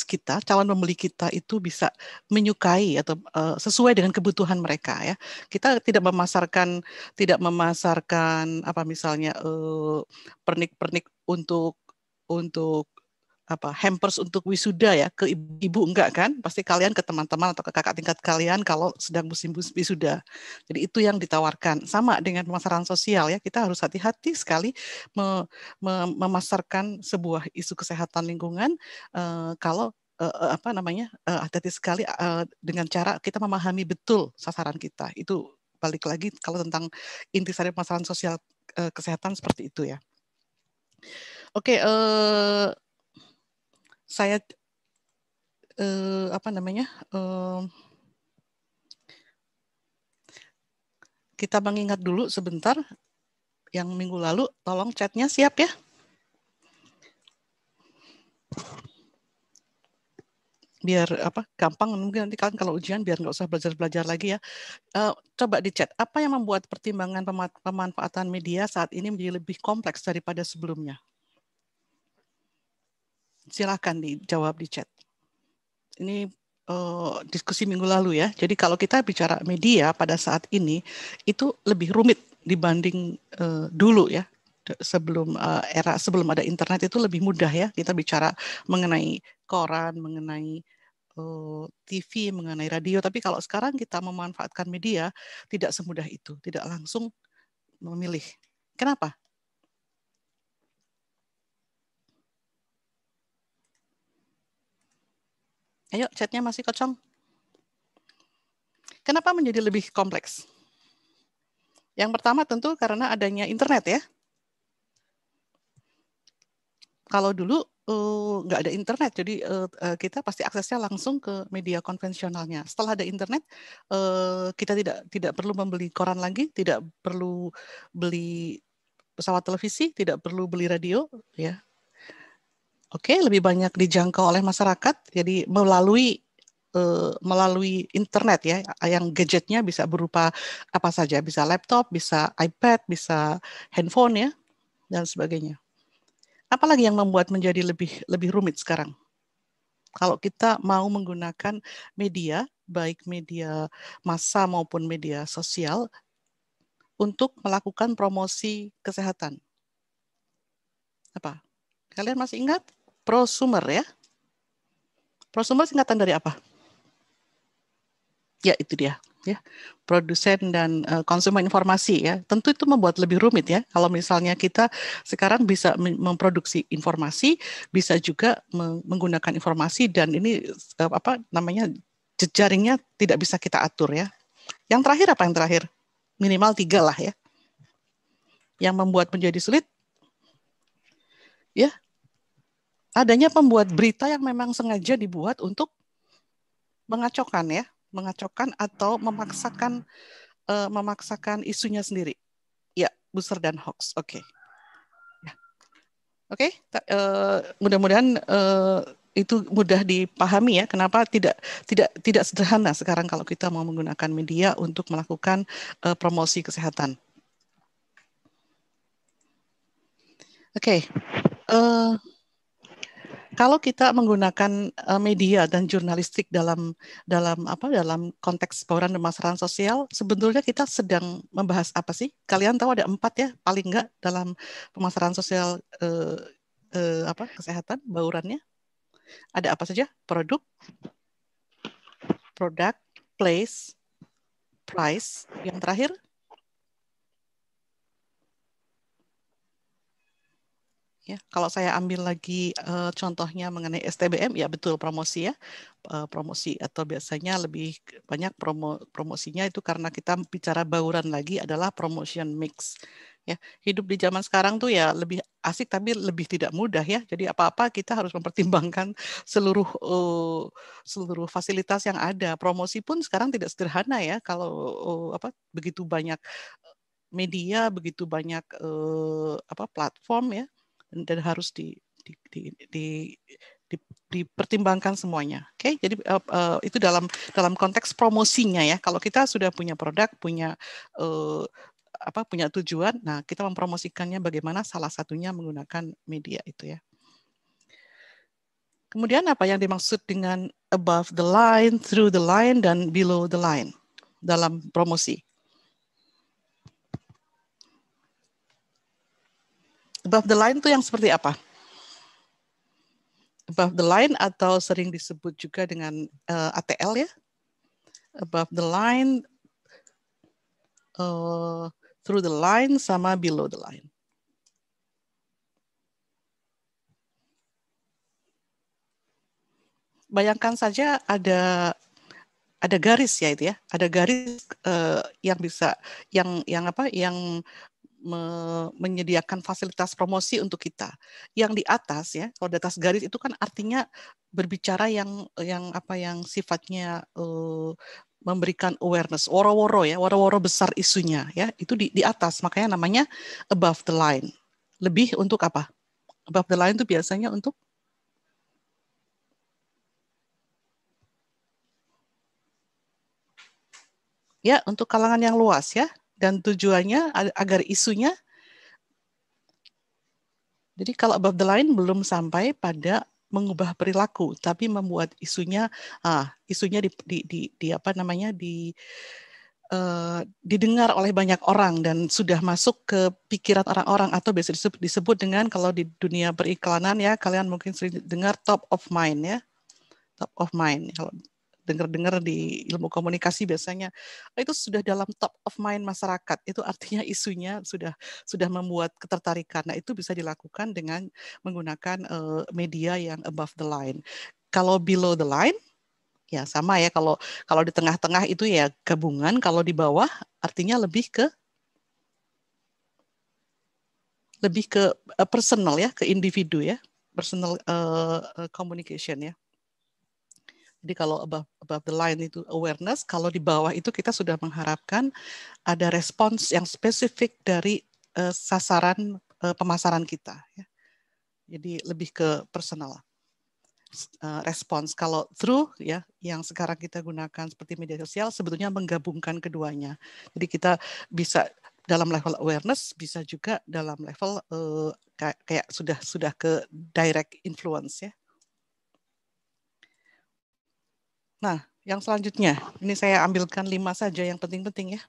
kita calon pembeli kita itu bisa menyukai atau uh, sesuai dengan kebutuhan mereka ya kita tidak memasarkan tidak memasarkan apa misalnya eh, pernik-pernik uh, untuk untuk apa hampers untuk wisuda ya ke ibu, ibu enggak kan pasti kalian ke teman-teman atau ke kakak tingkat kalian kalau sedang musim wisuda jadi itu yang ditawarkan sama dengan pemasaran sosial ya kita harus hati-hati sekali me, me, memasarkan sebuah isu kesehatan lingkungan uh, kalau uh, apa namanya hati hati-hati sekali uh, dengan cara kita memahami betul sasaran kita itu balik lagi kalau tentang intisari pemasaran sosial uh, kesehatan seperti itu ya. Oke, okay, uh, saya eh, apa namanya eh, kita mengingat dulu sebentar yang minggu lalu tolong chatnya siap ya biar apa gampang mungkin nanti kalian kalau ujian biar nggak usah belajar belajar lagi ya uh, coba dicat apa yang membuat pertimbangan pemanfaatan media saat ini menjadi lebih kompleks daripada sebelumnya silahkan dijawab di chat. Ini uh, diskusi minggu lalu ya. Jadi kalau kita bicara media pada saat ini itu lebih rumit dibanding uh, dulu ya. Sebelum uh, era sebelum ada internet itu lebih mudah ya kita bicara mengenai koran, mengenai uh, TV, mengenai radio. Tapi kalau sekarang kita memanfaatkan media tidak semudah itu, tidak langsung memilih. Kenapa? Ayo, chatnya masih kocong. Kenapa menjadi lebih kompleks? Yang pertama tentu karena adanya internet ya. Kalau dulu eh, nggak uh, ada internet, jadi uh, kita pasti aksesnya langsung ke media konvensionalnya. Setelah ada internet, uh, kita tidak tidak perlu membeli koran lagi, tidak perlu beli pesawat televisi, tidak perlu beli radio, ya Oke, okay, lebih banyak dijangkau oleh masyarakat. Jadi melalui eh, melalui internet ya, yang gadgetnya bisa berupa apa saja, bisa laptop, bisa iPad, bisa handphone ya, dan sebagainya. Apalagi yang membuat menjadi lebih lebih rumit sekarang? Kalau kita mau menggunakan media, baik media massa maupun media sosial, untuk melakukan promosi kesehatan. Apa? Kalian masih ingat? prosumer ya. Prosumer singkatan dari apa? Ya, itu dia ya produsen dan uh, konsumen informasi ya tentu itu membuat lebih rumit ya kalau misalnya kita sekarang bisa memproduksi informasi bisa juga menggunakan informasi dan ini uh, apa namanya jejaringnya tidak bisa kita atur ya yang terakhir apa yang terakhir minimal tiga lah ya yang membuat menjadi sulit ya adanya pembuat berita yang memang sengaja dibuat untuk mengacaukan ya, mengacaukan atau memaksakan uh, memaksakan isunya sendiri. Ya, booster dan hoax. Oke. Okay. Ya. Oke, okay? uh, eh, mudah-mudahan uh, itu mudah dipahami ya kenapa tidak tidak tidak sederhana sekarang kalau kita mau menggunakan media untuk melakukan uh, promosi kesehatan. Oke. Okay kalau kita menggunakan uh, media dan jurnalistik dalam dalam apa dalam konteks pemberian pemasaran sosial, sebetulnya kita sedang membahas apa sih? Kalian tahu ada empat ya paling nggak dalam pemasaran sosial uh, uh, apa kesehatan baurannya? Ada apa saja? Produk, produk, place, price. Yang terakhir Ya, kalau saya ambil lagi uh, contohnya mengenai STBM, ya betul promosi ya, uh, promosi atau biasanya lebih banyak promo, promosinya itu karena kita bicara bauran lagi adalah promotion mix. Ya, hidup di zaman sekarang tuh ya lebih asik tapi lebih tidak mudah ya. Jadi apa-apa kita harus mempertimbangkan seluruh uh, seluruh fasilitas yang ada. Promosi pun sekarang tidak sederhana ya kalau uh, apa begitu banyak media, begitu banyak uh, apa platform ya dan harus di, di, di, di dipertimbangkan semuanya. Oke, okay? jadi uh, uh, itu dalam dalam konteks promosinya ya. Kalau kita sudah punya produk, punya uh, apa, punya tujuan, nah kita mempromosikannya bagaimana salah satunya menggunakan media itu ya. Kemudian apa yang dimaksud dengan above the line, through the line, dan below the line dalam promosi? Above the line itu yang seperti apa? Above the line atau sering disebut juga dengan uh, eh, ATL ya? Above the line, uh, through the line, sama below the line. Bayangkan saja ada ada garis ya itu ya ada garis uh, yang bisa yang yang apa yang me menyediakan fasilitas promosi untuk kita. Yang di atas ya, kalau di atas garis itu kan artinya berbicara yang yang apa yang sifatnya uh, memberikan awareness, woro-woro ya, woro-woro besar isunya ya, itu di, di atas, makanya namanya above the line. Lebih untuk apa? Above the line itu biasanya untuk ya untuk kalangan yang luas ya dan tujuannya agar isunya jadi kalau above the line belum sampai pada mengubah perilaku tapi membuat isunya ah isunya di di, di, di apa namanya di uh, didengar oleh banyak orang dan sudah masuk ke pikiran orang-orang atau biasa disebut, disebut dengan kalau di dunia periklanan ya kalian mungkin sering dengar top of mind ya top of mind kalau dengar-dengar di ilmu komunikasi biasanya oh, itu sudah dalam top of mind masyarakat. Itu artinya isunya sudah sudah membuat ketertarikan. Nah, itu bisa dilakukan dengan menggunakan uh, media yang above the line. Kalau below the line ya sama ya kalau kalau di tengah-tengah itu ya gabungan, kalau di bawah artinya lebih ke lebih ke eh, personal ya, ke individu ya, personal uh, communication ya. Jadi kalau above, above the line itu awareness, kalau di bawah itu kita sudah mengharapkan ada respons yang spesifik dari uh, sasaran uh, pemasaran kita. Ya. Jadi lebih ke personal uh, respons. Kalau through ya yang sekarang kita gunakan seperti media sosial sebetulnya menggabungkan keduanya. Jadi kita bisa dalam level awareness bisa juga dalam level uh, kayak, kayak sudah sudah ke direct influence ya Nah, yang selanjutnya, ini saya ambilkan lima saja yang penting-penting ya.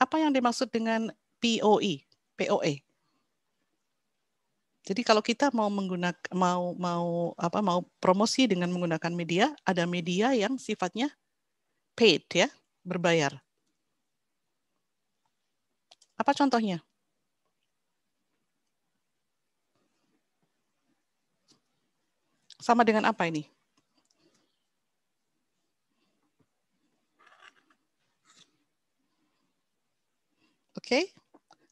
Apa yang dimaksud dengan POE? POE. Jadi kalau kita mau menggunakan mau mau apa mau promosi dengan menggunakan media, ada media yang sifatnya paid ya, berbayar. Apa contohnya? Sama dengan apa ini? Oke. Okay.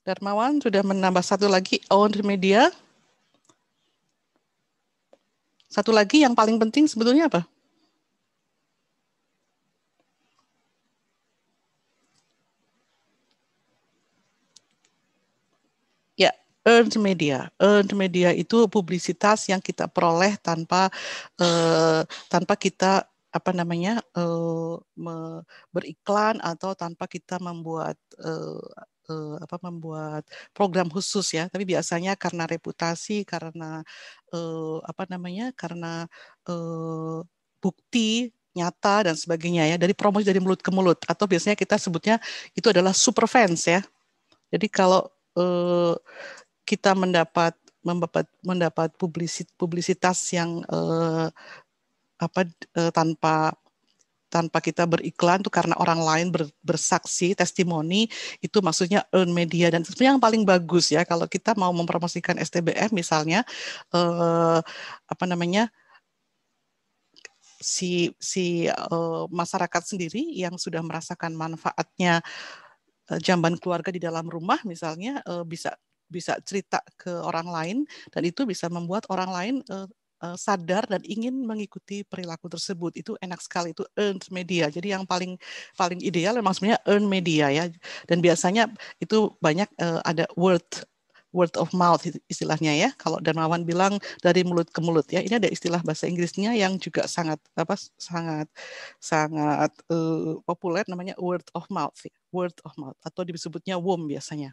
Darmawan sudah menambah satu lagi owned media. Satu lagi yang paling penting sebetulnya apa? Ya, earned media. Earned media itu publisitas yang kita peroleh tanpa uh, tanpa kita apa namanya uh, me, beriklan atau tanpa kita membuat uh, uh, apa membuat program khusus ya tapi biasanya karena reputasi karena uh, apa namanya karena uh, bukti nyata dan sebagainya ya dari promosi dari mulut ke mulut atau biasanya kita sebutnya itu adalah super fans ya jadi kalau uh, kita mendapat mendapat mendapat publisitas yang uh, apa uh, tanpa tanpa kita beriklan itu karena orang lain ber, bersaksi testimoni itu maksudnya earn media dan sebenarnya yang paling bagus ya kalau kita mau mempromosikan STBM misalnya uh, apa namanya si si uh, masyarakat sendiri yang sudah merasakan manfaatnya uh, jamban keluarga di dalam rumah misalnya uh, bisa bisa cerita ke orang lain dan itu bisa membuat orang lain uh, Eh, sadar dan ingin mengikuti perilaku tersebut itu enak sekali itu earned media jadi yang paling paling ideal memang sebenarnya earned media ya dan biasanya itu banyak uh, ada word word of mouth istilahnya ya. Kalau Darmawan bilang dari mulut ke mulut ya. Ini ada istilah bahasa Inggrisnya yang juga sangat apa sangat sangat uh, populer namanya word of mouth, ya. word of mouth atau disebutnya WOM biasanya.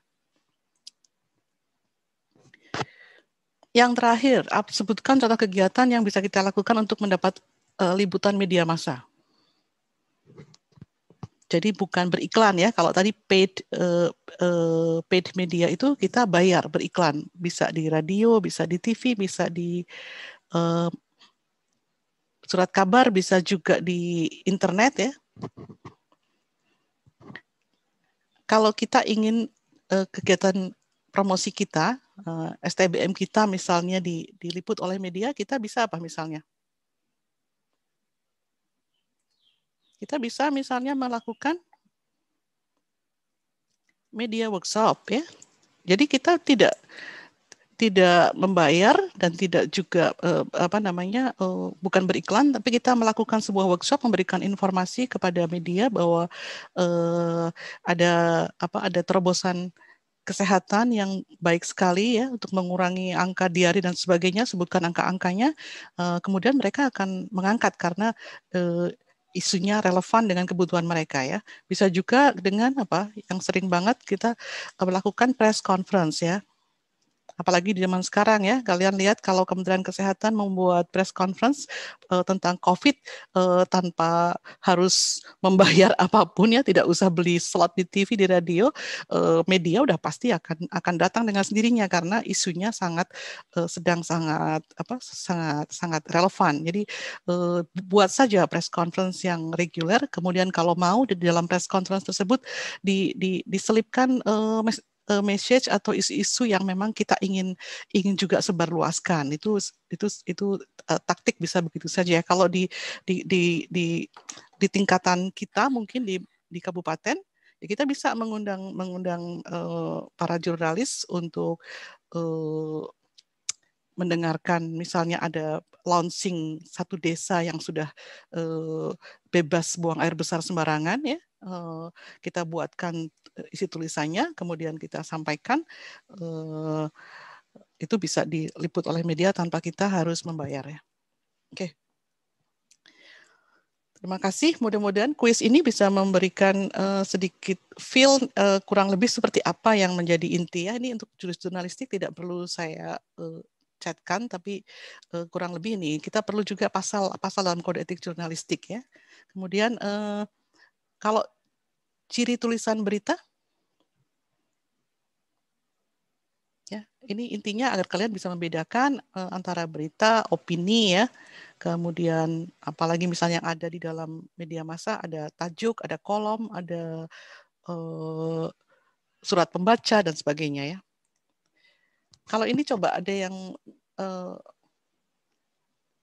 yang terakhir, sebutkan contoh kegiatan yang bisa kita lakukan untuk mendapat uh, liputan media massa. Jadi bukan beriklan ya. Kalau tadi paid uh, uh, paid media itu kita bayar beriklan, bisa di radio, bisa di TV, bisa di uh, surat kabar, bisa juga di internet ya. Kalau kita ingin uh, kegiatan promosi kita uh, eh, STBM kita misalnya di, diliput oleh media, kita bisa apa misalnya? Kita bisa misalnya melakukan media workshop ya. Jadi kita tidak tidak membayar dan tidak juga uh, apa namanya uh, bukan beriklan tapi kita melakukan sebuah workshop memberikan informasi kepada media bahwa uh, ada apa ada terobosan kesehatan yang baik sekali ya untuk mengurangi angka diari dan sebagainya sebutkan angka-angkanya uh, kemudian mereka akan mengangkat karena uh, isunya relevan dengan kebutuhan mereka ya. Bisa juga dengan apa yang sering banget kita melakukan eh, press conference ya apalagi di zaman sekarang ya kalian lihat kalau Kementerian Kesehatan membuat press conference uh, tentang COVID uh, tanpa harus membayar apapun ya tidak usah beli slot di TV di radio uh, media udah pasti akan akan datang dengan sendirinya karena isunya sangat uh, sedang sangat apa sangat sangat relevan jadi uh, buat saja press conference yang reguler kemudian kalau mau di dalam press conference tersebut di, di diselipkan uh, uh, message atau isu-isu yang memang kita ingin ingin juga sebarluaskan itu itu itu uh, taktik bisa begitu saja ya kalau di di di di di tingkatan kita mungkin di di kabupaten ya kita bisa mengundang mengundang uh, para jurnalis untuk uh, mendengarkan misalnya ada launching satu desa yang sudah uh, bebas buang air besar sembarangan ya Eh, kita buatkan eh, isi tulisannya, kemudian kita sampaikan, eh, itu bisa diliput oleh media tanpa kita harus membayar ya. Oke. Terima kasih. Mudah-mudahan kuis ini bisa memberikan uh, sedikit feel uh, kurang lebih seperti apa yang menjadi inti ya. Ini untuk jurus jurnalistik tidak perlu saya uh, catkan tapi uh, kurang lebih ini kita perlu juga pasal pasal dalam kode etik jurnalistik ya. Kemudian uh, kalau ciri tulisan berita, ya ini intinya agar kalian bisa membedakan uh, antara berita, opini ya, kemudian apalagi misalnya yang ada di dalam media massa, ada tajuk, ada kolom, ada uh, surat pembaca dan sebagainya ya. Kalau ini coba ada yang uh,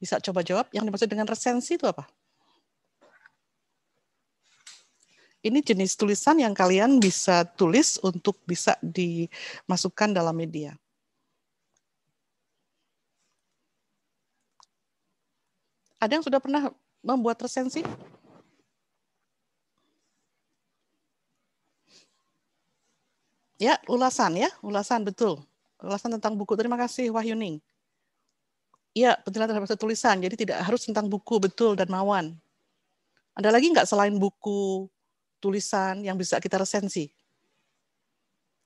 bisa coba jawab, yang dimaksud dengan resensi itu apa? Ini jenis tulisan yang kalian bisa tulis untuk bisa dimasukkan dalam media. Ada yang sudah pernah membuat resensi? Ya, ulasan ya, ulasan betul. Ulasan tentang buku. Terima kasih Wahyuning. Iya, penjelasan terhadap tulisan. Jadi tidak harus tentang buku betul dan mawan. Ada lagi nggak selain buku tulisan yang bisa kita resensi.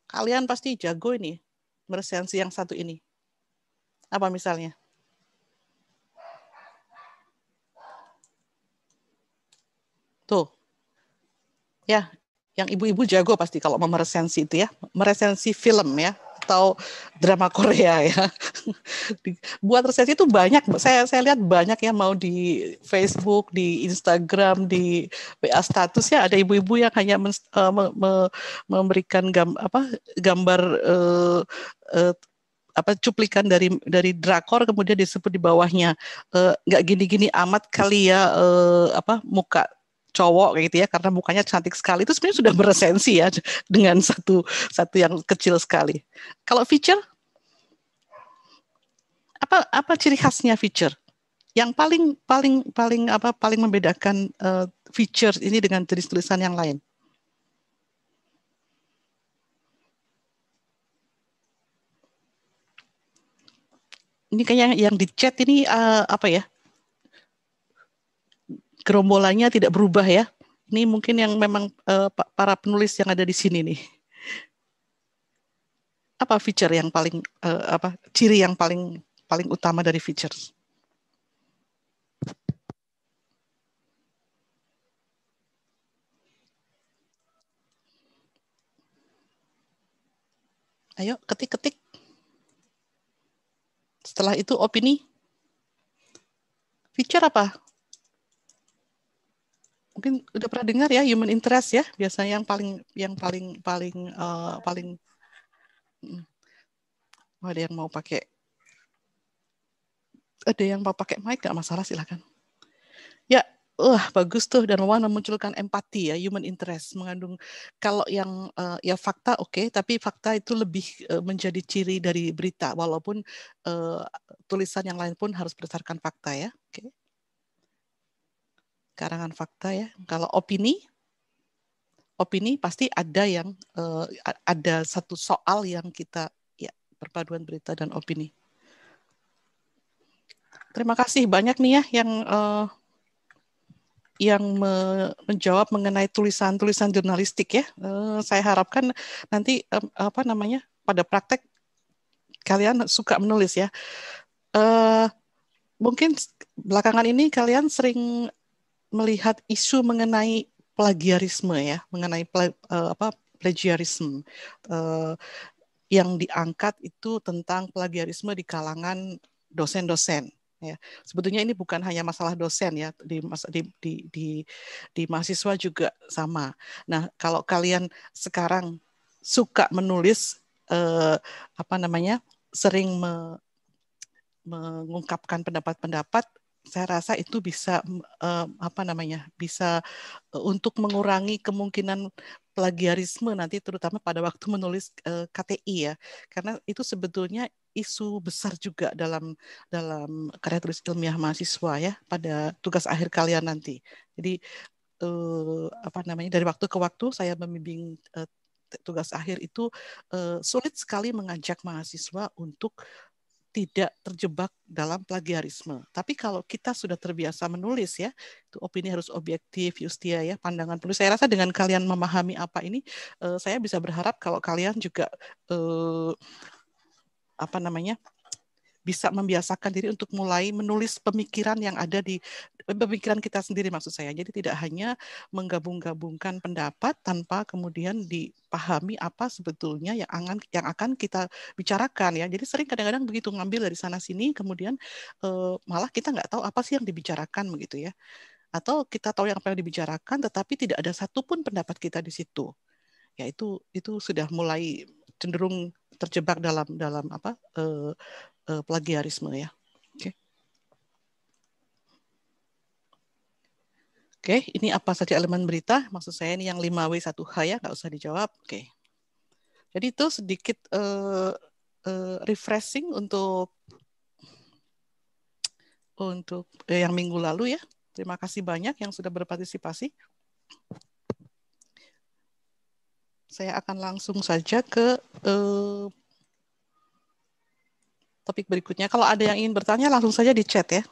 Kalian pasti jago ini meresensi yang satu ini. Apa misalnya? Tuh. Ya, yang ibu-ibu jago pasti kalau meresensi itu ya. Meresensi film ya, atau drama Korea ya. Buat resesi itu banyak, saya saya lihat banyak ya mau di Facebook, di Instagram, di WA status ya ada ibu-ibu yang hanya men, uh, eh, me, me, memberikan gam, apa gambar uh, uh, apa cuplikan dari dari drakor kemudian disebut di bawahnya nggak e, gini-gini amat kali ya e, apa muka cowok kayak gitu ya karena mukanya cantik sekali itu sebenarnya sudah beresensi ya dengan satu satu yang kecil sekali. Kalau feature apa apa ciri khasnya feature? Yang paling paling paling apa paling membedakan uh, feature ini dengan jenis tulisan yang lain? Ini kayak yang, yang di chat ini uh, apa ya? gerombolannya tidak berubah ya. Ini mungkin yang memang uh, para penulis yang ada di sini nih. Apa feature yang paling uh, apa ciri yang paling paling utama dari features? Ayo ketik-ketik. Setelah itu opini. Feature apa? mungkin udah pernah dengar ya human interest ya biasanya yang paling yang paling paling uh, paling oh, ada yang mau pakai ada yang mau pakai mic nggak masalah silakan ya wah uh, bagus tuh dan warna memunculkan empati ya human interest mengandung kalau yang uh, ya fakta oke okay, tapi fakta itu lebih uh, menjadi ciri dari berita walaupun uh, tulisan yang lain pun harus berdasarkan fakta ya oke okay karangan fakta ya. Kalau opini, opini pasti ada yang uh, ada satu soal yang kita ya perpaduan berita dan opini. Terima kasih banyak nih ya yang uh, yang me menjawab mengenai tulisan-tulisan jurnalistik ya. Uh, saya harapkan nanti um, apa namanya pada praktek kalian suka menulis ya. Uh, mungkin belakangan ini kalian sering melihat isu mengenai plagiarisme ya, mengenai pla, uh, apa plagiarisme uh, yang diangkat itu tentang plagiarisme di kalangan dosen-dosen ya sebetulnya ini bukan hanya masalah dosen ya di di di di, di mahasiswa juga sama nah kalau kalian sekarang suka menulis eh, apa namanya sering me, mengungkapkan pendapat-pendapat saya rasa itu bisa uh, apa namanya bisa uh, untuk mengurangi kemungkinan plagiarisme nanti terutama pada waktu menulis uh, eh, KTI ya karena itu sebetulnya isu besar juga dalam dalam karya tulis ilmiah mahasiswa ya pada tugas akhir kalian nanti jadi uh, apa namanya dari waktu ke waktu saya membimbing uh, tugas akhir itu uh, sulit sekali mengajak mahasiswa untuk tidak terjebak dalam plagiarisme. Tapi kalau kita sudah terbiasa menulis ya, itu opini harus objektif, Yustia ya, pandangan penulis. Saya rasa dengan kalian memahami apa ini, eh, saya bisa berharap kalau kalian juga eh, apa namanya bisa membiasakan diri untuk mulai menulis pemikiran yang ada di eh, pemikiran kita sendiri maksud saya. Jadi tidak hanya menggabung-gabungkan pendapat tanpa kemudian dipahami apa sebetulnya yang akan yang akan kita bicarakan ya. Jadi sering kadang-kadang begitu ngambil dari sana sini kemudian eh, malah kita nggak tahu apa sih yang dibicarakan begitu ya. Atau kita tahu yang apa yang dibicarakan tetapi tidak ada satupun pendapat kita di situ. Ya itu itu sudah mulai cenderung terjebak dalam dalam apa uh, uh, plagiarisme ya. Oke. Okay. okay, ini apa saja elemen berita? Maksud saya ini yang 5W1H ya, nggak usah dijawab. Oke. Okay. Jadi itu sedikit uh, uh, refreshing untuk untuk eh, yang minggu lalu ya. Terima kasih banyak yang sudah berpartisipasi saya akan langsung saja ke uh, topik berikutnya. Kalau ada yang ingin bertanya, langsung saja di chat ya.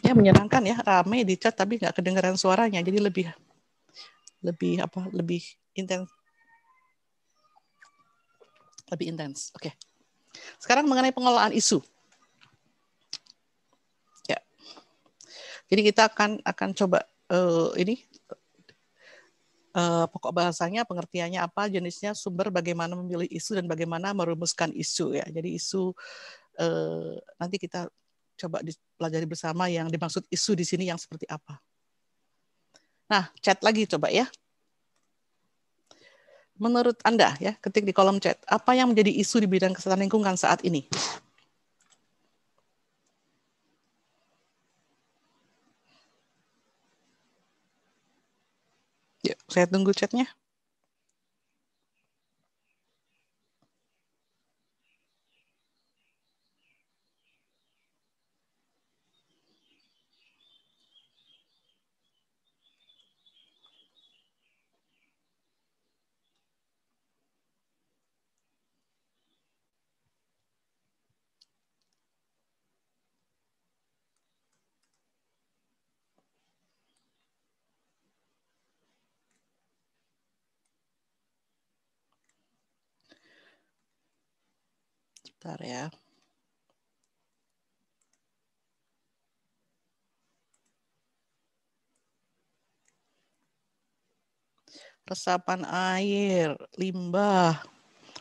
Ya menyenangkan ya, ramai di chat tapi nggak kedengaran suaranya, jadi lebih lebih apa lebih intens lebih intens. Oke. Okay. Sekarang mengenai pengelolaan isu. Jadi kita akan akan coba uh, ini uh, pokok bahasanya, pengertiannya apa, jenisnya, sumber, bagaimana memilih isu dan bagaimana merumuskan isu ya. Jadi isu uh, nanti kita coba dipelajari bersama yang dimaksud isu di sini yang seperti apa. Nah, chat lagi coba ya. Menurut Anda ya, ketik di kolom chat, apa yang menjadi isu di bidang kesehatan lingkungan saat ini? Saya tunggu chatnya. Bentar ya. Resapan air, limbah,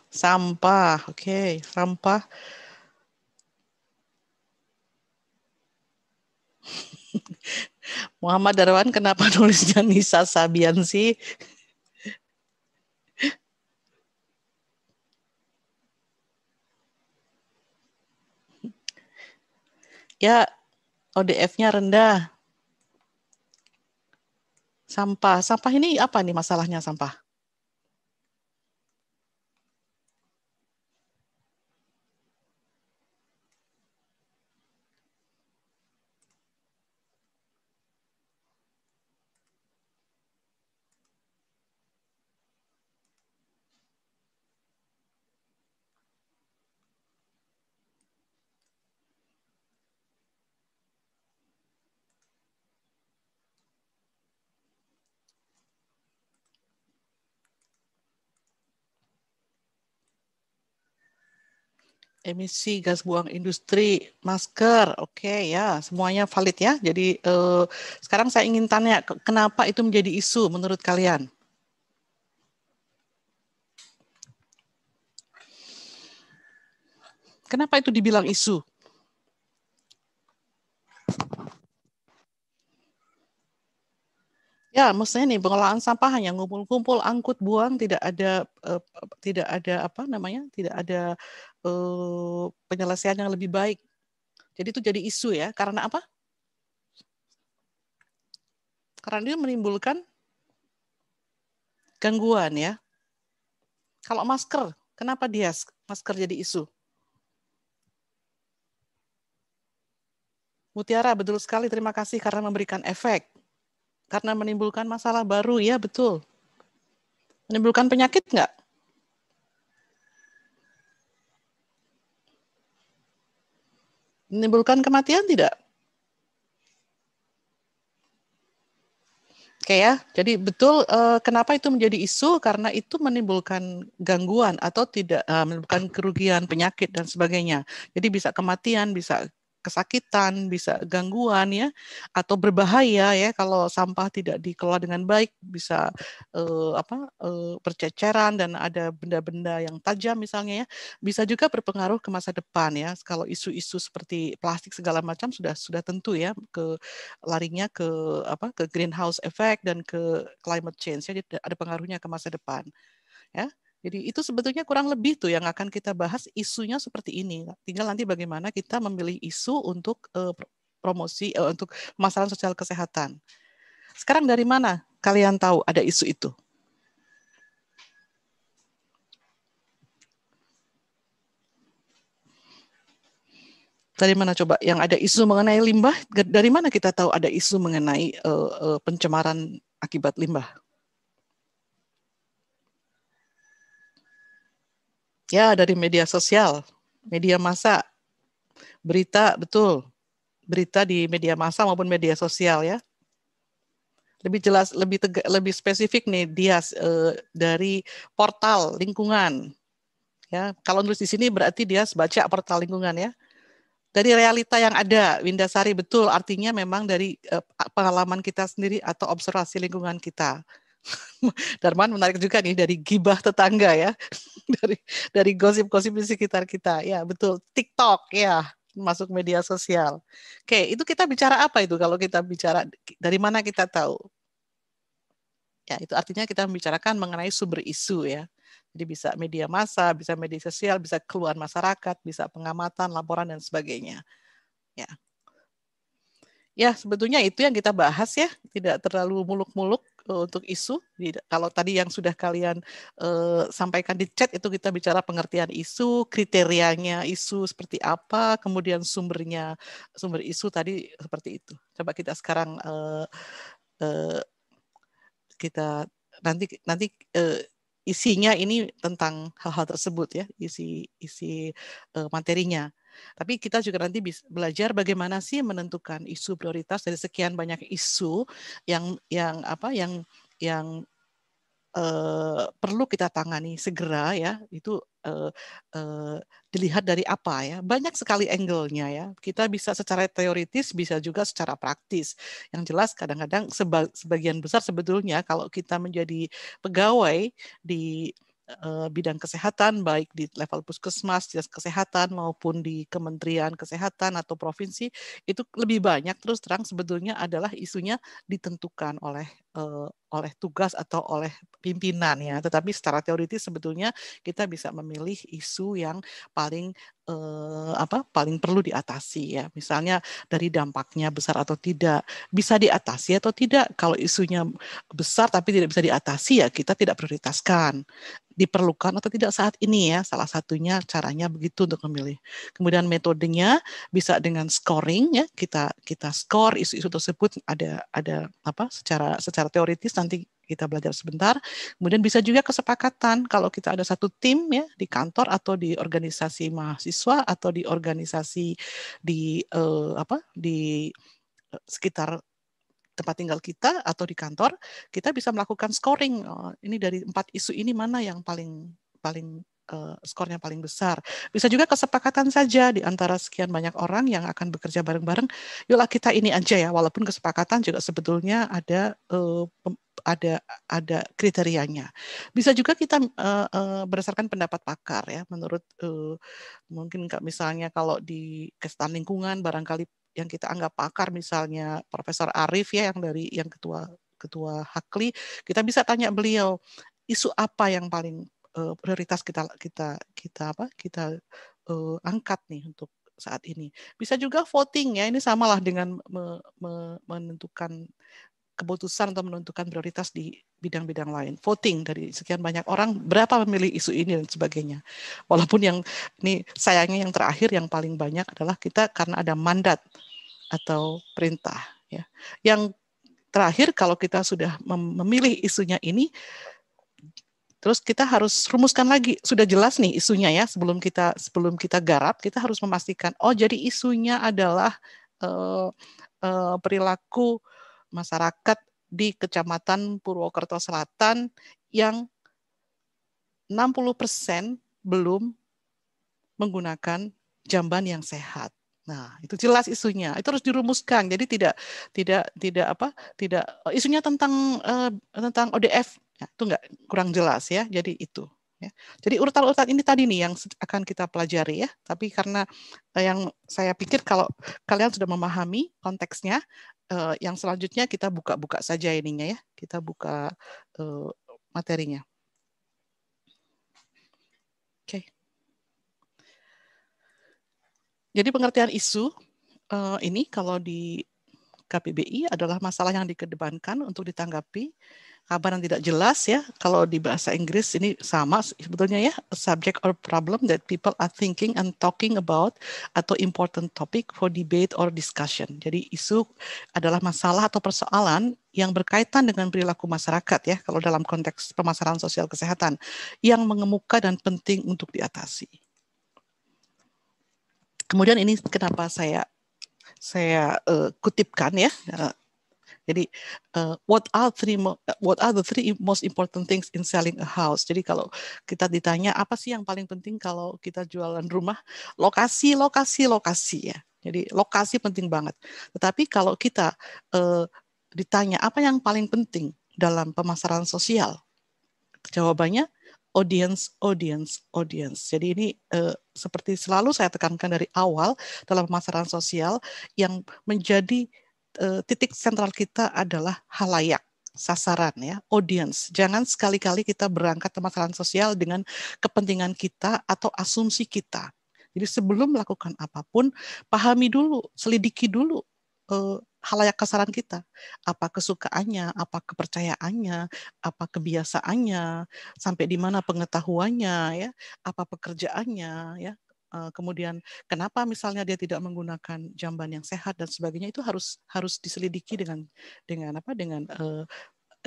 sampah. Oke, okay. sampah. Muhammad Darwan kenapa nulisnya Nisa Sabian sih? ya ODF-nya rendah. Sampah. Sampah ini apa nih masalahnya sampah? emisi gas buang industri masker. Oke okay, ya, semuanya valid ya. Jadi uh, sekarang saya ingin tanya kenapa itu menjadi isu menurut kalian? Kenapa itu dibilang isu? Ya, maksudnya nih pengelolaan sampah hanya ngumpul-ngumpul, angkut buang, tidak ada uh, tidak ada apa namanya, tidak ada Eh, penyelesaian yang lebih baik. Jadi itu jadi isu ya. Karena apa? Karena dia menimbulkan gangguan ya. Kalau masker, kenapa dia masker jadi isu? Mutiara, betul sekali. Terima kasih karena memberikan efek. Karena menimbulkan masalah baru, ya betul. Menimbulkan penyakit nggak? menimbulkan kematian tidak? Oke ya, jadi betul uh, kenapa itu menjadi isu karena itu menimbulkan gangguan atau tidak uh, menimbulkan kerugian, penyakit dan sebagainya. Jadi bisa kematian, bisa kesakitan, bisa gangguan ya, atau berbahaya ya kalau sampah tidak dikelola dengan baik bisa uh, apa uh, eh, perceceran dan ada benda-benda yang tajam misalnya ya, bisa juga berpengaruh ke masa depan ya. Kalau isu-isu seperti plastik segala macam sudah sudah tentu ya ke larinya ke apa ke greenhouse effect dan ke climate change ya ada pengaruhnya ke masa depan ya jadi itu sebetulnya kurang lebih tuh yang akan kita bahas isunya seperti ini. Tinggal nanti bagaimana kita memilih isu untuk uh, promosi uh, untuk masalah sosial kesehatan. Sekarang dari mana kalian tahu ada isu itu? Dari mana coba? Yang ada isu mengenai limbah, dari mana kita tahu ada isu mengenai uh, uh, pencemaran akibat limbah? Ya, dari media sosial, media massa. Berita, betul. Berita di media massa maupun media sosial ya. Lebih jelas, lebih tega, lebih spesifik nih dia eh, dari portal lingkungan. Ya, kalau nulis di sini berarti dia baca portal lingkungan ya. Dari realita yang ada, Windasari betul artinya memang dari eh, pengalaman kita sendiri atau observasi lingkungan kita. Darman menarik juga nih dari gibah tetangga ya, dari dari gosip-gosip di sekitar kita. Ya betul, TikTok ya masuk media sosial. Oke, itu kita bicara apa itu kalau kita bicara dari mana kita tahu? Ya itu artinya kita membicarakan mengenai sumber isu ya. Jadi bisa media massa, bisa media sosial, bisa keluhan masyarakat, bisa pengamatan, laporan dan sebagainya. Ya, ya sebetulnya itu yang kita bahas ya tidak terlalu muluk-muluk Eh, untuk isu. Jadi, kalau tadi yang sudah kalian uh, sampaikan di chat itu kita bicara pengertian isu, kriterianya isu seperti apa, kemudian sumbernya sumber isu tadi seperti itu. Coba kita sekarang uh, uh, kita nanti nanti uh, isinya ini tentang hal-hal tersebut ya, isi isi uh, materinya. Tapi kita juga nanti bisa belajar bagaimana sih menentukan isu prioritas dari sekian banyak isu yang yang apa yang yang uh, perlu kita tangani segera ya itu uh, uh, dilihat dari apa ya banyak sekali angle-nya ya kita bisa secara teoritis bisa juga secara praktis yang jelas kadang-kadang sebagian besar sebetulnya kalau kita menjadi pegawai di Eh, bidang kesehatan baik di level puskesmas, dinas kesehatan maupun di kementerian kesehatan atau provinsi itu lebih banyak terus terang sebetulnya adalah isunya ditentukan oleh Eh, oleh tugas atau oleh pimpinan ya. Tetapi secara teoritis sebetulnya kita bisa memilih isu yang paling eh, apa paling perlu diatasi ya. Misalnya dari dampaknya besar atau tidak, bisa diatasi atau tidak. Kalau isunya besar tapi tidak bisa diatasi ya kita tidak prioritaskan. Diperlukan atau tidak saat ini ya. Salah satunya caranya begitu untuk memilih. Kemudian metodenya bisa dengan scoring ya. Kita kita skor isu-isu tersebut ada ada apa secara secara secara teoritis nanti kita belajar sebentar. Kemudian bisa juga kesepakatan kalau kita ada satu tim ya di kantor atau di organisasi mahasiswa atau di organisasi di eh, apa di eh, sekitar tempat tinggal kita atau di kantor, kita bisa melakukan scoring. Oh, ini dari empat isu ini mana yang paling paling uh, skornya paling besar. Bisa juga kesepakatan saja di antara sekian banyak orang yang akan bekerja bareng-bareng. Yuklah kita ini aja ya, walaupun kesepakatan juga sebetulnya ada uh, ada ada kriterianya. Bisa juga kita uh, uh, berdasarkan pendapat pakar ya. Menurut uh, mungkin nggak misalnya kalau di kesehatan lingkungan barangkali yang kita anggap pakar misalnya Profesor Arif ya yang dari yang ketua ketua Hakli, kita bisa tanya beliau isu apa yang paling uh, prioritas kita kita kita apa kita uh, angkat nih untuk saat ini. Bisa juga voting ya, ini samalah dengan me, me, menentukan keputusan atau menentukan prioritas di bidang-bidang lain. Voting dari sekian banyak orang, berapa memilih isu ini dan sebagainya. Walaupun yang ini sayangnya yang terakhir yang paling banyak adalah kita karena ada mandat atau perintah. Ya. Yang terakhir kalau kita sudah memilih isunya ini, Terus kita harus rumuskan lagi, sudah jelas nih isunya ya sebelum kita sebelum kita garap, kita harus memastikan oh jadi isunya adalah eh, uh, perilaku masyarakat di Kecamatan Purwokerto Selatan yang 60% belum menggunakan jamban yang sehat. Nah, itu jelas isunya. Itu harus dirumuskan. Jadi tidak tidak tidak apa? Tidak isunya tentang uh, tentang ODF Ya, itu nggak kurang jelas ya. Jadi itu. Ya. Jadi urutan-urutan ini tadi nih yang akan kita pelajari ya. Tapi karena eh, yang saya pikir kalau kalian sudah memahami konteksnya, eh, yang selanjutnya kita buka-buka saja ininya ya. Kita buka eh, materinya. Oke. Okay. Jadi pengertian isu eh, ini kalau di KPBI adalah masalah yang dikedepankan untuk ditanggapi kabar yang tidak jelas ya. Kalau di bahasa Inggris ini sama sebetulnya ya, a subject or problem that people are thinking and talking about atau important topic for debate or discussion. Jadi isu adalah masalah atau persoalan yang berkaitan dengan perilaku masyarakat ya kalau dalam konteks permasalahan sosial kesehatan yang mengemuka dan penting untuk diatasi. Kemudian ini kenapa saya saya uh, kutipkan ya uh, jadi uh, what are three eh, what are the three most important things in selling a house? Jadi kalau kita ditanya apa sih yang paling penting kalau kita jualan rumah? Lokasi, lokasi, lokasi ya. Jadi lokasi penting banget. Tetapi kalau kita uh, ditanya apa yang paling penting dalam pemasaran sosial? Jawabannya audience, audience, audience. Jadi ini eh, seperti selalu saya tekankan dari awal dalam pemasaran sosial yang menjadi Eh, titik sentral kita adalah halayak sasaran ya, audience. Jangan sekali-kali kita berangkat ke masalah sosial dengan kepentingan kita atau asumsi kita. Jadi sebelum melakukan apapun, pahami dulu, selidiki dulu eh, halayak kasaran kita. Apa kesukaannya, apa kepercayaannya, apa kebiasaannya, sampai di mana pengetahuannya, ya, apa pekerjaannya, ya, Eh, kemudian kenapa misalnya dia tidak menggunakan jamban yang sehat dan sebagainya itu harus harus diselidiki dengan dengan apa dengan uh,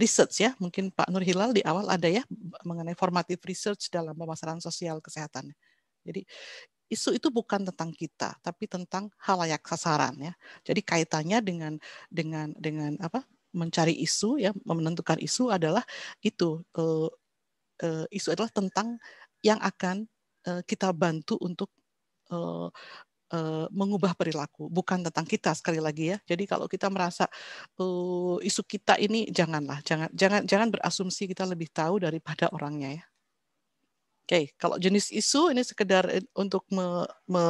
research ya mungkin Pak Nur Hilal di awal ada ya mengenai formatif research dalam pemasaran sosial kesehatan. Jadi isu itu bukan tentang kita tapi tentang halayak sasaran ya. Jadi kaitannya dengan dengan dengan apa mencari isu ya menentukan isu adalah itu uh, uh, isu adalah tentang yang akan Eh, kita bantu untuk eh, eh, mengubah perilaku, bukan tentang kita sekali lagi ya. Jadi kalau kita merasa uh, isu kita ini janganlah, jangan jangan jangan berasumsi kita lebih tahu daripada orangnya ya. Oke, okay. kalau jenis isu ini sekedar untuk me, me,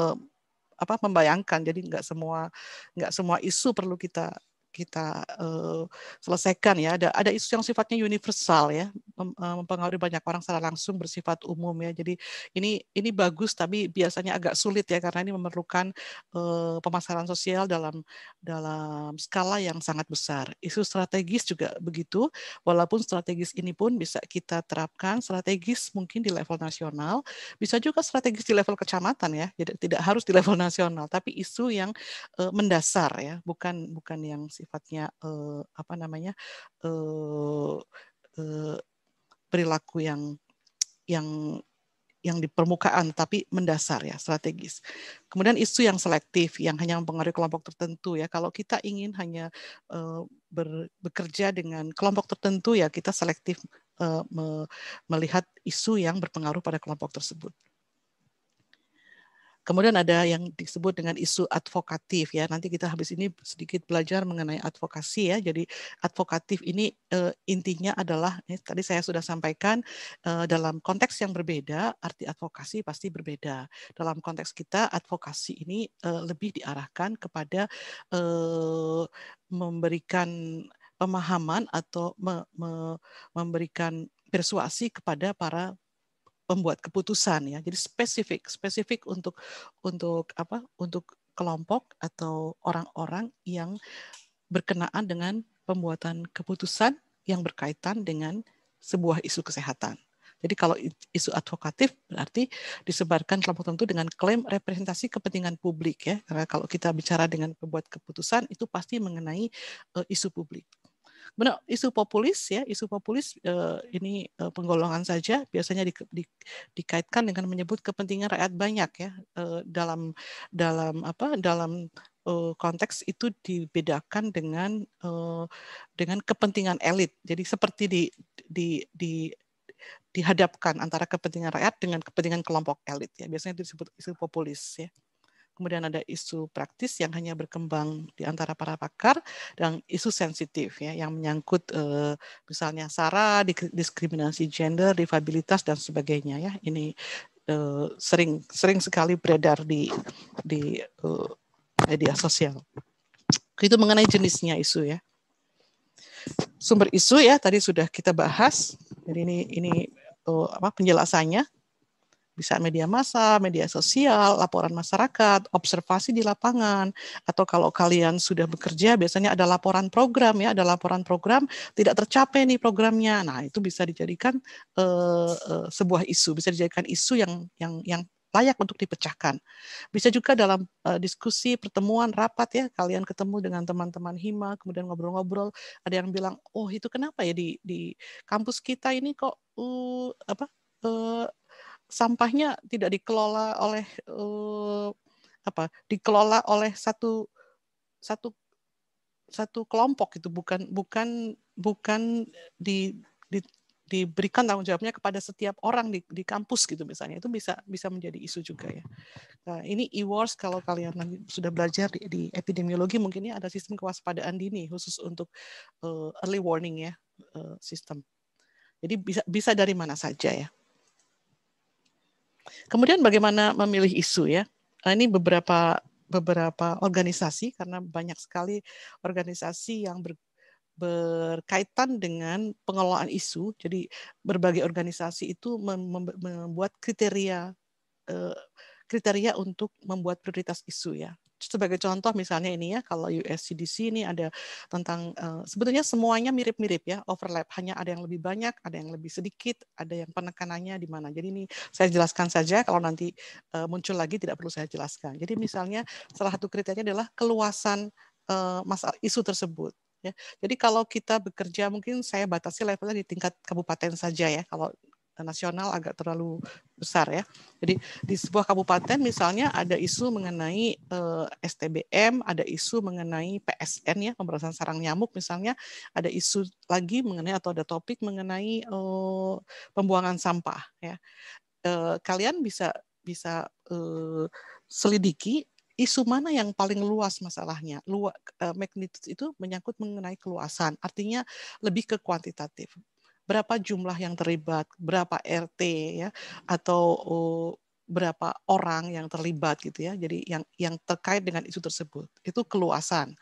apa, membayangkan, jadi nggak semua nggak semua isu perlu kita kita uh, selesaikan ya. Ada ada isu yang sifatnya universal ya, Eh, mempengaruhi banyak orang secara langsung bersifat umum ya. Jadi ini ini bagus tapi biasanya agak sulit ya karena ini memerlukan uh, pemasaran sosial dalam dalam skala yang sangat besar. Isu strategis juga begitu. Walaupun strategis ini pun bisa kita terapkan strategis mungkin di level nasional, bisa juga strategis di level kecamatan ya. Jadi tidak harus di level nasional tapi isu yang uh, mendasar ya, bukan bukan yang sifatnya uh, apa namanya? uh, perilaku yang yang yang di permukaan tapi mendasar ya strategis. Kemudian isu yang selektif yang hanya mempengaruhi kelompok tertentu ya. Kalau kita ingin hanya uh, ber, bekerja dengan kelompok tertentu ya kita selektif uh, me, melihat isu yang berpengaruh pada kelompok tersebut. Kemudian ada yang disebut dengan isu advokatif ya. Nanti kita habis ini sedikit belajar mengenai advokasi ya. Jadi advokatif ini e, intinya adalah ya, tadi saya sudah sampaikan e, dalam konteks yang berbeda arti advokasi pasti berbeda. Dalam konteks kita advokasi ini e, lebih diarahkan kepada e, memberikan pemahaman atau me, me, memberikan persuasi kepada para pembuat keputusan ya. Jadi spesifik, spesifik untuk untuk apa? Untuk kelompok atau orang-orang yang berkenaan dengan pembuatan keputusan yang berkaitan dengan sebuah isu kesehatan. Jadi kalau isu advokatif berarti disebarkan kelompok tertentu dengan klaim representasi kepentingan publik ya. Karena kalau kita bicara dengan pembuat keputusan itu pasti mengenai e, isu publik. Benar, isu populis ya, isu populis eh, ini eh, penggolongan saja biasanya di, di, dikaitkan dengan menyebut kepentingan rakyat banyak ya eh, dalam dalam apa dalam eh, konteks itu dibedakan dengan eh, dengan kepentingan elit. Jadi seperti di di di dihadapkan antara kepentingan rakyat dengan kepentingan kelompok elit ya biasanya disebut isu populis ya kemudian ada isu praktis yang hanya berkembang di antara para pakar dan isu sensitif ya yang menyangkut eh, misalnya sara diskriminasi gender difabilitas dan sebagainya ya ini eh, sering sering sekali beredar di di eh, media sosial itu mengenai jenisnya isu ya sumber isu ya tadi sudah kita bahas jadi ini ini oh, apa penjelasannya bisa media massa, media sosial, laporan masyarakat, observasi di lapangan, atau kalau kalian sudah bekerja biasanya ada laporan program ya, ada laporan program tidak tercapai nih programnya. Nah, itu bisa dijadikan uh, uh, sebuah isu, bisa dijadikan isu yang yang yang layak untuk dipecahkan. Bisa juga dalam uh, diskusi, pertemuan, rapat ya, kalian ketemu dengan teman-teman hima, kemudian ngobrol-ngobrol, ada yang bilang, "Oh, itu kenapa ya di di kampus kita ini kok uh, apa? Uh, sampahnya tidak dikelola oleh eh, apa dikelola oleh satu satu satu kelompok itu bukan bukan bukan di, di diberikan tanggung jawabnya kepada setiap orang di, di kampus gitu misalnya itu bisa bisa menjadi isu juga ya nah, ini e-wars kalau kalian sudah belajar di, di epidemiologi mungkin ya ada sistem kewaspadaan dini khusus untuk uh, early warning ya uh, sistem jadi bisa bisa dari mana saja ya Kemudian bagaimana memilih isu ya? Eh, ini beberapa beberapa organisasi karena banyak sekali organisasi yang ber, berkaitan dengan pengelolaan isu. Jadi berbagai organisasi itu membuat kriteria eh, kriteria untuk membuat prioritas isu ya sebagai contoh misalnya ini ya kalau USCDC ini ada tentang uh, sebetulnya semuanya mirip-mirip ya overlap hanya ada yang lebih banyak ada yang lebih sedikit ada yang penekanannya di mana jadi ini saya jelaskan saja kalau nanti uh, muncul lagi tidak perlu saya jelaskan jadi misalnya salah satu kriterianya adalah keluasan uh, eh, masalah isu tersebut Ya. Jadi kalau kita bekerja mungkin saya batasi levelnya di tingkat kabupaten saja ya. Kalau nasional agak terlalu besar ya. Jadi di sebuah kabupaten misalnya ada isu mengenai eh, STBM, ada isu mengenai PSN ya pemberantasan sarang nyamuk misalnya, ada isu lagi mengenai atau ada topik mengenai eh, pembuangan sampah ya. Eh, kalian bisa bisa eh, selidiki isu mana yang paling luas masalahnya. Luas, eh, magnitude itu menyangkut mengenai keluasan, artinya lebih ke kuantitatif berapa jumlah yang terlibat, berapa RT ya atau uh, berapa orang yang terlibat gitu ya. Jadi yang yang terkait dengan isu tersebut itu keluasan.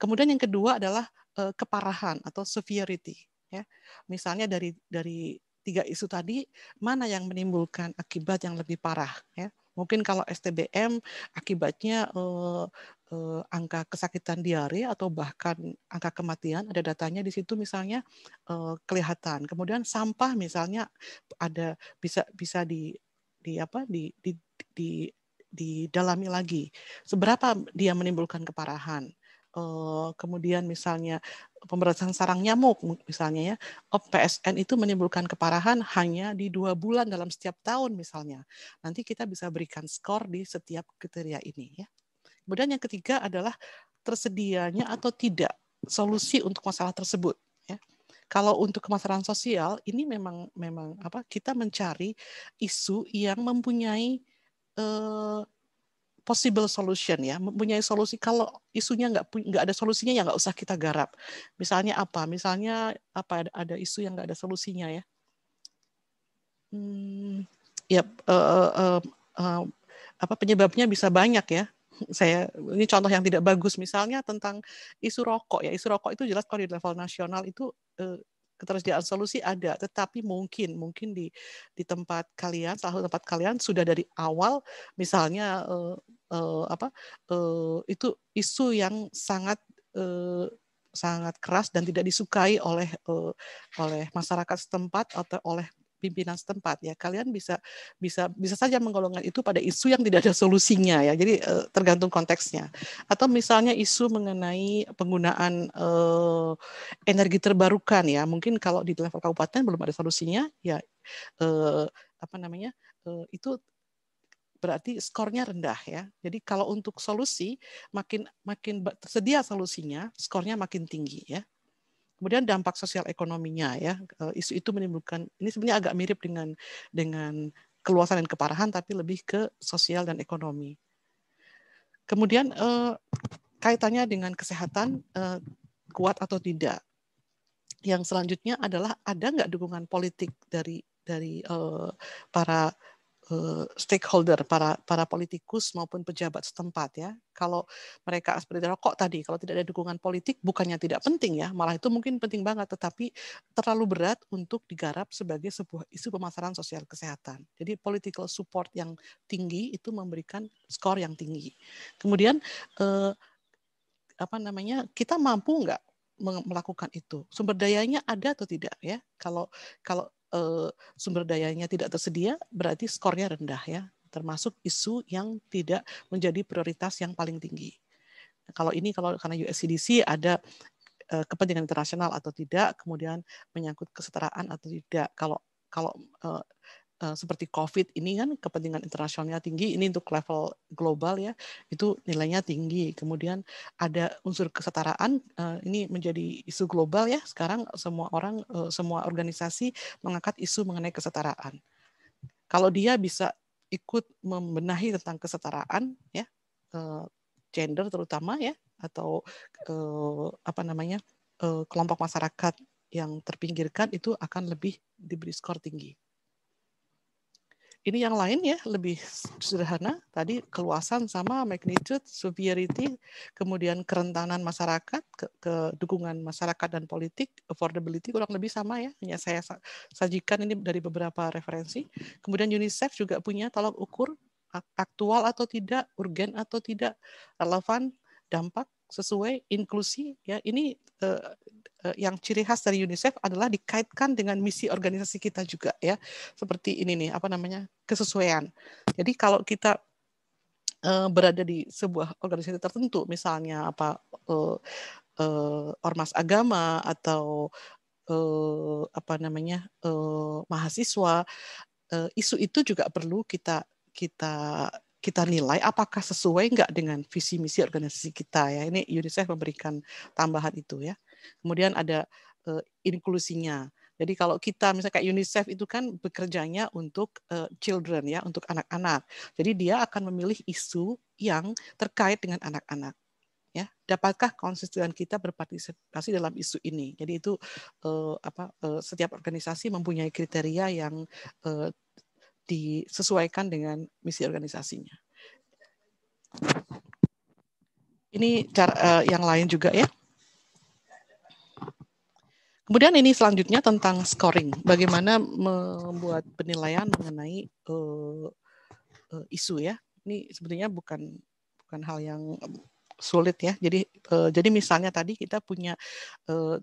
Kemudian yang kedua adalah uh, keparahan atau severity ya. Misalnya dari dari tiga isu tadi mana yang menimbulkan akibat yang lebih parah ya. Mungkin kalau STBM akibatnya uh, eh, angka kesakitan diare atau bahkan angka kematian ada datanya di situ misalnya eh, kelihatan kemudian sampah misalnya ada bisa bisa di di apa di di, di didalami lagi seberapa dia menimbulkan keparahan eh, kemudian misalnya pemberantasan sarang nyamuk misalnya ya oh, PSN itu menimbulkan keparahan hanya di dua bulan dalam setiap tahun misalnya nanti kita bisa berikan skor di setiap kriteria ini ya Kemudian yang ketiga adalah tersedianya atau tidak solusi untuk masalah tersebut. Ya. Kalau untuk kemasalahan sosial ini memang memang apa kita mencari isu yang mempunyai uh, possible solution ya mempunyai solusi kalau isunya nggak nggak ada solusinya ya nggak usah kita garap misalnya apa misalnya apa ada, ada isu yang nggak ada solusinya ya hmm, ya uh, uh, uh, apa penyebabnya bisa banyak ya saya ini contoh yang tidak bagus misalnya tentang isu rokok ya isu rokok itu jelas kalau di level nasional itu eh, ketersediaan solusi ada tetapi mungkin mungkin di di tempat kalian salah satu tempat kalian sudah dari awal misalnya eh, eh, apa eh, itu isu yang sangat eh, sangat keras dan tidak disukai oleh uh, oleh masyarakat setempat atau oleh pimpinan setempat ya kalian bisa bisa bisa saja menggolongkan itu pada isu yang tidak ada solusinya ya jadi uh, tergantung konteksnya atau misalnya isu mengenai penggunaan uh, energi terbarukan ya mungkin kalau di level kabupaten belum ada solusinya ya uh, apa namanya uh, itu berarti skornya rendah ya. Jadi kalau untuk solusi makin makin tersedia solusinya, skornya makin tinggi ya. Kemudian dampak sosial ekonominya ya, eh, isu itu menimbulkan ini sebenarnya agak mirip dengan dengan keluasan dan keparahan tapi lebih ke sosial dan ekonomi. Kemudian eh, kaitannya dengan kesehatan eh, kuat atau tidak. Yang selanjutnya adalah ada nggak dukungan politik dari dari eh, para Eh, stakeholder, para para politikus maupun pejabat setempat ya. Kalau mereka seperti rokok tadi, kalau tidak ada dukungan politik bukannya tidak penting ya, malah itu mungkin penting banget, tetapi terlalu berat untuk digarap sebagai sebuah isu pemasaran sosial kesehatan. Jadi political support yang tinggi itu memberikan skor yang tinggi. Kemudian eh, apa namanya kita mampu nggak melakukan itu sumber dayanya ada atau tidak ya kalau kalau Eh, sumber dayanya tidak tersedia, berarti skornya rendah ya, termasuk isu yang tidak menjadi prioritas yang paling tinggi. Kalau ini kalau karena USCDC ada eh, kepentingan internasional atau tidak, kemudian menyangkut kesetaraan atau tidak. Kalau kalau eh, Eh, seperti COVID ini kan kepentingan internasionalnya tinggi, ini untuk level global ya, itu nilainya tinggi. Kemudian ada unsur kesetaraan, eh, ini menjadi isu global ya. Sekarang semua orang, eh, semua organisasi mengangkat isu mengenai kesetaraan. Kalau dia bisa ikut membenahi tentang kesetaraan ya, gender terutama ya, atau apa namanya kelompok masyarakat yang terpinggirkan itu akan lebih diberi skor tinggi ini yang lain ya lebih sederhana tadi keluasan sama magnitude severity kemudian kerentanan masyarakat ke, ke dukungan masyarakat dan politik affordability kurang lebih sama ya hanya saya sajikan ini dari beberapa referensi kemudian UNICEF juga punya tolak ukur aktual atau tidak urgen atau tidak relevan dampak sesuai inklusi ya ini uh, yang ciri khas dari UNICEF adalah dikaitkan dengan misi organisasi kita juga ya seperti ini nih apa namanya kesesuaian jadi kalau kita uh, berada di sebuah organisasi tertentu misalnya apa uh, uh, ormas agama atau uh, apa namanya uh, mahasiswa uh, isu itu juga perlu kita kita kita nilai apakah sesuai nggak dengan visi misi organisasi kita ya ini UNICEF memberikan tambahan itu ya kemudian ada uh, inklusinya jadi kalau kita misalnya kayak UNICEF itu kan bekerjanya untuk uh, children ya, untuk anak-anak. Jadi dia akan memilih isu yang terkait dengan anak-anak. Ya, dapatkah konstituen kita berpartisipasi dalam isu ini? Jadi itu uh, apa uh, setiap organisasi mempunyai kriteria yang uh, disesuaikan dengan misi organisasinya. Ini cara uh, yang lain juga ya. Kemudian ini selanjutnya tentang scoring, bagaimana membuat penilaian mengenai uh, uh, isu ya. Ini sebenarnya bukan bukan hal yang sulit ya. Jadi uh, jadi misalnya tadi kita punya uh,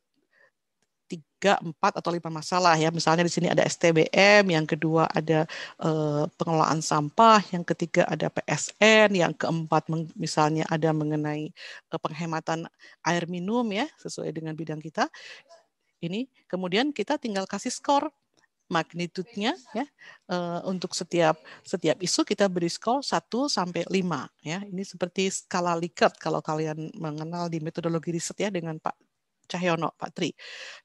tiga, empat atau lima masalah ya. Misalnya di sini ada STBM, yang kedua ada eh, pengelolaan sampah, yang ketiga ada PSN, yang keempat misalnya ada mengenai eh, penghematan air minum ya sesuai dengan bidang kita. Ini kemudian kita tinggal kasih skor magnitudenya ya uh, untuk setiap setiap isu kita beri skor 1 sampai 5 ya. Ini seperti skala Likert kalau kalian mengenal di metodologi riset ya dengan Pak Cahyono Pak Tri.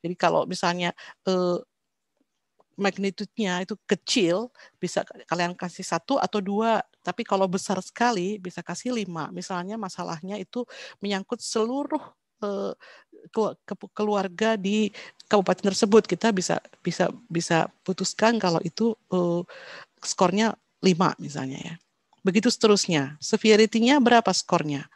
Jadi kalau misalnya eh, magnitudenya itu kecil, bisa kalian kasih satu atau dua. Tapi kalau besar sekali, bisa kasih lima. Misalnya masalahnya itu menyangkut seluruh eh, keluarga di kabupaten tersebut. Kita bisa bisa bisa putuskan kalau itu uh, skornya lima misalnya ya. Begitu seterusnya. Severity-nya berapa skornya?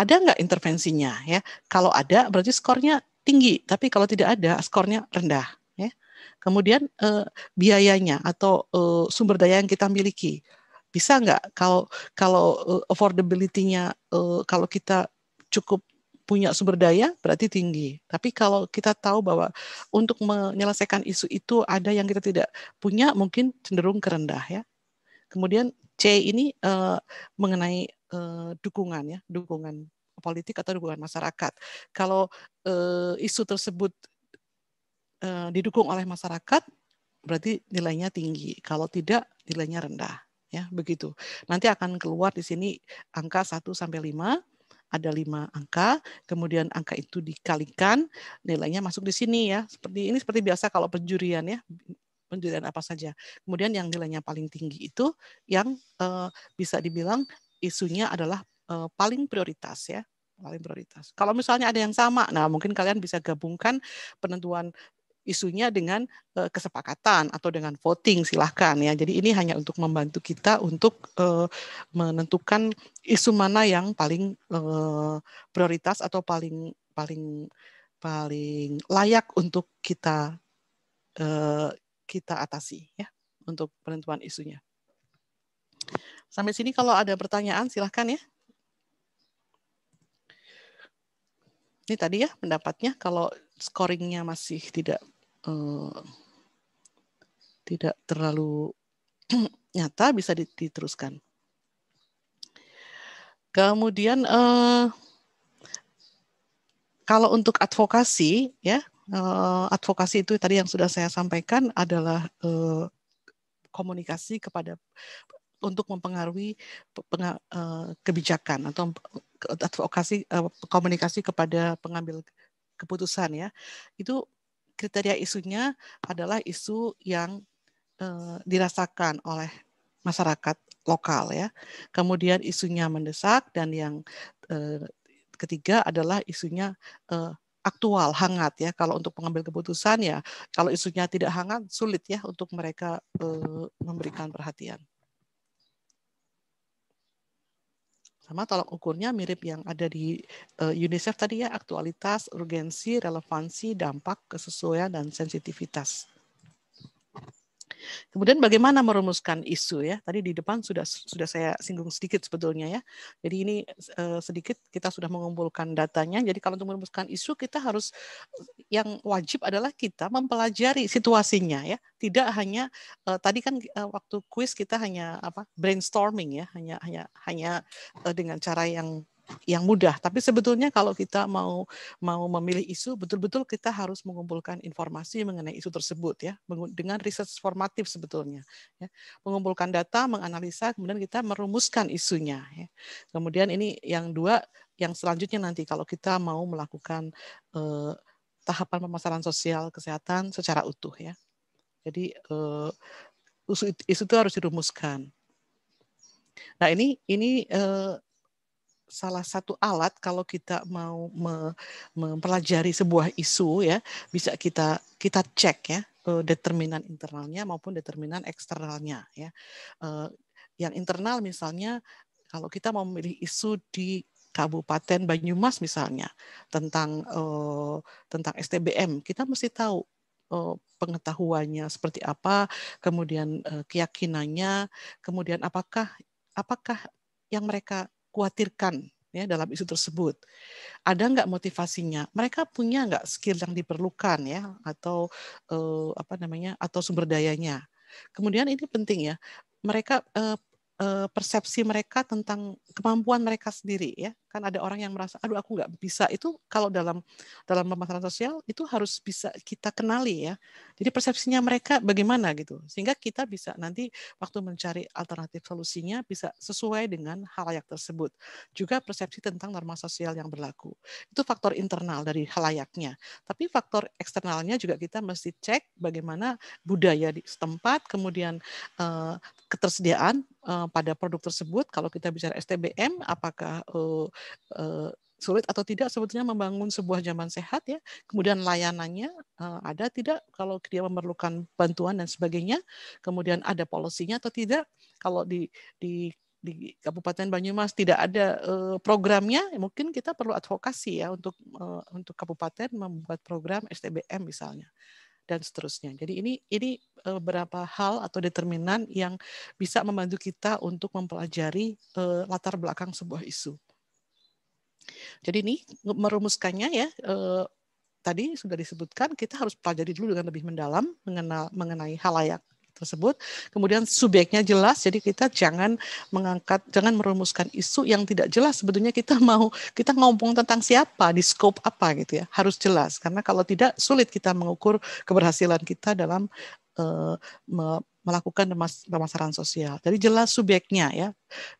ada nggak intervensinya ya kalau ada berarti skornya tinggi tapi kalau tidak ada skornya rendah ya kemudian eh, biayanya atau eh, sumber daya yang kita miliki bisa nggak kalau kalau eh, affordability-nya eh, kalau kita cukup punya sumber daya berarti tinggi. Tapi kalau kita tahu bahwa untuk menyelesaikan isu itu ada yang kita tidak punya mungkin cenderung kerendah ya. Kemudian C ini uh, mengenai uh, dukungan ya, dukungan politik atau dukungan masyarakat. Kalau uh, isu tersebut uh, didukung oleh masyarakat, berarti nilainya tinggi. Kalau tidak, nilainya rendah. Ya, begitu. Nanti akan keluar di sini angka 1 sampai lima ada lima angka, kemudian angka itu dikalikan, nilainya masuk di sini ya. Seperti ini seperti biasa kalau penjurian ya, pendidikan apa saja. Kemudian yang nilainya paling tinggi itu yang uh, bisa dibilang isunya adalah uh, paling prioritas ya paling prioritas. Kalau misalnya ada yang sama, nah mungkin kalian bisa gabungkan penentuan isunya dengan uh, kesepakatan atau dengan voting silahkan ya. Jadi ini hanya untuk membantu kita untuk uh, menentukan isu mana yang paling uh, prioritas atau paling paling paling layak untuk kita kita atasi ya untuk penentuan isunya. Sampai sini kalau ada pertanyaan silahkan ya. Ini tadi ya pendapatnya kalau scoringnya masih tidak eh, tidak terlalu nyata bisa diteruskan. Kemudian eh, kalau untuk advokasi ya Eh, advokasi itu tadi yang sudah saya sampaikan adalah eh, komunikasi kepada untuk mempengaruhi eh, kebijakan atau advokasi komunikasi kepada pengambil keputusan ya itu kriteria isunya adalah isu yang dirasakan oleh masyarakat lokal ya kemudian isunya mendesak dan yang ketiga adalah isunya aktual, hangat ya. Kalau untuk pengambil keputusan ya, kalau isunya tidak hangat, sulit ya untuk mereka eh, memberikan perhatian. Sama tolak ukurnya mirip yang ada di eh, UNICEF tadi ya, aktualitas, urgensi, relevansi, dampak, kesesuaian, dan sensitivitas. Kemudian bagaimana merumuskan isu ya? Tadi di depan sudah sudah saya singgung sedikit sebetulnya ya. Jadi ini uh, sedikit kita sudah mengumpulkan datanya. Jadi kalau untuk merumuskan isu kita harus yang wajib adalah kita mempelajari situasinya ya. Tidak hanya uh, tadi kan uh, waktu kuis kita hanya apa brainstorming ya, hanya hanya hanya dengan cara yang yang mudah. Tapi sebetulnya kalau kita mau mau memilih isu, betul-betul kita harus mengumpulkan informasi mengenai isu tersebut ya, dengan riset formatif sebetulnya. Ya. Mengumpulkan data, menganalisa, kemudian kita merumuskan isunya. Ya. Kemudian ini yang dua, yang selanjutnya nanti kalau kita mau melakukan eh, tahapan pemasaran sosial kesehatan secara utuh ya. Jadi eh, isu, itu harus dirumuskan. Nah ini ini eh, salah satu alat kalau kita mau mempelajari sebuah isu ya bisa kita kita cek ya eh, determinan internalnya maupun determinan eksternalnya ya eh, yang internal misalnya kalau kita mau memilih isu di Kabupaten Banyumas misalnya tentang eh, tentang STBM kita mesti tahu pengetahuannya seperti apa kemudian keyakinannya kemudian apakah apakah yang mereka khawatirkan ya dalam isu tersebut. Ada nggak motivasinya? Mereka punya nggak skill yang diperlukan ya atau eh, apa namanya atau sumber dayanya. Kemudian ini penting ya. Mereka eh, eh persepsi mereka tentang kemampuan mereka sendiri ya kan ada orang yang merasa aduh aku nggak bisa itu kalau dalam dalam pemasaran sosial itu harus bisa kita kenali ya jadi persepsinya mereka bagaimana gitu sehingga kita bisa nanti waktu mencari alternatif solusinya bisa sesuai dengan halayak tersebut juga persepsi tentang norma sosial yang berlaku itu faktor internal dari halayaknya tapi faktor eksternalnya juga kita mesti cek bagaimana budaya di setempat kemudian eh, ketersediaan eh, pada produk tersebut kalau kita bicara STBM apakah eh, Eh, sulit atau tidak sebetulnya membangun sebuah zaman sehat ya kemudian layanannya eh, ada tidak kalau dia memerlukan bantuan dan sebagainya kemudian ada polisinya atau tidak kalau di di di Kabupaten Banyumas tidak ada eh, programnya, mungkin kita perlu advokasi ya untuk untuk kabupaten membuat program STBM misalnya dan seterusnya. Jadi ini ini beberapa hal atau determinan yang bisa membantu kita untuk mempelajari latar belakang sebuah isu. Jadi ini merumuskannya ya eh, tadi sudah disebutkan kita harus pelajari dulu dengan lebih mendalam mengenal, mengenai halayak tersebut. Kemudian subjeknya jelas, jadi kita jangan mengangkat, jangan merumuskan isu yang tidak jelas. Sebetulnya kita mau kita ngomong tentang siapa, di scope apa gitu ya, harus jelas. Karena kalau tidak sulit kita mengukur keberhasilan kita dalam uh, melakukan pemasaran sosial. Jadi jelas subjeknya ya,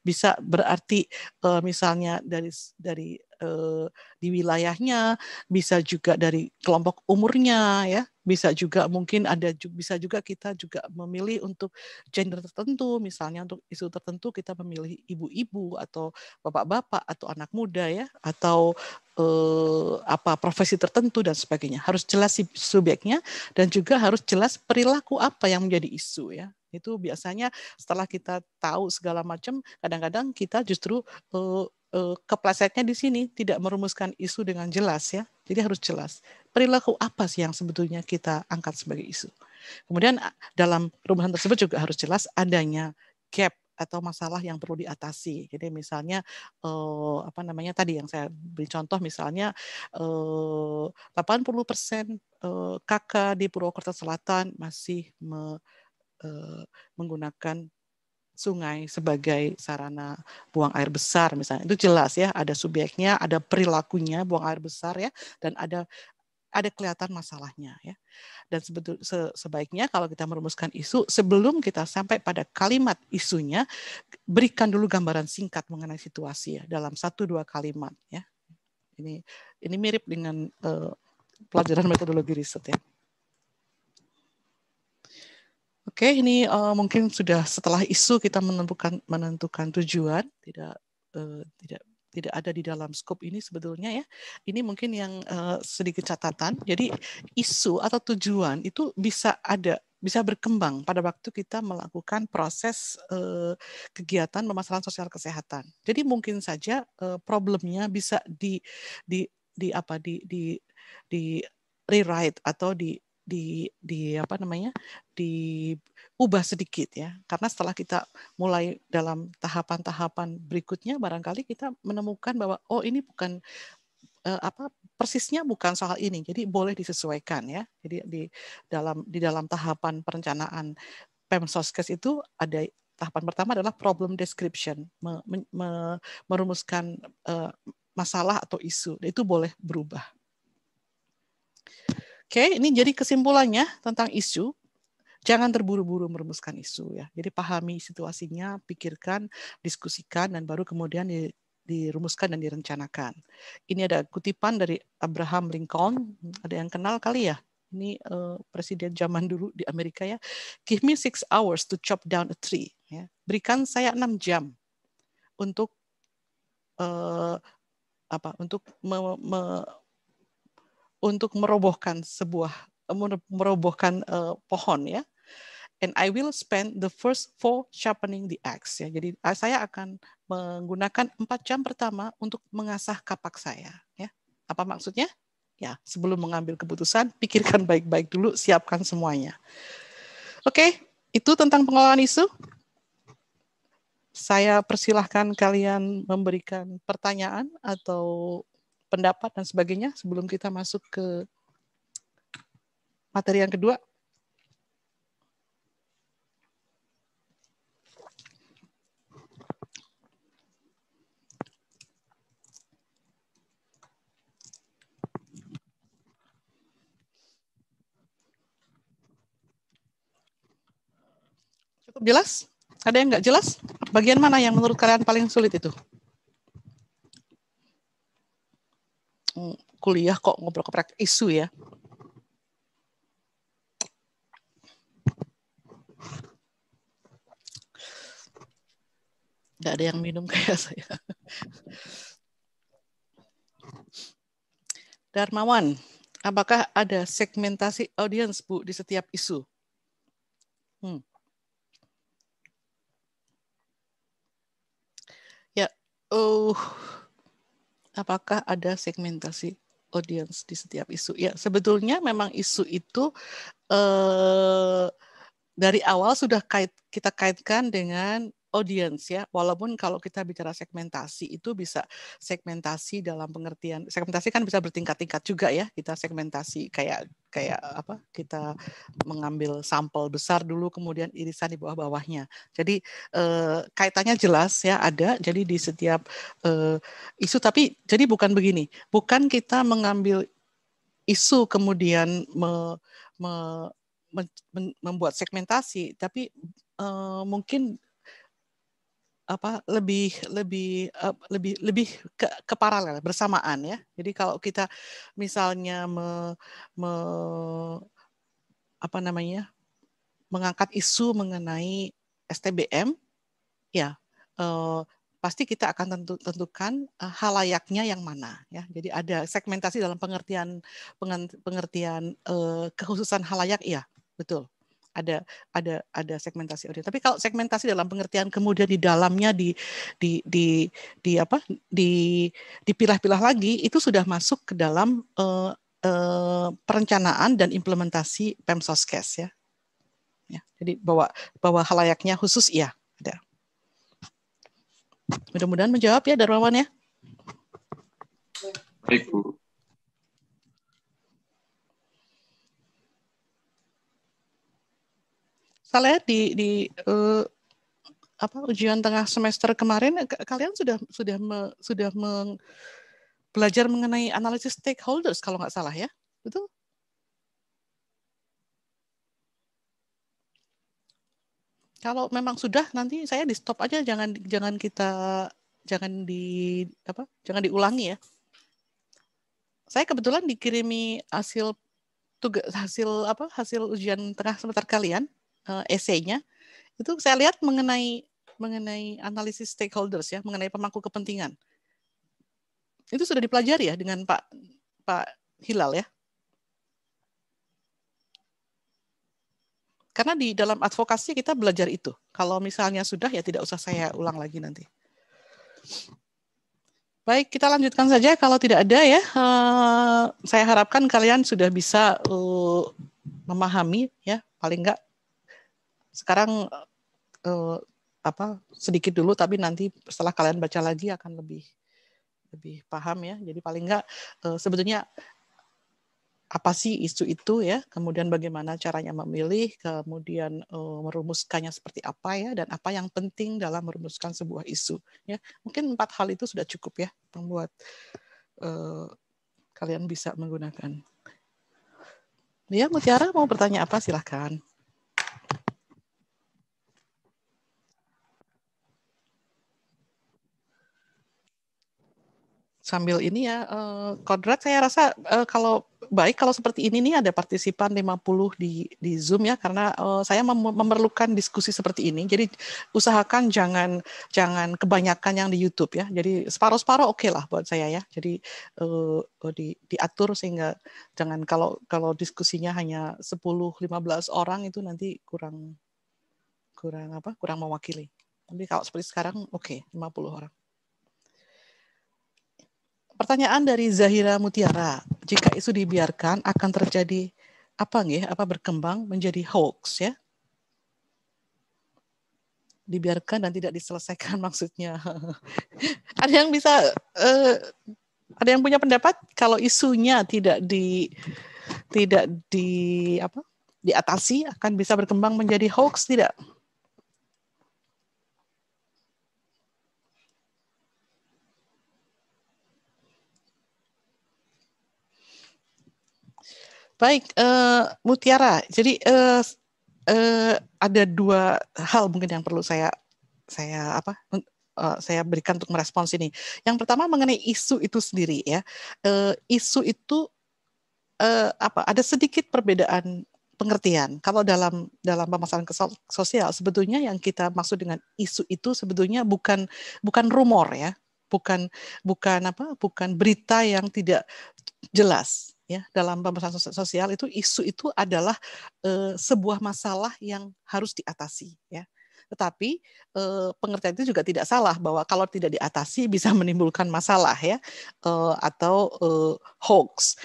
bisa berarti uh, misalnya dari dari eh, di wilayahnya, bisa juga dari kelompok umurnya ya, bisa juga mungkin ada bisa juga kita juga memilih untuk gender tertentu, misalnya untuk isu tertentu kita memilih ibu-ibu atau bapak-bapak atau anak muda ya atau eh, apa profesi tertentu dan sebagainya. Harus jelas subjeknya dan juga harus jelas perilaku apa yang menjadi isu ya. Itu biasanya setelah kita tahu segala macam, kadang-kadang kita justru uh, uh, keplesetnya di sini tidak merumuskan isu dengan jelas ya. Jadi harus jelas perilaku apa sih yang sebetulnya kita angkat sebagai isu. Kemudian dalam rumusan tersebut juga harus jelas adanya gap atau masalah yang perlu diatasi. Jadi misalnya eh, apa namanya tadi yang saya beri contoh misalnya eh, 80 persen eh, kakak di Purwokerto Selatan masih me, eh, menggunakan sungai sebagai sarana buang air besar misalnya itu jelas ya ada subjeknya ada perilakunya buang air besar ya dan ada ada kelihatan masalahnya ya dan sebetul se, sebaiknya kalau kita merumuskan isu sebelum kita sampai pada kalimat isunya berikan dulu gambaran singkat mengenai situasi ya dalam satu dua kalimat ya ini ini mirip dengan uh, pelajaran metodologi riset ya Oke, ini uh, mungkin sudah setelah isu kita menentukan menentukan tujuan, tidak uh, tidak tidak ada di dalam scope ini sebetulnya ya. Ini mungkin yang uh, sedikit catatan. Jadi isu atau tujuan itu bisa ada bisa berkembang pada waktu kita melakukan proses uh, kegiatan permasalahan sosial kesehatan. Jadi mungkin saja uh, problemnya bisa di di di apa di di di rewrite atau di di di apa namanya diubah sedikit ya karena setelah kita mulai dalam tahapan-tahapan berikutnya barangkali kita menemukan bahwa oh ini bukan eh, apa persisnya bukan soal ini jadi boleh disesuaikan ya jadi di dalam di dalam tahapan perencanaan Pemsoskes itu ada tahapan pertama adalah problem description, me, me, merumuskan eh, masalah atau isu. Itu boleh berubah. Oke, ini jadi kesimpulannya tentang isu. Jangan terburu-buru merumuskan isu ya. Jadi pahami situasinya, pikirkan, diskusikan, dan baru kemudian dirumuskan dan direncanakan. Ini ada kutipan dari Abraham Lincoln. Ada yang kenal kali ya? Ini uh, presiden zaman dulu di Amerika ya. Give me six hours to chop down a tree. Ya. Berikan saya enam jam untuk uh, apa? Untuk me, me, untuk merobohkan sebuah merobohkan uh, pohon ya. And I will spend the first four sharpening the axe ya. Jadi ah, saya akan menggunakan empat jam pertama untuk mengasah kapak saya ya. Apa maksudnya? Ya, sebelum mengambil keputusan, pikirkan baik-baik dulu, siapkan semuanya. Oke, okay, itu tentang pengelolaan isu. Saya persilahkan kalian memberikan pertanyaan atau pendapat dan sebagainya sebelum kita masuk ke materi yang kedua? Cukup jelas? Ada yang nggak jelas? Bagian mana yang menurut kalian paling sulit itu? kuliah kok ngobrol keprek isu ya. Gak ada yang minum kayak saya. Darmawan, apakah ada segmentasi audiens Bu di setiap isu? Hmm. Ya, oh, apakah ada segmentasi audience di setiap isu. Ya, sebetulnya memang isu itu eh, dari awal sudah kait, kita kaitkan dengan audience ya. Walaupun kalau kita bicara segmentasi itu bisa segmentasi dalam pengertian segmentasi kan bisa bertingkat-tingkat juga ya. Kita segmentasi kayak kayak apa? Kita mengambil sampel besar dulu kemudian irisan di bawah-bawahnya. Jadi eh, kaitannya jelas ya ada. Jadi di setiap eh, isu tapi jadi bukan begini. Bukan kita mengambil isu kemudian me, me, me, membuat segmentasi tapi eh, mungkin apa lebih lebih uh, lebih lebih ke, ke paralel bersamaan ya. Jadi kalau kita misalnya me, me, apa namanya mengangkat isu mengenai STBM, ya uh, pasti kita akan tentu, tentukan uh, halayaknya yang mana ya. Jadi ada segmentasi dalam pengertian pengertian uh, kekhususan halayak ya betul ada ada ada segmentasi audiens. Tapi kalau segmentasi dalam pengertian kemudian di dalamnya di di di, di apa di dipilah-pilah lagi itu sudah masuk ke dalam uh, uh, perencanaan dan implementasi Pemsoskes ya. ya. Jadi bahwa bahwa halayaknya khusus ya ada. Mudah-mudahan menjawab ya darwawan ya. Baik Bu. saya lihat di di uh, apa ujian tengah semester kemarin kalian sudah sudah me, sudah meng, belajar mengenai analisis stakeholders kalau nggak salah ya betul kalau memang sudah nanti saya di stop aja jangan jangan kita jangan di apa jangan diulangi ya saya kebetulan dikirimi hasil tugas hasil apa hasil ujian tengah semester kalian uh, eh, esainya itu saya lihat mengenai mengenai analisis stakeholders ya, mengenai pemangku kepentingan. Itu sudah dipelajari ya dengan Pak Pak Hilal ya. Karena di dalam advokasi kita belajar itu. Kalau misalnya sudah ya tidak usah saya ulang lagi nanti. Baik, kita lanjutkan saja kalau tidak ada ya. Uh, saya harapkan kalian sudah bisa uh, memahami ya, paling enggak sekarang uh, apa sedikit dulu tapi nanti setelah kalian baca lagi akan lebih lebih paham ya. Jadi paling enggak uh, eh, sebetulnya apa sih isu itu ya, kemudian bagaimana caranya memilih, kemudian uh, merumuskannya seperti apa ya, dan apa yang penting dalam merumuskan sebuah isu. Ya, mungkin empat hal itu sudah cukup ya, membuat uh, kalian bisa menggunakan. Ya, Mutiara mau bertanya apa silahkan. sambil ini ya uh, kodrat saya rasa uh, kalau baik kalau seperti ini nih ada partisipan 50 di di Zoom ya karena uh, saya mem memerlukan diskusi seperti ini. Jadi usahakan jangan jangan kebanyakan yang di YouTube ya. Jadi separuh-separuh oke okay lah buat saya ya. Jadi uh, di diatur sehingga jangan kalau kalau diskusinya hanya 10 15 orang itu nanti kurang kurang apa? kurang mewakili. Tapi kalau seperti sekarang oke okay, 50 orang. Pertanyaan dari Zahira Mutiara, jika isu dibiarkan akan terjadi apa nggih? Apa berkembang menjadi hoax ya? Dibiarkan dan tidak diselesaikan maksudnya. ada yang bisa uh, ada yang punya pendapat kalau isunya tidak di tidak di apa? diatasi akan bisa berkembang menjadi hoax tidak? Baik, uh, Mutiara. Jadi uh, uh, ada dua hal mungkin yang perlu saya saya apa saya berikan untuk merespons ini. Yang pertama mengenai isu itu sendiri ya. Uh, isu itu uh, apa? Ada sedikit perbedaan pengertian. Kalau dalam dalam pemasaran sosial sebetulnya yang kita maksud dengan isu itu sebetulnya bukan bukan rumor ya, bukan bukan apa? Bukan berita yang tidak jelas ya dalam pemerintahan sosial itu isu itu adalah eh, sebuah masalah yang harus diatasi ya tetapi eh, pengertian itu juga tidak salah bahwa kalau tidak diatasi bisa menimbulkan masalah ya eh, atau hoax.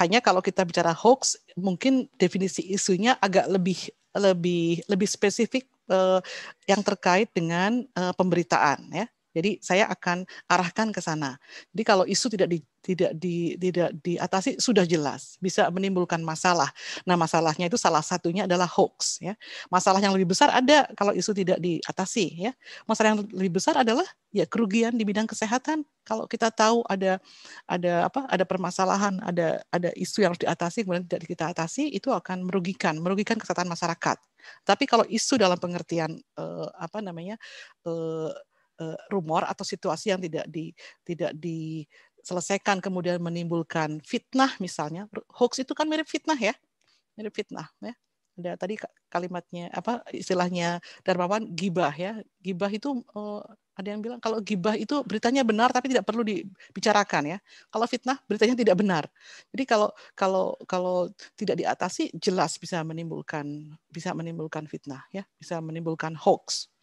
hanya kalau kita bicara hoax mungkin definisi isunya agak lebih lebih lebih spesifik uh, yang terkait dengan uh, pemberitaan ya jadi saya akan arahkan ke sana. Jadi kalau isu tidak di, tidak di, tidak diatasi sudah jelas bisa menimbulkan masalah. Nah masalahnya itu salah satunya adalah hoax. Ya. Masalah yang lebih besar ada kalau isu tidak diatasi. Ya. Masalah yang lebih besar adalah ya kerugian di bidang kesehatan. Kalau kita tahu ada ada apa ada permasalahan ada ada isu yang harus diatasi kemudian tidak kita atasi itu akan merugikan merugikan kesehatan masyarakat. Tapi kalau isu dalam pengertian eh, apa namanya eh, Eh, rumor atau situasi yang tidak di tidak diselesaikan kemudian menimbulkan fitnah misalnya hoax itu kan mirip fitnah ya mirip fitnah ya ada tadi kalimatnya apa istilahnya Darmawan gibah ya gibah itu eh, ada yang bilang kalau gibah itu beritanya benar tapi tidak perlu dibicarakan ya kalau fitnah beritanya tidak benar jadi kalau kalau kalau tidak diatasi jelas bisa menimbulkan bisa menimbulkan fitnah ya bisa menimbulkan hoax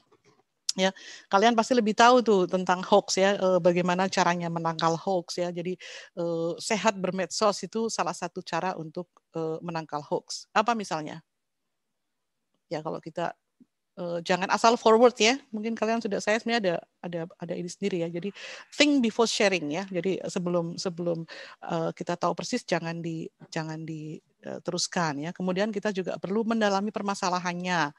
ya kalian pasti lebih tahu tuh tentang hoax ya eh, bagaimana caranya menangkal hoax ya jadi eh, sehat bermedsos itu salah satu cara untuk eh, menangkal hoax apa misalnya ya kalau kita jangan asal forward ya mungkin kalian sudah saya sebenarnya ada ada ada ini sendiri ya jadi think before sharing ya jadi sebelum sebelum kita tahu persis jangan di jangan diteruskan ya kemudian kita juga perlu mendalami permasalahannya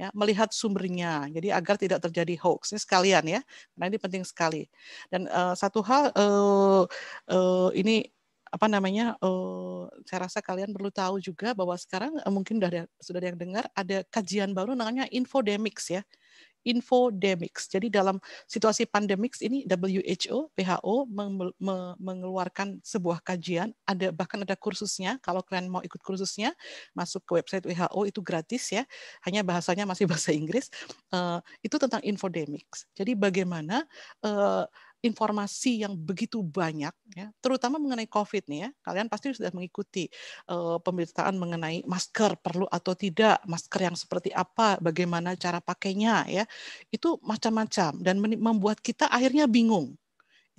ya, melihat sumbernya. Jadi agar tidak terjadi hoax. Ini sekalian ya, karena ini penting sekali. Dan uh, satu hal uh, uh, ini apa namanya? Uh, saya rasa kalian perlu tahu juga bahwa sekarang uh, mungkin sudah ada, sudah ada yang dengar ada kajian baru namanya infodemics ya infodemics. Jadi dalam situasi pandemics ini WHO, WHO mengeluarkan sebuah kajian, ada bahkan ada kursusnya. Kalau kalian mau ikut kursusnya, masuk ke website WHO itu gratis ya. Hanya bahasanya masih bahasa Inggris. Uh, itu tentang infodemics. Jadi bagaimana uh, informasi yang begitu banyak, ya, terutama mengenai COVID nih ya. Kalian pasti sudah mengikuti uh, pemberitaan mengenai masker perlu atau tidak, masker yang seperti apa, bagaimana cara pakainya, ya. Itu macam-macam dan membuat kita akhirnya bingung.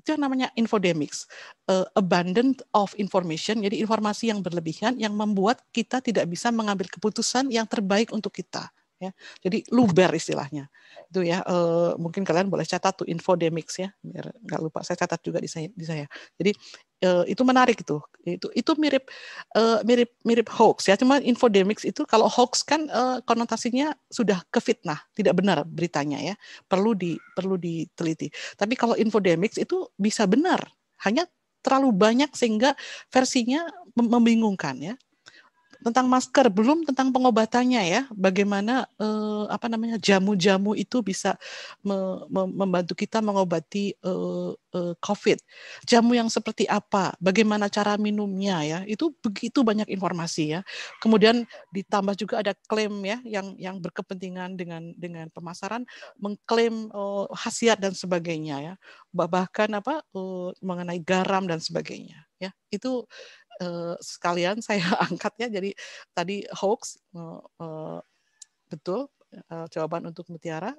Itu yang namanya infodemics, uh, eh, abundant of information, jadi informasi yang berlebihan yang membuat kita tidak bisa mengambil keputusan yang terbaik untuk kita ya. Jadi luber istilahnya. Itu ya e, mungkin kalian boleh catat tuh infodemix ya, biar nggak lupa saya catat juga di saya. Di saya. Jadi e, itu menarik itu. Itu itu mirip e, mirip mirip hoax ya, cuma infodemix itu kalau hoax kan e, konotasinya sudah ke fitnah, tidak benar beritanya ya. Perlu di perlu diteliti. Tapi kalau infodemix itu bisa benar, hanya terlalu banyak sehingga versinya membingungkan ya tentang masker belum tentang pengobatannya ya bagaimana eh, apa namanya jamu-jamu itu bisa me me membantu kita mengobati eh, eh, COVID jamu yang seperti apa bagaimana cara minumnya ya itu begitu banyak informasi ya kemudian ditambah juga ada klaim ya yang yang berkepentingan dengan dengan pemasaran mengklaim eh, khasiat dan sebagainya ya bahkan apa eh, mengenai garam dan sebagainya ya itu Eh, sekalian saya angkatnya jadi tadi hoax eh, betul eh, jawaban untuk mutiara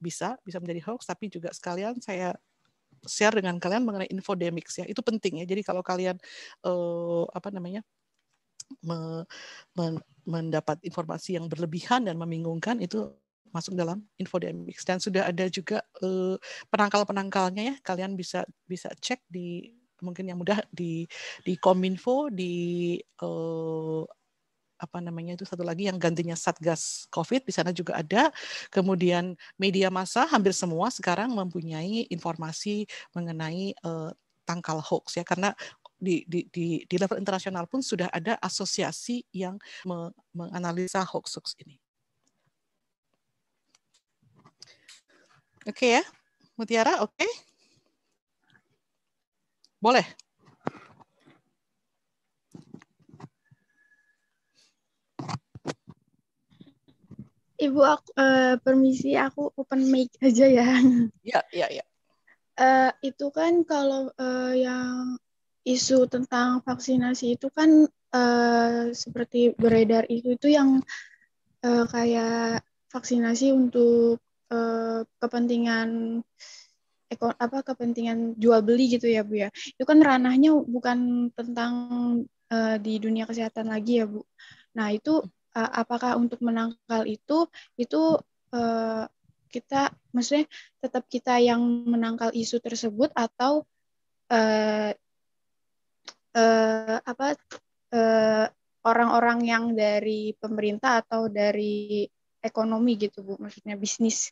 bisa bisa menjadi hoax tapi juga sekalian saya share dengan kalian mengenai infodemics ya itu penting ya jadi kalau kalian apa namanya mendapat informasi yang berlebihan dan membingungkan itu masuk dalam infodemics dan sudah ada juga penangkal penangkalnya ya kalian bisa bisa cek di mungkin yang mudah di di Kominfo di uh, apa namanya itu satu lagi yang gantinya Satgas Covid di sana juga ada. Kemudian media massa hampir semua sekarang mempunyai informasi mengenai uh, tangkal hoax ya karena di, di, di, di level internasional pun sudah ada asosiasi yang me, menganalisa hoax hoax ini. Oke okay ya, Mutiara, oke. Okay? Boleh. Ibu aku uh, permisi aku open mic aja ya. Iya, iya, iya. Uh, itu kan kalau uh, yang isu tentang vaksinasi itu kan uh, seperti beredar itu itu yang uh, kayak vaksinasi untuk uh, kepentingan ekon apa kepentingan jual beli gitu ya Bu ya. Itu kan ranahnya bukan tentang uh, di dunia kesehatan lagi ya Bu. Nah, itu uh, apakah untuk menangkal itu itu uh, kita maksudnya tetap kita yang menangkal isu tersebut atau uh, uh, apa orang orang-orang yang dari pemerintah atau dari ekonomi gitu Bu, maksudnya bisnis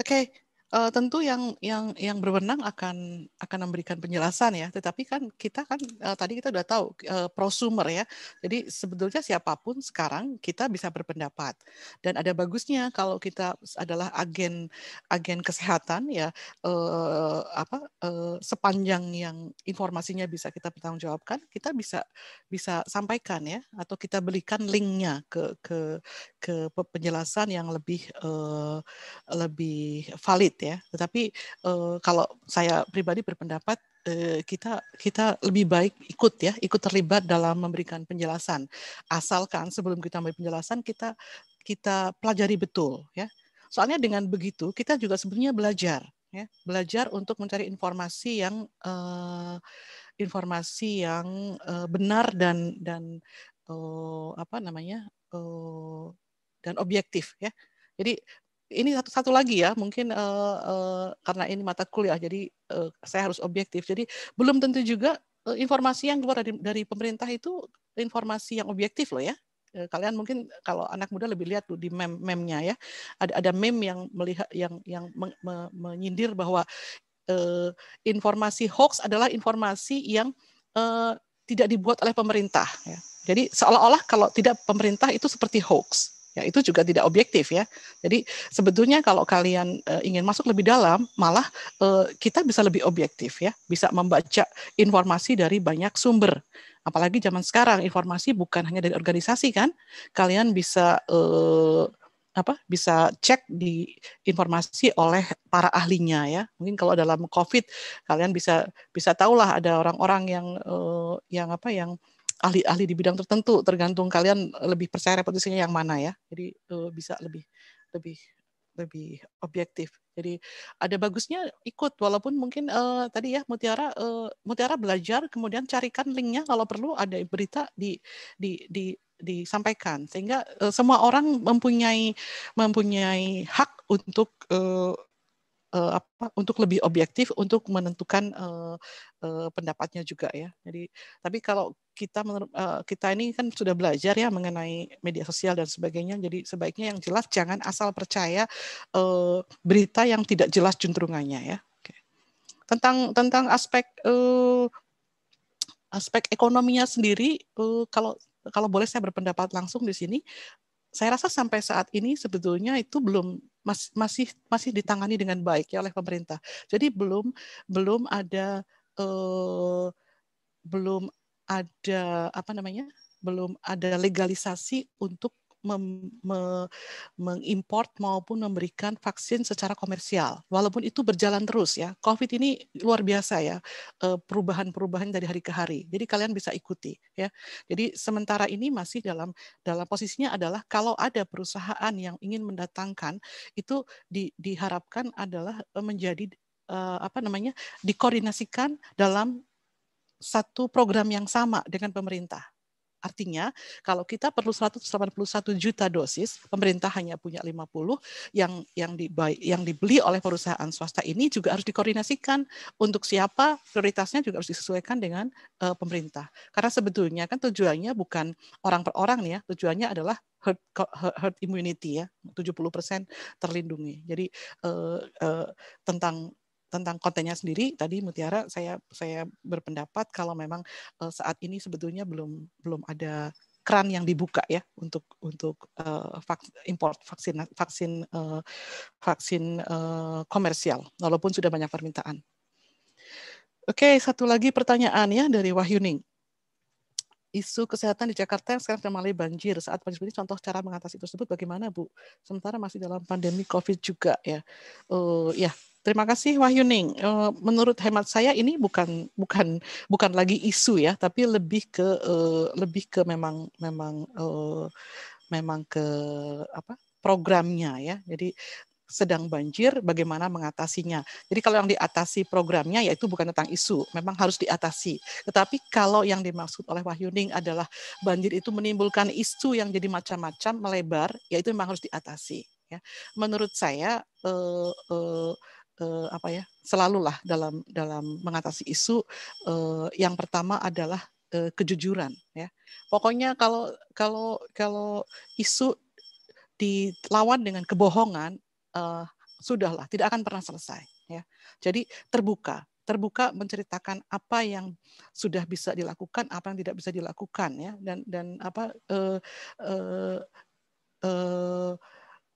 okay uh, tentu yang yang yang berwenang akan akan memberikan penjelasan ya tetapi kan kita kan uh, tadi kita sudah tahu uh, prosumer ya jadi sebetulnya siapapun sekarang kita bisa berpendapat dan ada bagusnya kalau kita adalah agen agen kesehatan ya uh, apa uh, sepanjang yang informasinya bisa kita pertanggungjawabkan kita bisa bisa sampaikan ya atau kita belikan linknya ke ke ke penjelasan yang lebih uh, lebih valid ya. Tetapi uh, kalau saya pribadi berpendapat uh, kita kita lebih baik ikut ya, ikut terlibat dalam memberikan penjelasan. Asalkan sebelum kita memberi penjelasan kita kita pelajari betul ya. Soalnya dengan begitu kita juga sebenarnya belajar ya, belajar untuk mencari informasi yang uh, informasi yang uh, benar dan dan uh, apa namanya uh, dan objektif ya. Jadi ini satu satu lagi ya mungkin uh, uh, karena ini mata kuliah jadi uh, saya harus objektif jadi belum tentu juga uh, informasi yang keluar dari, dari pemerintah itu informasi yang objektif loh ya kalian mungkin kalau anak muda lebih lihat tuh di mem memnya ya ada ada mem yang melihat yang yang me, me, menyindir bahwa eh, informasi hoax adalah informasi yang eh, tidak dibuat oleh pemerintah ya. jadi seolah-olah kalau tidak pemerintah itu seperti hoax Ya, itu juga tidak objektif ya. Jadi sebetulnya kalau kalian e, ingin masuk lebih dalam, malah e, kita bisa lebih objektif ya, bisa membaca informasi dari banyak sumber. Apalagi zaman sekarang informasi bukan hanya dari organisasi kan, kalian bisa e, apa bisa cek di informasi oleh para ahlinya ya mungkin kalau dalam covid kalian bisa bisa tahulah ada orang-orang yang e, yang apa yang ahli-ahli di bidang tertentu tergantung kalian lebih percaya reputasinya yang mana ya jadi uh, bisa lebih lebih lebih objektif jadi ada bagusnya ikut walaupun mungkin uh, tadi ya mutiara uh, mutiara belajar kemudian carikan linknya kalau perlu ada berita di di di disampaikan sehingga uh, semua orang mempunyai mempunyai hak untuk uh, uh, apa untuk lebih objektif untuk menentukan uh, uh, pendapatnya juga ya. Jadi tapi kalau kita uh, kita ini kan sudah belajar ya mengenai media sosial dan sebagainya. Jadi sebaiknya yang jelas jangan asal percaya uh, berita yang tidak jelas cenderungannya ya. Oke. Tentang tentang aspek uh, aspek ekonominya sendiri uh, kalau kalau boleh saya berpendapat langsung di sini saya rasa sampai saat ini sebetulnya itu belum mas, masih masih ditangani dengan baik ya oleh pemerintah. Jadi belum belum ada eh, belum ada apa namanya? belum ada legalisasi untuk mem, me, maupun memberikan vaksin secara komersial. Walaupun itu berjalan terus ya. Covid ini luar biasa ya eh, perubahan-perubahan dari hari ke hari. Jadi kalian bisa ikuti ya. Jadi sementara ini masih dalam dalam posisinya adalah kalau ada perusahaan yang ingin mendatangkan itu di, diharapkan adalah eh, menjadi eh, apa namanya dikoordinasikan dalam satu program yang sama dengan pemerintah Artinya, kalau kita perlu 181 juta dosis, pemerintah hanya punya 50 yang yang dibay yang dibeli oleh perusahaan swasta ini juga harus dikoordinasikan untuk siapa prioritasnya juga harus disesuaikan dengan uh, pemerintah. Karena sebetulnya kan tujuannya bukan orang per orang nih ya, tujuannya adalah herd, herd immunity ya, 70% terlindungi. Jadi uh, uh, tentang tentang kontennya sendiri tadi Mutiara saya saya berpendapat kalau memang eh, saat ini sebetulnya belum belum ada keran yang dibuka ya untuk untuk uh, eh, vak, import vaksin eh, vaksin uh, vaksin uh, komersial walaupun sudah banyak permintaan. Oke, satu lagi pertanyaan ya dari Wahyuning isu kesehatan di Jakarta yang sekarang sudah mulai banjir. Saat banjir ini contoh cara mengatasi tersebut bagaimana Bu? Sementara masih dalam pandemi COVID juga ya. Uh, ya, terima kasih Wahyuning. Uh, menurut hemat saya ini bukan bukan bukan lagi isu ya, tapi lebih ke uh, lebih ke memang memang uh, memang ke apa programnya ya. Jadi sedang banjir, bagaimana mengatasinya. Jadi kalau yang diatasi programnya yaitu bukan tentang isu, memang harus diatasi. Tetapi kalau yang dimaksud oleh Wahyuning adalah banjir itu menimbulkan isu yang jadi macam-macam melebar, yaitu memang harus diatasi. Ya. Menurut saya eh, eh, eh, apa ya selalulah dalam dalam mengatasi isu eh, yang pertama adalah eh, kejujuran ya pokoknya kalau kalau kalau isu dilawan dengan kebohongan uh, sudahlah tidak akan pernah selesai ya jadi terbuka terbuka menceritakan apa yang sudah bisa dilakukan apa yang tidak bisa dilakukan ya dan dan apa uh, uh, uh,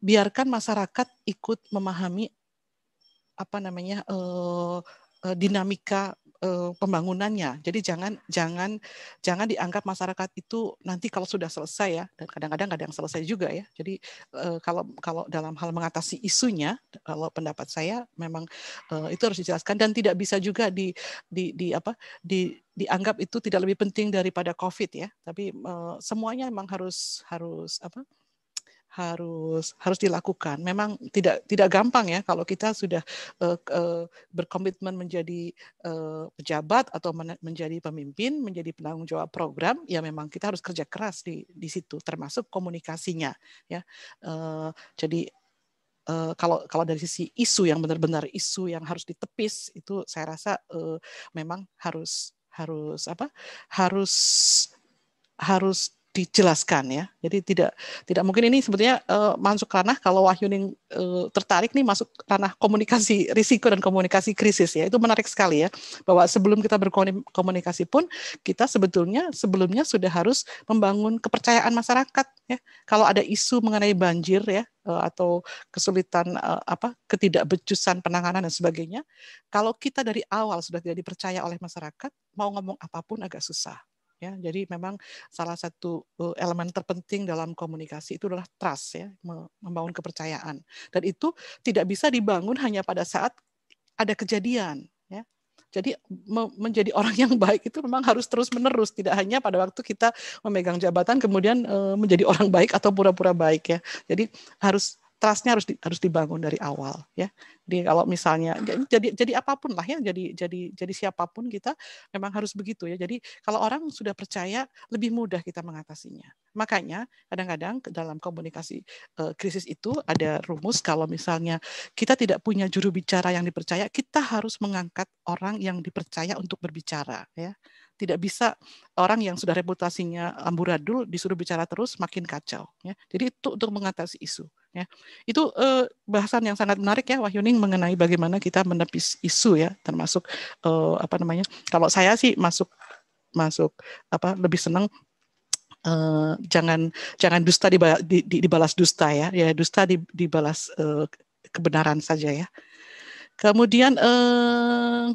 biarkan masyarakat ikut memahami apa namanya uh, dinamika Eh, pembangunannya. Jadi jangan jangan jangan dianggap masyarakat itu nanti kalau sudah selesai ya dan kadang-kadang ada yang selesai juga ya. Jadi eh, kalau kalau dalam hal mengatasi isunya kalau pendapat saya memang eh, itu harus dijelaskan dan tidak bisa juga di di, di apa di dianggap itu tidak lebih penting daripada Covid ya. Tapi semuanya memang harus harus apa? harus harus dilakukan. Memang tidak tidak gampang ya kalau kita sudah uh, uh, berkomitmen menjadi uh, pejabat atau men menjadi pemimpin, menjadi penanggung jawab program, ya memang kita harus kerja keras di di situ, termasuk komunikasinya. Ya, uh, jadi Uh, kalau kalau dari sisi isu yang benar-benar isu yang harus ditepis itu saya rasa uh, memang harus harus apa harus harus dijelaskan ya. Jadi tidak tidak mungkin ini sebetulnya uh, masuk ranah kalau Wahyuning uh, eh, tertarik nih masuk ranah komunikasi risiko dan komunikasi krisis ya. Itu menarik sekali ya bahwa sebelum kita berkomunikasi pun kita sebetulnya sebelumnya sudah harus membangun kepercayaan masyarakat ya. Kalau ada isu mengenai banjir ya uh, atau kesulitan uh, apa ketidakbecusan penanganan dan sebagainya, kalau kita dari awal sudah tidak dipercaya oleh masyarakat, mau ngomong apapun agak susah Ya, jadi memang salah satu eh, elemen terpenting dalam komunikasi itu adalah trust ya, membangun kepercayaan. Dan itu tidak bisa dibangun hanya pada saat ada kejadian ya. Jadi menjadi orang yang baik itu memang harus terus-menerus, tidak hanya pada waktu kita memegang jabatan kemudian eh, menjadi orang baik atau pura-pura baik ya. Jadi harus trustnya harus di, harus dibangun dari awal ya jadi kalau misalnya jadi jadi apapun lah ya jadi jadi jadi siapapun kita memang harus begitu ya jadi kalau orang sudah percaya lebih mudah kita mengatasinya makanya kadang-kadang dalam komunikasi uh, krisis itu ada rumus kalau misalnya kita tidak punya juru bicara yang dipercaya kita harus mengangkat orang yang dipercaya untuk berbicara ya tidak bisa orang yang sudah reputasinya amburadul disuruh bicara terus makin kacau ya jadi itu untuk mengatasi isu Ya. Itu eh, bahasan yang sangat menarik ya Wahyuning mengenai bagaimana kita menepis isu ya, termasuk eh, apa namanya? Kalau saya sih masuk masuk apa lebih senang Uh, eh, jangan jangan dusta dibalas, di, di, dibalas dusta ya, ya dusta di, dibalas uh, kebenaran saja ya. Kemudian uh,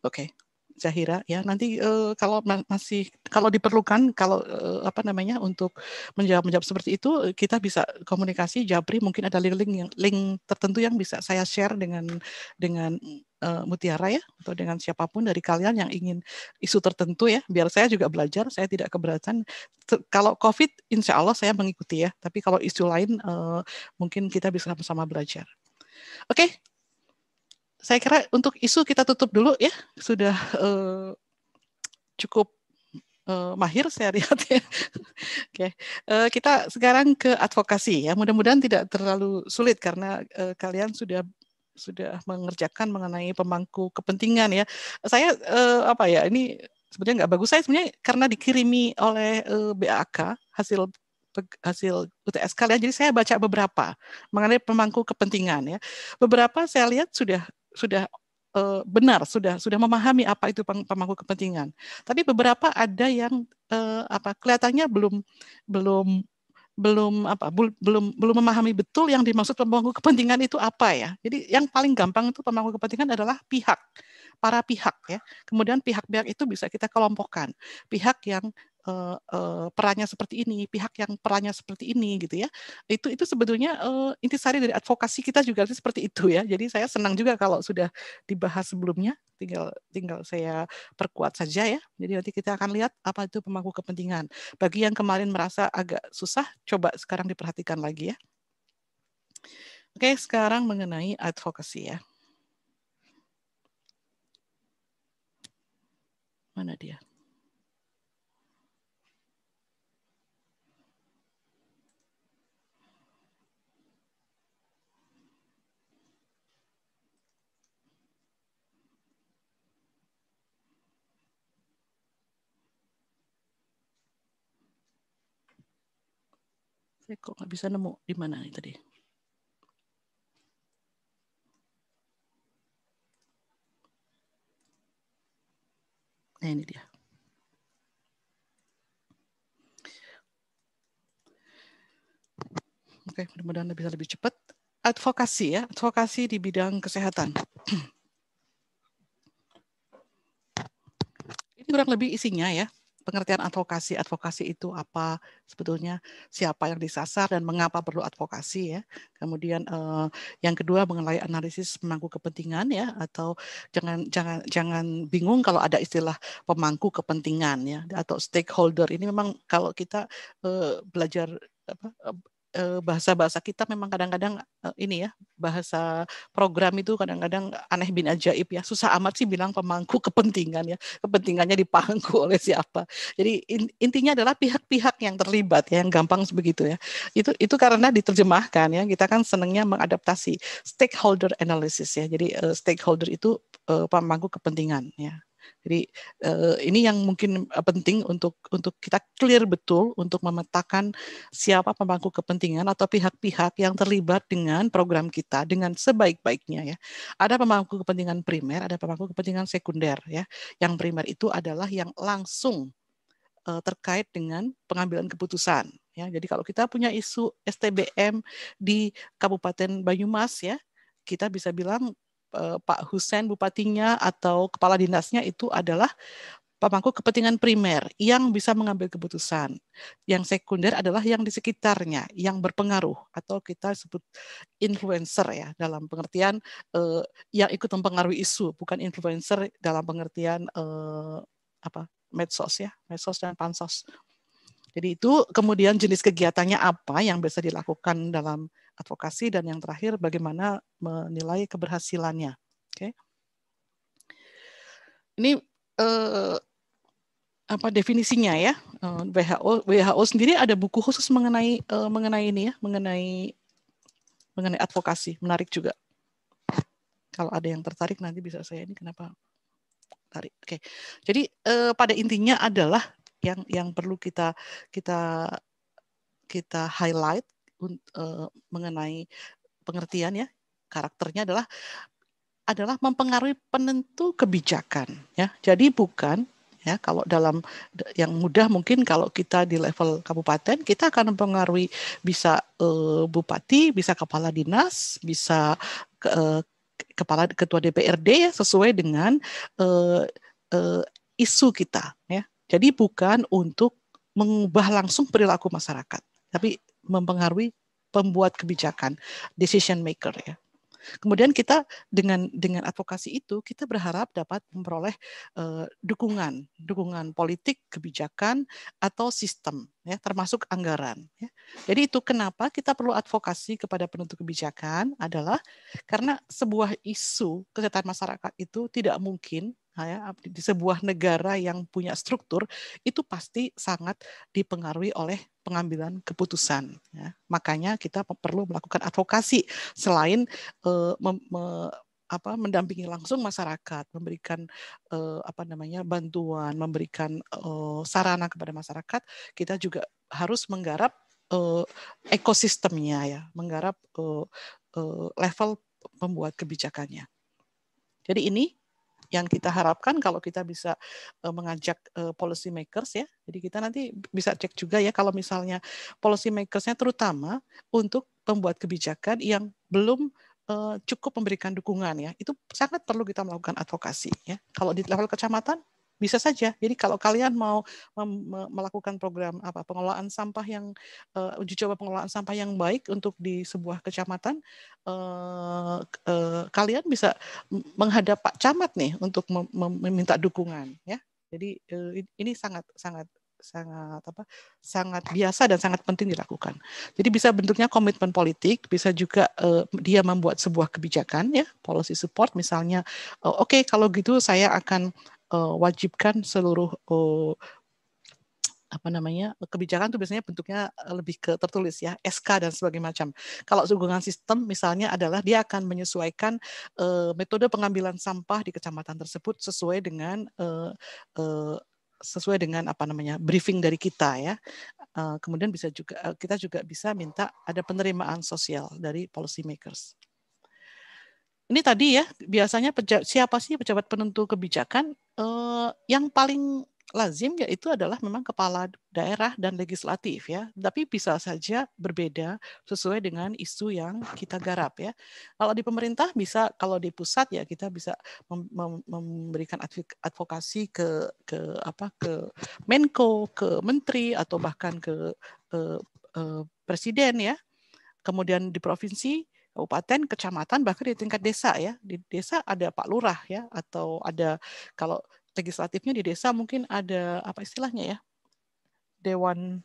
oke. Okay. Zahira ya nanti uh, kalau ma masih kalau diperlukan kalau uh, apa namanya untuk menjawab menjawab seperti itu kita bisa komunikasi Jabri mungkin ada link yang link tertentu yang bisa saya share dengan dengan uh, Mutiara ya atau dengan siapapun dari kalian yang ingin isu tertentu ya biar saya juga belajar saya tidak keberatan kalau COVID insya Allah saya mengikuti ya tapi kalau isu lain uh, mungkin kita bisa sama-sama belajar oke saya kira untuk isu kita tutup dulu ya sudah uh, cukup uh, mahir saya lihat ya. Oke, uh, kita sekarang ke advokasi ya. Mudah-mudahan tidak terlalu sulit karena uh, kalian sudah sudah mengerjakan mengenai pemangku kepentingan ya. Saya uh, apa ya ini sebenarnya nggak bagus saya sebenarnya karena dikirimi oleh uh, BAK hasil hasil UTS kalian. Jadi saya baca beberapa mengenai pemangku kepentingan ya. Beberapa saya lihat sudah sudah uh, benar sudah sudah memahami apa itu pemangku kepentingan. Tapi beberapa ada yang uh, apa kelihatannya belum belum belum apa belum belum memahami betul yang dimaksud pemangku kepentingan itu apa ya. Jadi yang paling gampang itu pemangku kepentingan adalah pihak para pihak ya. Kemudian pihak-pihak itu bisa kita kelompokkan. Pihak yang uh, uh, perannya seperti ini, pihak yang perannya seperti ini gitu ya. Itu itu sebetulnya uh, eh, intisari dari advokasi kita juga seperti itu ya. Jadi saya senang juga kalau sudah dibahas sebelumnya, tinggal tinggal saya perkuat saja ya. Jadi nanti kita akan lihat apa itu pemangku kepentingan. Bagi yang kemarin merasa agak susah, coba sekarang diperhatikan lagi ya. Oke, sekarang mengenai advokasi ya. Mana dia? saya eh, kok nggak bisa nemu di mana nih tadi nah ini dia oke mudah-mudahan bisa lebih cepat advokasi ya advokasi di bidang kesehatan ini kurang lebih isinya ya pengertian advokasi advokasi itu apa sebetulnya siapa yang disasar dan mengapa perlu advokasi ya kemudian eh, yang kedua mengenai analisis pemangku kepentingan ya atau jangan jangan jangan bingung kalau ada istilah pemangku kepentingan ya atau stakeholder ini memang kalau kita eh, belajar Eh, bahasa-bahasa kita memang kadang-kadang eh, ini ya bahasa program itu kadang-kadang aneh bin ajaib ya susah amat sih bilang pemangku kepentingan ya kepentingannya dipangku oleh siapa jadi intinya adalah pihak-pihak yang terlibat ya yang gampang sebegitu ya itu itu karena diterjemahkan ya kita kan senangnya mengadaptasi stakeholder analysis ya jadi eh, stakeholder itu pemangku kepentingan ya jadi uh, ini yang mungkin eh, penting untuk untuk kita clear betul untuk memetakan siapa pemangku kepentingan atau pihak-pihak yang terlibat dengan program kita dengan sebaik-baiknya ya. Ada pemangku kepentingan primer, ada pemangku kepentingan sekunder ya. Yang primer itu adalah yang langsung uh, terkait dengan pengambilan keputusan ya. Jadi kalau kita punya isu STBM di Kabupaten Banyumas ya, kita bisa bilang Eh, Pak Husen bupatinya atau kepala dinasnya itu adalah pemangku kepentingan primer yang bisa mengambil keputusan. Yang sekunder adalah yang di sekitarnya yang berpengaruh atau kita sebut influencer ya dalam pengertian eh, yang ikut mempengaruhi isu, bukan influencer dalam pengertian eh, apa? medsos ya, medsos dan pansos. Jadi itu kemudian jenis kegiatannya apa yang bisa dilakukan dalam advokasi dan yang terakhir bagaimana menilai keberhasilannya. Oke. Okay. Ini eh, apa definisinya ya eh, WHO WHO sendiri ada buku khusus mengenai eh, mengenai ini ya mengenai mengenai advokasi menarik juga kalau ada yang tertarik nanti bisa saya ini kenapa tarik oke okay. jadi eh, pada intinya adalah yang yang perlu kita kita kita highlight Eh, mengenai pengertian ya karakternya adalah adalah mempengaruhi penentu kebijakan ya. Jadi bukan ya kalau dalam yang mudah mungkin kalau kita di level kabupaten kita akan mempengaruhi bisa uh, bupati, bisa kepala dinas, bisa uh, kepala ketua DPRD ya sesuai dengan uh, uh, isu kita ya. Jadi bukan untuk mengubah langsung perilaku masyarakat, tapi mempengaruhi pembuat kebijakan, decision maker ya. Kemudian kita dengan dengan advokasi itu kita berharap dapat memperoleh uh, dukungan, dukungan politik, kebijakan atau sistem ya termasuk anggaran ya. Jadi itu kenapa kita perlu advokasi kepada penentu kebijakan adalah karena sebuah isu kesehatan masyarakat itu tidak mungkin di sebuah negara yang punya struktur itu pasti sangat dipengaruhi oleh pengambilan keputusan. Ya. Makanya kita perlu melakukan advokasi selain eh, apa, mendampingi langsung masyarakat, memberikan eh, apa namanya bantuan, memberikan eh, sarana kepada masyarakat. Kita juga harus menggarap eh, ekosistemnya ya, menggarap eh, eh, level pembuat kebijakannya. Jadi ini yang kita harapkan kalau kita bisa eh, mengajak eh, policy makers ya. Jadi kita nanti bisa cek juga ya kalau misalnya policy makersnya terutama untuk pembuat kebijakan yang belum eh, cukup memberikan dukungan ya. Itu sangat perlu kita melakukan advokasi ya. Kalau di level kecamatan bisa saja. Jadi kalau kalian mau melakukan program apa pengelolaan sampah yang uh, uji coba pengelolaan sampah yang baik untuk di sebuah kecamatan, uh, uh, kalian bisa menghadap Pak Camat nih untuk mem meminta dukungan ya. Jadi uh, ini sangat sangat sangat apa sangat biasa dan sangat penting dilakukan. Jadi bisa bentuknya komitmen politik, bisa juga uh, dia membuat sebuah kebijakan ya, policy support misalnya uh, oke okay, kalau gitu saya akan uh, wajibkan seluruh uh, apa namanya kebijakan itu biasanya bentuknya eh, lebih ke tertulis ya SK dan sebagainya macam. Kalau dukungan sistem misalnya adalah dia akan menyesuaikan uh, metode pengambilan sampah di kecamatan tersebut sesuai dengan uh, uh, sesuai dengan apa namanya briefing dari kita ya. Uh, kemudian bisa juga uh, kita juga bisa minta ada penerimaan sosial dari policy makers ini tadi ya biasanya pejabat, siapa sih pejabat penentu kebijakan eh, yang paling lazim yaitu adalah memang kepala daerah dan legislatif ya tapi bisa saja berbeda sesuai dengan isu yang kita garap ya kalau di pemerintah bisa kalau di pusat ya kita bisa mem mem memberikan advokasi ke ke apa ke Menko ke menteri atau bahkan ke, ke, eh, ke eh, presiden ya kemudian di provinsi kabupaten, kecamatan, bahkan di tingkat desa ya. Di desa ada Pak Lurah ya, atau ada kalau legislatifnya di desa mungkin ada apa istilahnya ya, Dewan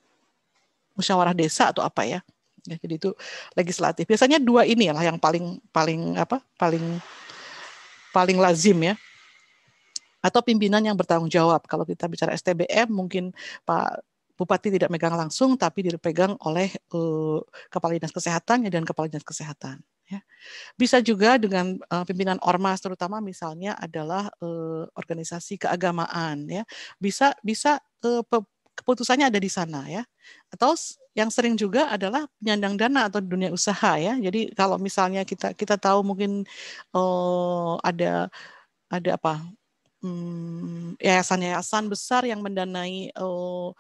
Musyawarah Desa atau apa ya. ya jadi itu legislatif. Biasanya dua ini lah yang paling paling apa paling paling lazim ya atau pimpinan yang bertanggung jawab. Kalau kita bicara STBM mungkin Pak bupati tidak megang langsung tapi dipegang oleh uh, kepala dinas kesehatan ya, dan kepala dinas kesehatan ya. Bisa juga dengan uh, pimpinan ormas terutama misalnya adalah uh, organisasi keagamaan ya. Bisa bisa uh, keputusannya ada di sana ya. Atau yang sering juga adalah penyandang dana atau dunia usaha ya. Jadi kalau misalnya kita kita tahu mungkin uh, ada ada apa hmm, yayasan-yayasan besar yang mendanai uh,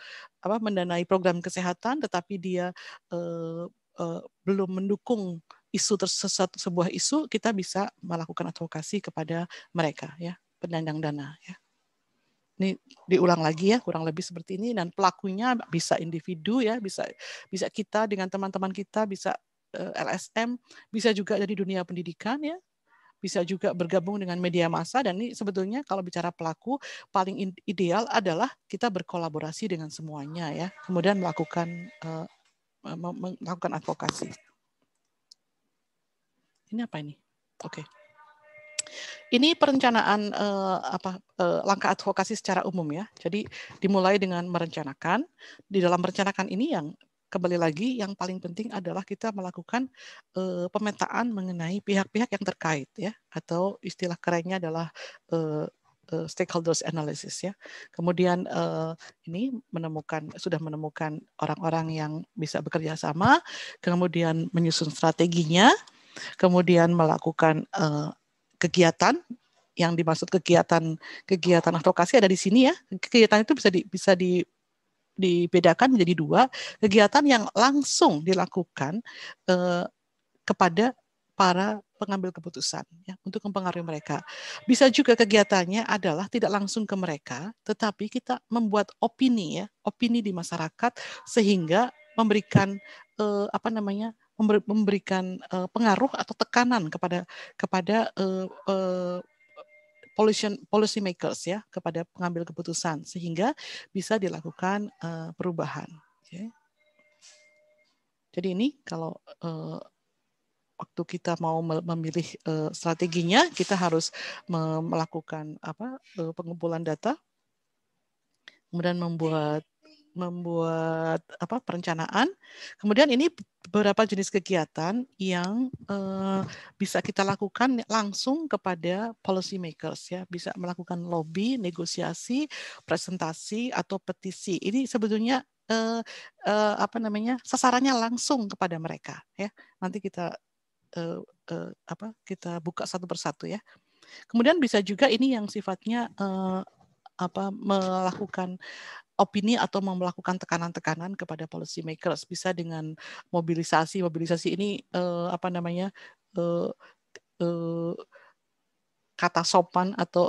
apa mendanai program kesehatan tetapi dia uh, uh, belum mendukung isu tersesat sebuah isu kita bisa melakukan advokasi kepada mereka ya penyandang dana ya ini diulang lagi ya kurang lebih seperti ini dan pelakunya bisa individu ya bisa bisa kita dengan teman-teman kita bisa eh, LSM bisa juga dari dunia pendidikan ya bisa juga bergabung dengan media massa dan ini sebetulnya kalau bicara pelaku paling ideal adalah kita berkolaborasi dengan semuanya ya kemudian melakukan uh, melakukan advokasi ini apa ini oke okay. Ini perencanaan eh, apa eh, langkah advokasi secara umum ya. Jadi dimulai dengan merencanakan. Di dalam merencanakan ini yang kembali lagi yang paling penting adalah kita melakukan uh, pemetaan mengenai pihak-pihak yang terkait ya atau istilah kerennya adalah uh, stakeholders analysis ya. Kemudian uh, ini menemukan sudah menemukan orang-orang yang bisa bekerja sama, kemudian menyusun strateginya, kemudian melakukan uh, kegiatan yang dimaksud kegiatan kegiatan advokasi ada di sini ya. Kegiatan itu bisa di, bisa di dibedakan menjadi dua kegiatan yang langsung dilakukan eh, kepada para pengambil keputusan ya untuk mempengaruhi mereka. Bisa juga kegiatannya adalah tidak langsung ke mereka, tetapi kita membuat opini ya, opini di masyarakat sehingga memberikan eh, apa namanya? memberikan eh, pengaruh atau tekanan kepada kepada eh, eh, pollution policy makers ya kepada pengambil keputusan sehingga bisa dilakukan uh, perubahan. Okay. Jadi ini kalau uh, waktu kita mau memilih uh, strateginya kita harus melakukan apa uh, pengumpulan data kemudian membuat membuat apa perencanaan. Kemudian ini beberapa jenis kegiatan yang uh, bisa kita lakukan langsung kepada policy makers ya, bisa melakukan lobby, negosiasi, presentasi atau petisi. Ini sebetulnya uh, uh, apa namanya? sasarannya langsung kepada mereka ya. Nanti kita uh, uh, apa? kita buka satu persatu ya. Kemudian bisa juga ini yang sifatnya uh, apa melakukan opini atau melakukan tekanan-tekanan kepada policy makers bisa dengan mobilisasi mobilisasi ini uh, apa namanya uh, uh, kata sopan atau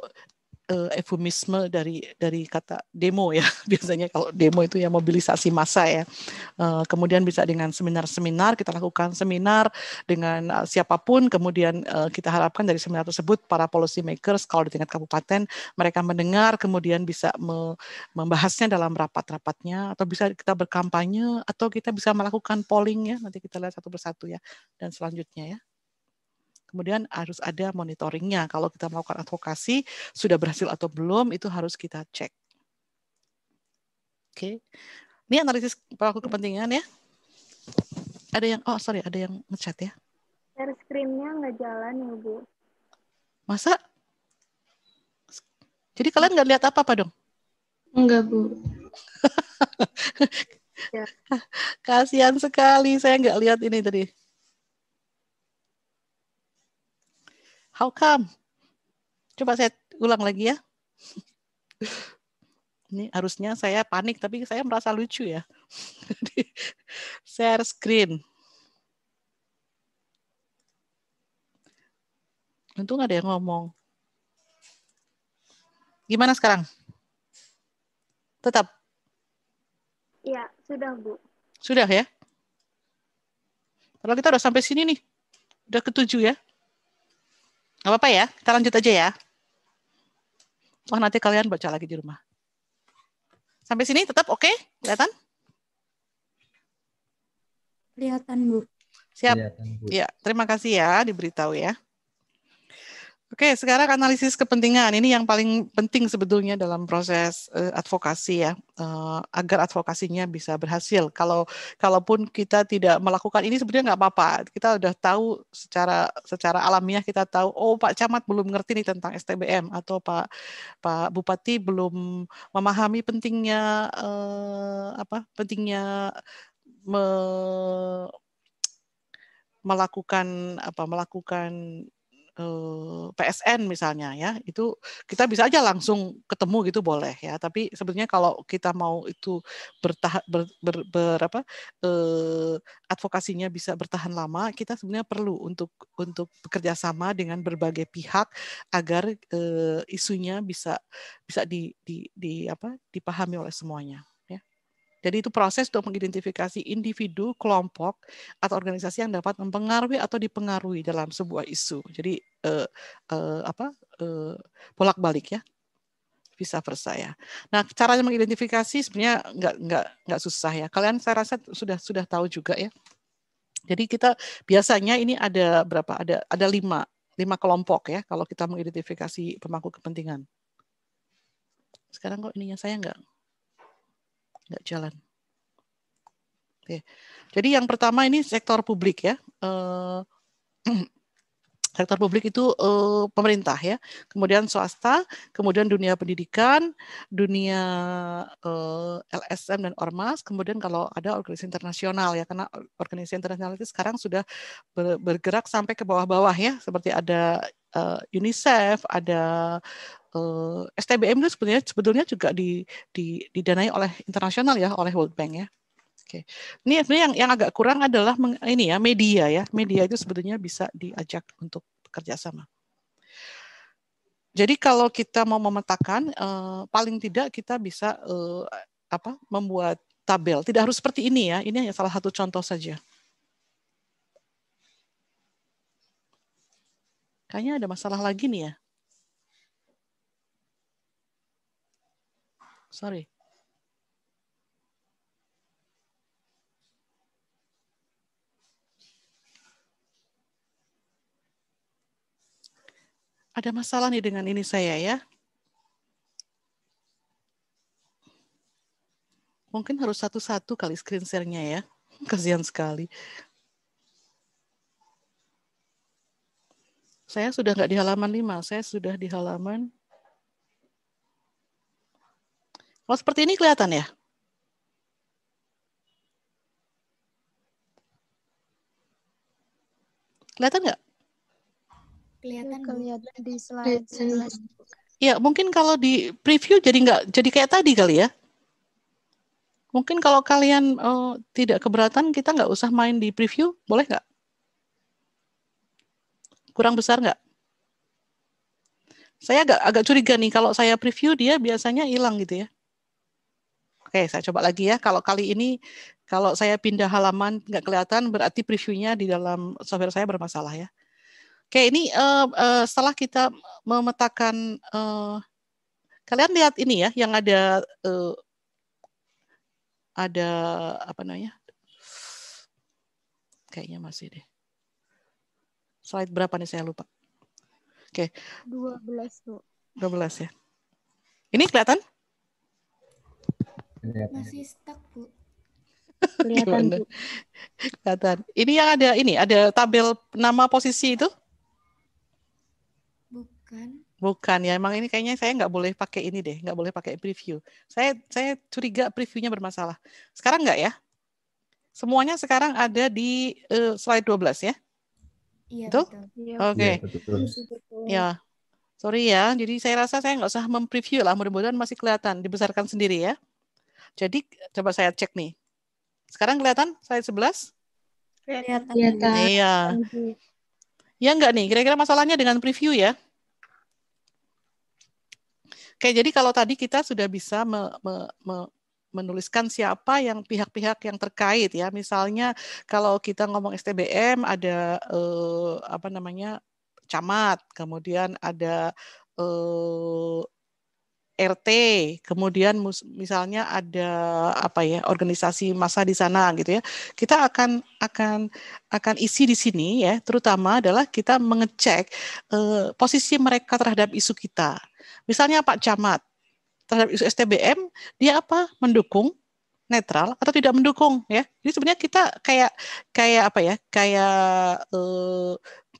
uh, eufemisme dari dari kata demo ya biasanya kalau demo itu ya mobilisasi massa ya uh, kemudian bisa dengan seminar-seminar kita lakukan seminar dengan uh, siapapun kemudian uh, kita harapkan dari seminar tersebut para policy makers kalau di tingkat kabupaten mereka mendengar kemudian bisa me membahasnya dalam rapat-rapatnya atau bisa kita berkampanye atau kita bisa melakukan polling ya nanti kita lihat satu persatu ya dan selanjutnya ya Kemudian harus ada monitoringnya. Kalau kita melakukan advokasi, sudah berhasil atau belum, itu harus kita cek. Oke. Okay. Ini analisis pelaku kepentingan ya. Ada yang, oh sorry, ada yang ngechat ya. Share screen-nya nggak jalan ya, Bu. Masa? Jadi kalian nggak lihat apa-apa dong? Enggak, Bu. ya. Kasihan sekali, saya nggak lihat ini tadi. How come? Coba saya ulang lagi ya. Ini harusnya saya panik, tapi saya merasa lucu ya. Share screen. Untung ada yang ngomong. Gimana sekarang? Tetap? Ya sudah Bu. Sudah ya? Kalau kita udah sampai sini nih. Udah ketujuh ya. Gak apa-apa ya, kita lanjut aja ya. Wah nanti kalian baca lagi di rumah. Sampai sini tetap oke? Okay? Kelihatan? Kelihatan, Bu. Siap. Kelihatan, Bu. Ya, terima kasih ya diberitahu ya. Oke, sekarang analisis kepentingan ini yang paling penting sebetulnya dalam proses eh, advokasi ya, eh, agar advokasinya bisa berhasil. Kalau kalaupun kita tidak melakukan ini sebetulnya nggak apa-apa. Kita sudah tahu secara secara alamiah kita tahu, oh Pak Camat belum ngerti nih tentang STBM atau Pak Pak Bupati belum memahami pentingnya uh, apa pentingnya me, melakukan apa melakukan Eh, PSN misalnya ya itu kita bisa aja langsung ketemu gitu boleh ya tapi sebetulnya kalau kita mau itu bertahan ber, ber, ber apa eh, advokasinya bisa bertahan lama kita sebenarnya perlu untuk untuk bekerja sama dengan berbagai pihak agar eh, isunya bisa bisa di, di, di apa dipahami oleh semuanya. Jadi itu proses untuk mengidentifikasi individu, kelompok, atau organisasi yang dapat mempengaruhi atau dipengaruhi dalam sebuah isu. Jadi eh, eh, apa eh, bolak balik ya bisa versa ya. Nah caranya mengidentifikasi sebenarnya nggak nggak nggak susah ya. Kalian saya rasa sudah sudah tahu juga ya. Jadi kita biasanya ini ada berapa? Ada ada lima lima kelompok ya kalau kita mengidentifikasi pemangku kepentingan. Sekarang kok ininya saya nggak nggak jalan. Oke. Jadi yang pertama ini sektor publik ya. Eh, sektor publik itu eh, pemerintah ya, kemudian swasta, kemudian dunia pendidikan, dunia eh, LSM dan ormas, kemudian kalau ada organisasi internasional ya, karena organisasi internasional itu sekarang sudah bergerak sampai ke bawah-bawah ya, seperti ada UNICEF, ada uh, eh, STBM itu sebenarnya sebetulnya juga di, di, didanai oleh internasional ya oleh World Bank ya. Oke, ini sebenarnya yang, yang agak kurang adalah meng, ini ya media ya media itu sebetulnya bisa diajak untuk bekerja sama. Jadi kalau kita mau memetakan, uh, paling tidak kita bisa uh, apa membuat tabel. Tidak harus seperti ini ya. Ini hanya salah satu contoh saja. Kayaknya ada masalah lagi nih ya. Sorry. Ada masalah nih dengan ini saya ya. Mungkin harus satu-satu kali screen share-nya ya. Kasihan sekali. Saya sudah nggak di halaman 5, saya sudah di halaman kalau oh, seperti ini kelihatan ya? Kelihatan nggak? Kelihatan, kelihatan di slide. Iya, mungkin kalau di preview jadi nggak jadi kayak tadi kali ya. Mungkin kalau kalian oh, tidak keberatan, kita nggak usah main di preview, boleh nggak? Kurang besar nggak? Saya agak agak curiga nih kalau saya preview dia biasanya hilang gitu ya. Oke, saya coba lagi ya. Kalau kali ini, kalau saya pindah halaman nggak kelihatan, berarti previewnya di dalam software saya bermasalah ya. Oke, ini uh, uh, setelah kita memetakan, uh, kalian lihat ini ya, yang ada uh, ada apa namanya? Kayaknya masih deh. Slide berapa nih saya lupa. Oke. 12, Bu. 12 ya. Ini kelihatan? Masih stuck, Bu. Kelihatan, Kelihatan. Ini yang ada ini, ada tabel nama posisi itu? Bukan. Bukan ya, emang ini kayaknya saya nggak boleh pakai ini deh, nggak boleh pakai preview. Saya saya curiga previewnya bermasalah. Sekarang nggak ya? Semuanya sekarang ada di uh, slide 12 ya? Iya, betul. Iya. Oke. Okay. Ya, iya, ya, sorry ya. Jadi saya rasa saya nggak usah mempreview lah. Mudah-mudahan masih kelihatan, dibesarkan sendiri ya. Jadi coba saya cek nih. Sekarang kelihatan slide 11? Kelihatan. Iya. Ya enggak nih, kira-kira masalahnya dengan preview ya. Oke, jadi kalau tadi kita sudah bisa me, me, me, menuliskan siapa yang pihak-pihak yang terkait ya. Misalnya kalau kita ngomong STBM ada eh, apa namanya camat, kemudian ada eh, RT, kemudian misalnya ada apa ya organisasi massa di sana gitu ya. Kita akan akan akan isi di sini ya, terutama adalah kita mengecek eh, posisi mereka terhadap isu kita. Misalnya Pak Camat terhadap isu STBM, dia apa? Mendukung, netral atau tidak mendukung ya. Jadi sebenarnya kita kayak kayak apa ya? Kayak eh,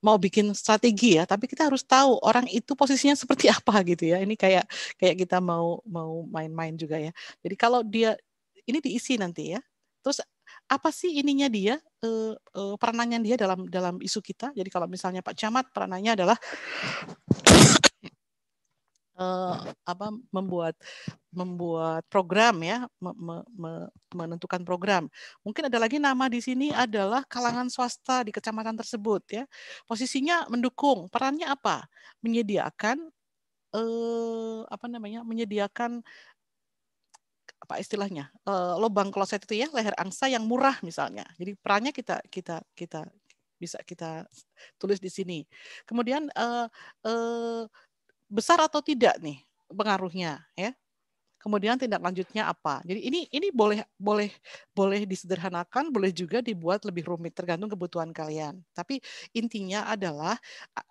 mau bikin strategi ya, tapi kita harus tahu orang itu posisinya seperti apa gitu ya. Ini kayak kayak kita mau mau main-main juga ya. Jadi kalau dia ini diisi nanti ya. Terus apa sih ininya dia eh, eh, peranannya dia dalam dalam isu kita. Jadi kalau misalnya Pak Camat peranannya adalah uh, apa membuat membuat program ya me, me, me, menentukan program mungkin ada lagi nama di sini adalah kalangan swasta di kecamatan tersebut ya posisinya mendukung perannya apa menyediakan uh, apa namanya menyediakan apa istilahnya uh, eh, lobang kloset itu ya leher angsa yang murah misalnya jadi perannya kita kita kita bisa kita tulis di sini kemudian uh, uh, besar atau tidak nih pengaruhnya ya kemudian tindak lanjutnya apa jadi ini ini boleh boleh boleh disederhanakan boleh juga dibuat lebih rumit tergantung kebutuhan kalian tapi intinya adalah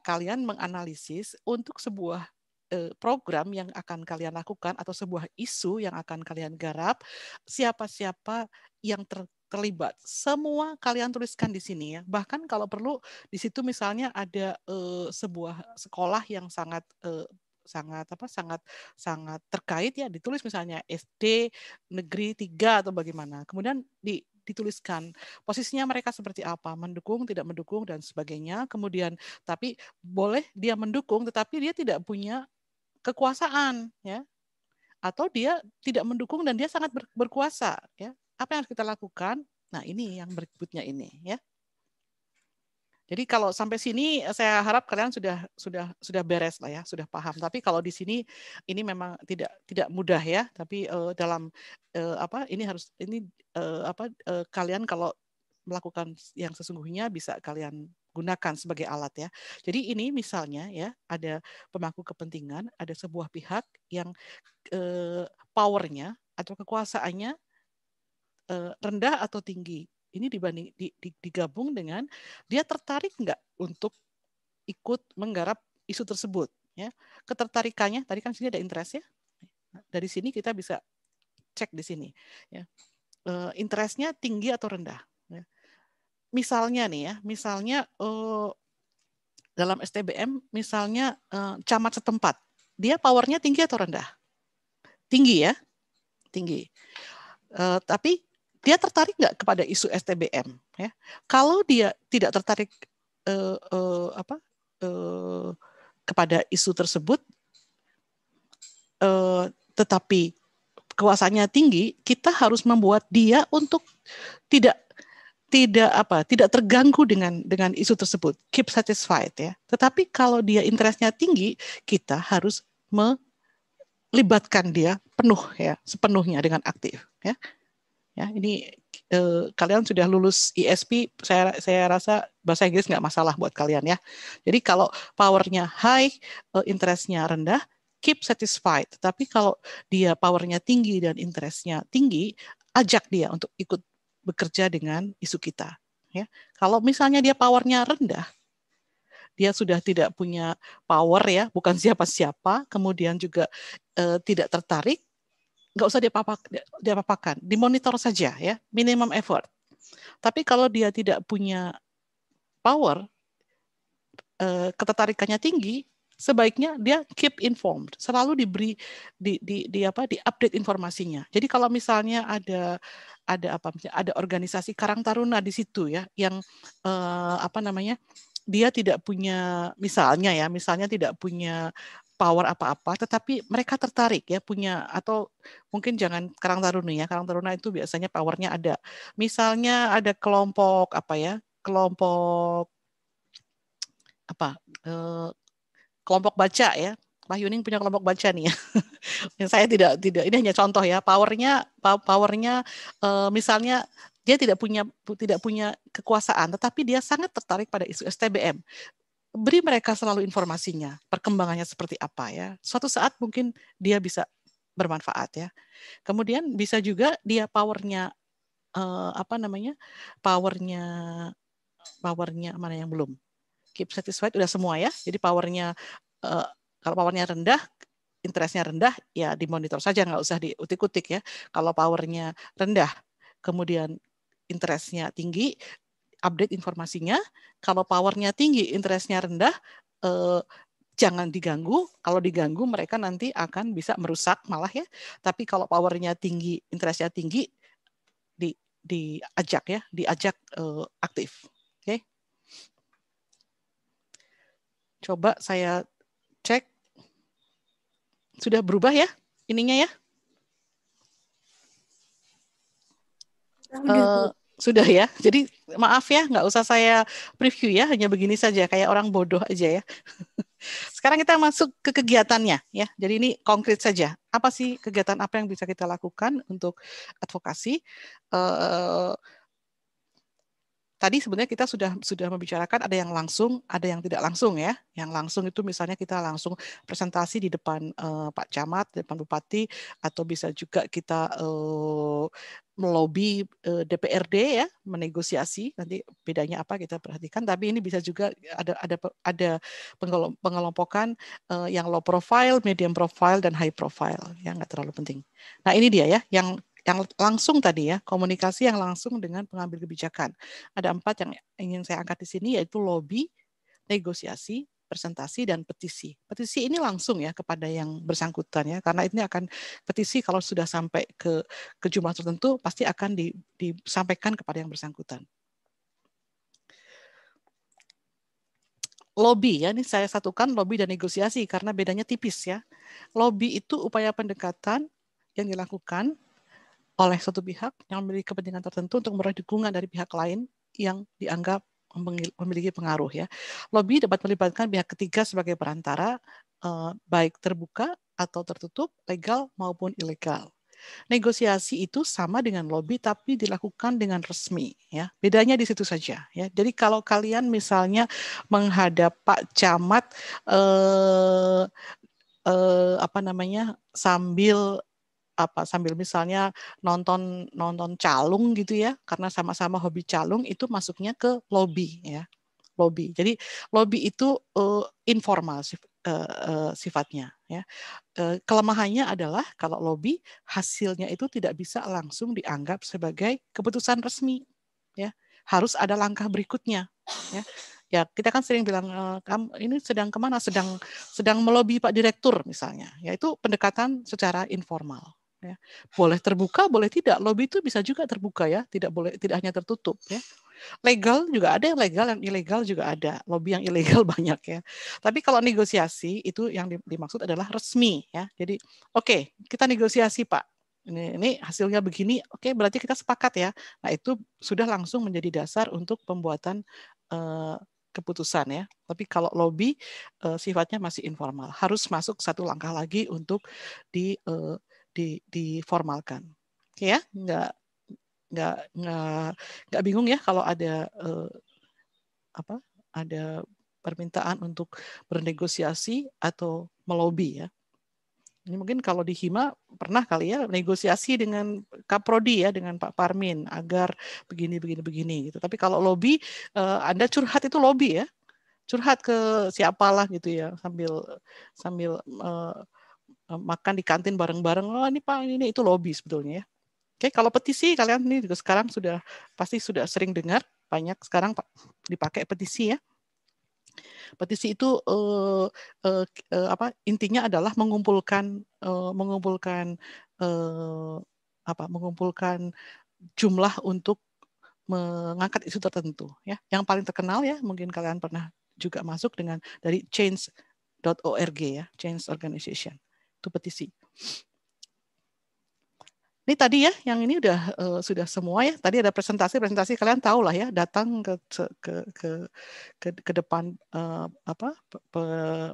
kalian menganalisis untuk sebuah eh, program yang akan kalian lakukan atau sebuah isu yang akan kalian garap siapa-siapa yang ter, terlibat. Semua kalian tuliskan di sini ya. Bahkan kalau perlu di situ misalnya ada uh, sebuah sekolah yang sangat uh, sangat apa sangat sangat terkait ya ditulis misalnya SD negeri 3 atau bagaimana. Kemudian di dituliskan posisinya mereka seperti apa, mendukung, tidak mendukung dan sebagainya. Kemudian tapi boleh dia mendukung tetapi dia tidak punya kekuasaan ya atau dia tidak mendukung dan dia sangat berkuasa ya apa yang harus kita lakukan? Nah, ini yang berikutnya ini ya. Jadi kalau sampai sini eh, saya harap kalian sudah sudah sudah beres lah ya, sudah paham. Tapi kalau di sini ini memang tidak tidak mudah ya, tapi uh, dalam uh, apa ini harus ini uh, apa uh, kalian kalau melakukan yang sesungguhnya bisa kalian gunakan sebagai alat ya. Jadi ini misalnya ya ada pemangku kepentingan, ada sebuah pihak yang eh, powernya atau kekuasaannya Eh, rendah atau tinggi. Ini dibanding di, di, digabung dengan dia tertarik nggak untuk ikut menggarap isu tersebut. Ya, ketertarikannya tadi kan sini ada interest ya. Dari sini kita bisa cek di sini. Ya, eh, interestnya tinggi atau rendah. Ya. Misalnya nih ya, misalnya eh, dalam STBM misalnya camat setempat, dia powernya tinggi atau rendah? Tinggi ya, tinggi. Uh, tapi dia tertarik nggak kepada isu STBM ya kalau dia tidak tertarik eh, uh, apa eh, kepada isu tersebut eh, tetapi kekuasaannya tinggi kita harus membuat dia untuk tidak tidak apa tidak terganggu dengan dengan isu tersebut keep satisfied ya tetapi kalau dia interestnya tinggi kita harus melibatkan dia penuh ya sepenuhnya dengan aktif ya Ya, ini eh, kalian sudah lulus ISP, saya saya rasa bahasa Inggris nggak masalah buat kalian ya. Jadi kalau powernya high, eh, interestnya rendah, keep satisfied. Tapi kalau dia powernya tinggi dan interestnya tinggi, ajak dia untuk ikut bekerja dengan isu kita. Ya, kalau misalnya dia powernya rendah, dia sudah tidak punya power ya, bukan siapa-siapa, kemudian juga eh, tidak tertarik, nggak usah dia papakan, dimonitor saja ya, minimum effort. Tapi kalau dia tidak punya power, eh, ketertarikannya tinggi, sebaiknya dia keep informed, selalu diberi di, di, di apa di update informasinya. Jadi kalau misalnya ada ada apa ada organisasi Karang Taruna di situ ya yang eh, apa namanya dia tidak punya misalnya ya misalnya tidak punya power apa-apa, tetapi mereka tertarik ya punya atau mungkin jangan karang taruna ya karang taruna itu biasanya powernya ada. Misalnya ada kelompok apa ya kelompok apa eh, kelompok baca ya Pak Yuning punya kelompok baca nih ya. saya tidak tidak ini hanya contoh ya. Powernya powernya eh, misalnya dia tidak punya tidak punya kekuasaan, tetapi dia sangat tertarik pada isu STBM beri mereka selalu informasinya, perkembangannya seperti apa ya. Suatu saat mungkin dia bisa bermanfaat ya. Kemudian bisa juga dia powernya uh, apa namanya powernya powernya mana yang belum keep satisfied udah semua ya. Jadi powernya uh, kalau powernya rendah interestnya rendah ya dimonitor saja nggak usah diutik-utik ya. Kalau powernya rendah kemudian interestnya tinggi update informasinya. Kalau powernya tinggi, interestnya rendah, eh, jangan diganggu. Kalau diganggu mereka nanti akan bisa merusak malah ya. Tapi kalau powernya tinggi, interestnya tinggi, di diajak ya, diajak eh, aktif. Oke. Okay. Coba saya cek sudah berubah ya ininya ya. uh, sudah ya. Jadi maaf ya, nggak usah saya preview ya, hanya begini saja kayak orang bodoh aja ya. Sekarang kita masuk ke kegiatannya ya. Jadi ini konkret saja. Apa sih kegiatan apa yang bisa kita lakukan untuk advokasi? Eh, tadi sebenarnya kita sudah sudah membicarakan ada yang langsung, ada yang tidak langsung ya. Yang langsung itu misalnya kita langsung presentasi di depan uh, Pak Camat, di depan Bupati, atau bisa juga kita uh, melobi DPRD eh, ya, menegosiasi nanti bedanya apa kita perhatikan. Tapi ini bisa juga ada ada ada pengelompokan eh, yang low profile, medium profile, dan high profile ya nggak terlalu penting. Nah ini dia ya yang yang langsung tadi ya komunikasi yang langsung dengan pengambil kebijakan. Ada empat yang ingin saya angkat di sini yaitu lobby, negosiasi, presentasi dan petisi. Petisi ini langsung ya kepada yang bersangkutan ya, karena ini akan petisi kalau sudah sampai ke, ke jumlah tertentu pasti akan di, disampaikan kepada yang bersangkutan. lobby ya ini saya satukan lobby dan negosiasi karena bedanya tipis ya. Lobby itu upaya pendekatan yang dilakukan oleh satu pihak yang memiliki kepentingan tertentu untuk meraih dukungan dari pihak lain yang dianggap memiliki pengaruh ya. Lobby dapat melibatkan pihak ketiga sebagai perantara eh, baik terbuka atau tertutup, legal maupun ilegal. Negosiasi itu sama dengan lobby tapi dilakukan dengan resmi ya. Bedanya di situ saja ya. Jadi kalau kalian misalnya menghadap Pak Camat eh, eh, apa namanya sambil apa sambil misalnya nonton nonton calung gitu ya karena sama-sama hobi calung itu masuknya ke lobby ya lobby jadi lobby itu uh, informal uh, uh, sifatnya ya uh, kelemahannya adalah kalau lobby hasilnya itu tidak bisa langsung dianggap sebagai keputusan resmi ya harus ada langkah berikutnya ya ya kita kan sering bilang kamu ini sedang kemana sedang sedang melobi pak direktur misalnya yaitu pendekatan secara informal ya. Boleh terbuka, boleh tidak. Lobby itu bisa juga terbuka ya, tidak boleh tidak hanya tertutup ya. Legal juga ada yang legal yang ilegal juga ada. Lobby yang ilegal banyak ya. Tapi kalau negosiasi itu yang dimaksud adalah resmi ya. Jadi oke, okay, kita negosiasi Pak. Ini, ini hasilnya begini, oke okay, berarti kita sepakat ya. Nah itu sudah langsung menjadi dasar untuk pembuatan uh, keputusan ya. Tapi kalau lobby uh, sifatnya masih informal, harus masuk satu langkah lagi untuk di uh, di, diformalkan. Oke ya, nggak nggak nggak bingung ya kalau ada eh, apa ada permintaan untuk bernegosiasi atau melobi ya. Ini mungkin kalau di Hima pernah kali ya negosiasi dengan Kaprodi ya dengan Pak Parmin agar begini begini begini gitu. Tapi kalau lobby eh, Anda curhat itu lobby ya. Curhat ke siapalah gitu ya sambil sambil eh, Eh, makan di kantin bareng-bareng. Oh ini pak ini, itu lobby sebetulnya ya. Oke kalau petisi kalian ini juga sekarang sudah pasti sudah sering dengar banyak sekarang dipakai petisi ya. Petisi itu eh, eh, eh, apa intinya adalah mengumpulkan eh, mengumpulkan eh, apa mengumpulkan jumlah untuk mengangkat isu tertentu ya. Yang paling terkenal ya mungkin kalian pernah juga masuk dengan dari change.org ya, change organization satu petisi. Ini tadi ya, yang ini udah uh, sudah semua ya. Tadi ada presentasi, presentasi kalian tahu lah ya, datang ke ke ke ke, ke depan uh, apa pe,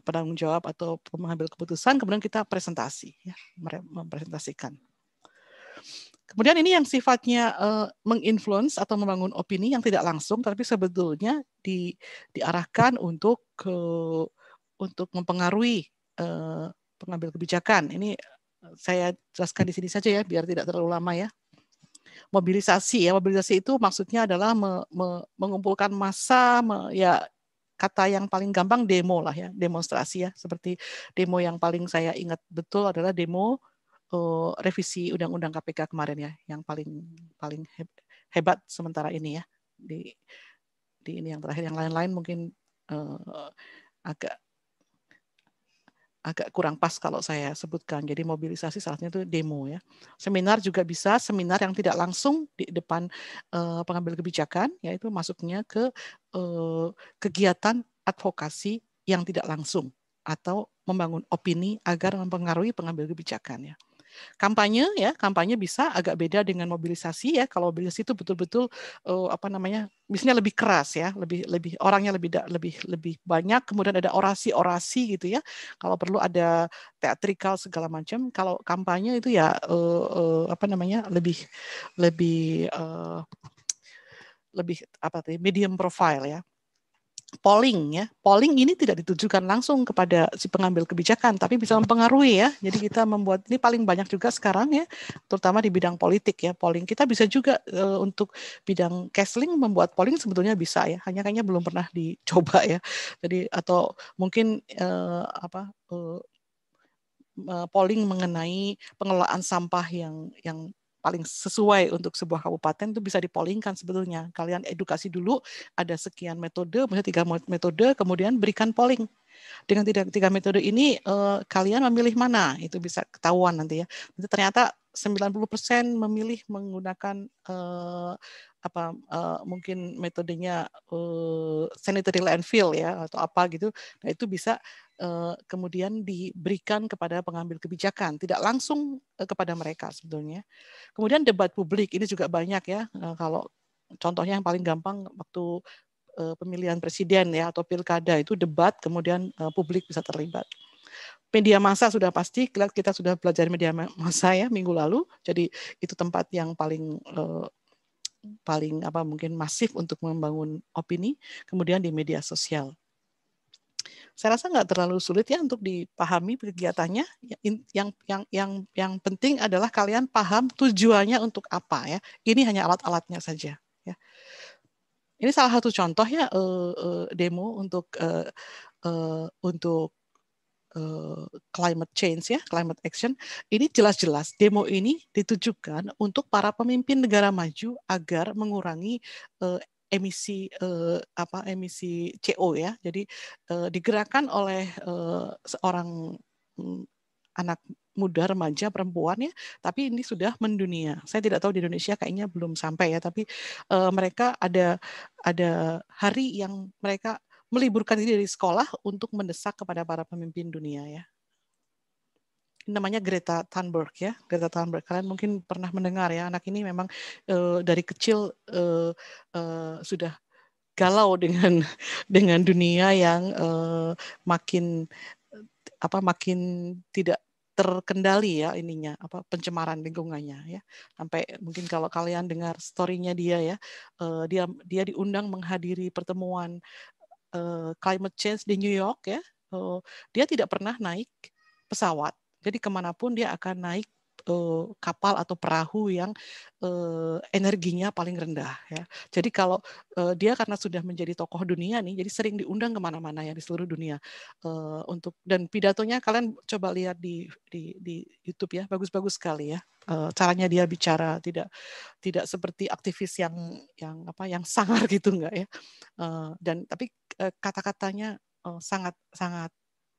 penanggung jawab atau pengambil keputusan, kemudian kita presentasi ya, mempresentasikan. Kemudian ini yang sifatnya uh, menginfluence atau membangun opini yang tidak langsung, tapi sebetulnya di, diarahkan untuk ke untuk mempengaruhi uh, pengambil kebijakan. Ini eh, saya jelaskan di sini saja ya, biar tidak terlalu lama ya. Mobilisasi ya, mobilisasi itu maksudnya adalah me, me, mengumpulkan massa, me, ya kata yang paling gampang demo lah ya, demonstrasi ya. Seperti demo yang paling saya ingat betul adalah demo uh, revisi undang-undang KPK kemarin ya, yang paling paling hebat sementara ini ya. Di di ini yang terakhir yang lain-lain mungkin uh, agak agak kurang pas kalau saya sebutkan. Jadi mobilisasi salah itu demo ya. Seminar juga bisa, seminar yang tidak langsung di depan uh, pengambil kebijakan, yaitu masuknya ke uh, kegiatan advokasi yang tidak langsung atau membangun opini agar mempengaruhi pengambil kebijakan ya. Kampanye ya, kampanye bisa agak beda dengan mobilisasi ya. Kalau mobilisasi itu betul-betul uh, apa namanya? biasanya lebih keras ya, lebih lebih orangnya lebih lebih lebih banyak, kemudian ada orasi-orasi gitu ya. Kalau perlu ada teatrikal segala macam. Kalau kampanye itu ya uh, uh, apa namanya? lebih lebih uh, lebih apa tadi medium profile ya polling ya. Polling ini tidak ditujukan langsung kepada si pengambil kebijakan tapi bisa mempengaruhi ya. Jadi kita membuat ini paling banyak juga sekarang ya, terutama di bidang politik ya polling. Kita bisa juga e, untuk bidang casting membuat polling sebetulnya bisa ya. Hanya kayaknya belum pernah dicoba ya. Jadi atau mungkin e, apa e, polling mengenai pengelolaan sampah yang yang paling sesuai untuk sebuah kabupaten itu bisa dipolingkan sebetulnya. Kalian edukasi dulu ada sekian metode, misalnya tiga metode, kemudian berikan polling. Dengan tiga, tiga metode ini eh, kalian memilih mana itu bisa ketahuan nanti ya. Nanti ternyata 90% memilih menggunakan eh, apa uh, mungkin metodenya uh, sanitary landfill ya atau apa gitu nah itu bisa uh, kemudian diberikan kepada pengambil kebijakan tidak langsung uh, kepada mereka sebetulnya kemudian debat publik ini juga banyak ya uh, kalau contohnya yang paling gampang waktu uh, pemilihan presiden ya atau pilkada itu debat kemudian uh, publik bisa terlibat media massa sudah pasti kita sudah belajar media massa ya minggu lalu jadi itu tempat yang paling uh, paling apa mungkin masif untuk membangun opini, kemudian di media sosial. Saya rasa nggak terlalu sulit ya untuk dipahami kegiatannya. Ya, yang yang yang yang penting adalah kalian paham tujuannya untuk apa ya. Ini hanya alat-alatnya saja. Ya. Ini salah satu contoh ya eh, eh, demo untuk eh, untuk Eh, climate change ya, climate action, ini jelas-jelas demo ini ditujukan untuk para pemimpin negara maju agar mengurangi uh, emisi uh, apa emisi CO ya. Jadi uh, digerakkan oleh uh, seorang um, anak muda remaja perempuan ya, tapi ini sudah mendunia. Saya tidak tahu di Indonesia kayaknya belum sampai ya, tapi uh, mereka ada ada hari yang mereka meliburkan diri dari sekolah untuk mendesak kepada para pemimpin dunia ya. namanya Greta Thunberg ya. Greta Thunberg kalian mungkin pernah mendengar ya anak ini memang uh, dari kecil uh, uh, sudah galau dengan dengan dunia yang uh, makin apa makin tidak terkendali ya ininya apa pencemaran lingkungannya ya sampai mungkin kalau kalian dengar storynya dia ya uh, dia dia diundang menghadiri pertemuan Eh, climate change di New York ya, eh, dia tidak pernah naik pesawat. Jadi kemanapun dia akan naik Eh, kapal atau perahu yang eh, energinya paling rendah ya. Jadi kalau eh, dia karena sudah menjadi tokoh dunia nih, jadi sering diundang kemana-mana ya di seluruh dunia untuk dan pidatonya kalian coba lihat di di, di YouTube ya, bagus-bagus sekali ya caranya dia bicara tidak tidak seperti aktivis yang yang apa yang sangar gitu enggak ya dan tapi kata-katanya sangat sangat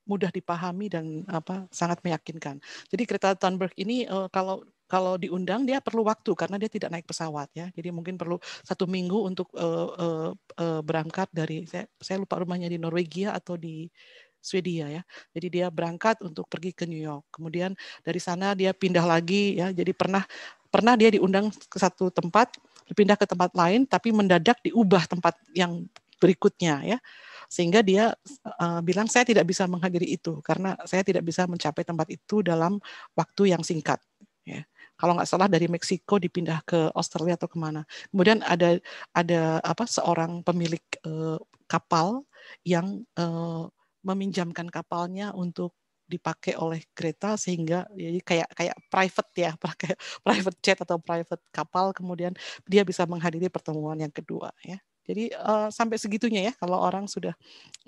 mudah dipahami dan apa sangat meyakinkan. Jadi kereta Thunberg ini uh, kalau kalau diundang dia perlu waktu karena dia tidak naik pesawat ya. Jadi mungkin perlu satu minggu untuk uh, uh, uh, berangkat dari saya, saya lupa rumahnya di Norwegia atau di Swedia ya. Jadi dia berangkat untuk pergi ke New York. Kemudian dari sana dia pindah lagi ya. Jadi pernah pernah dia diundang ke satu tempat, pindah ke tempat lain tapi mendadak diubah tempat yang berikutnya ya sehingga dia uh, bilang saya tidak bisa menghadiri itu karena saya tidak bisa mencapai tempat itu dalam waktu yang singkat ya kalau nggak salah dari Meksiko dipindah ke Australia atau kemana kemudian ada ada apa seorang pemilik uh, kapal yang uh, meminjamkan kapalnya untuk dipakai oleh kereta sehingga ya, jadi kayak kayak private ya pakai private jet atau private kapal kemudian dia bisa menghadiri pertemuan yang kedua ya jadi uh, sampai segitunya ya kalau orang sudah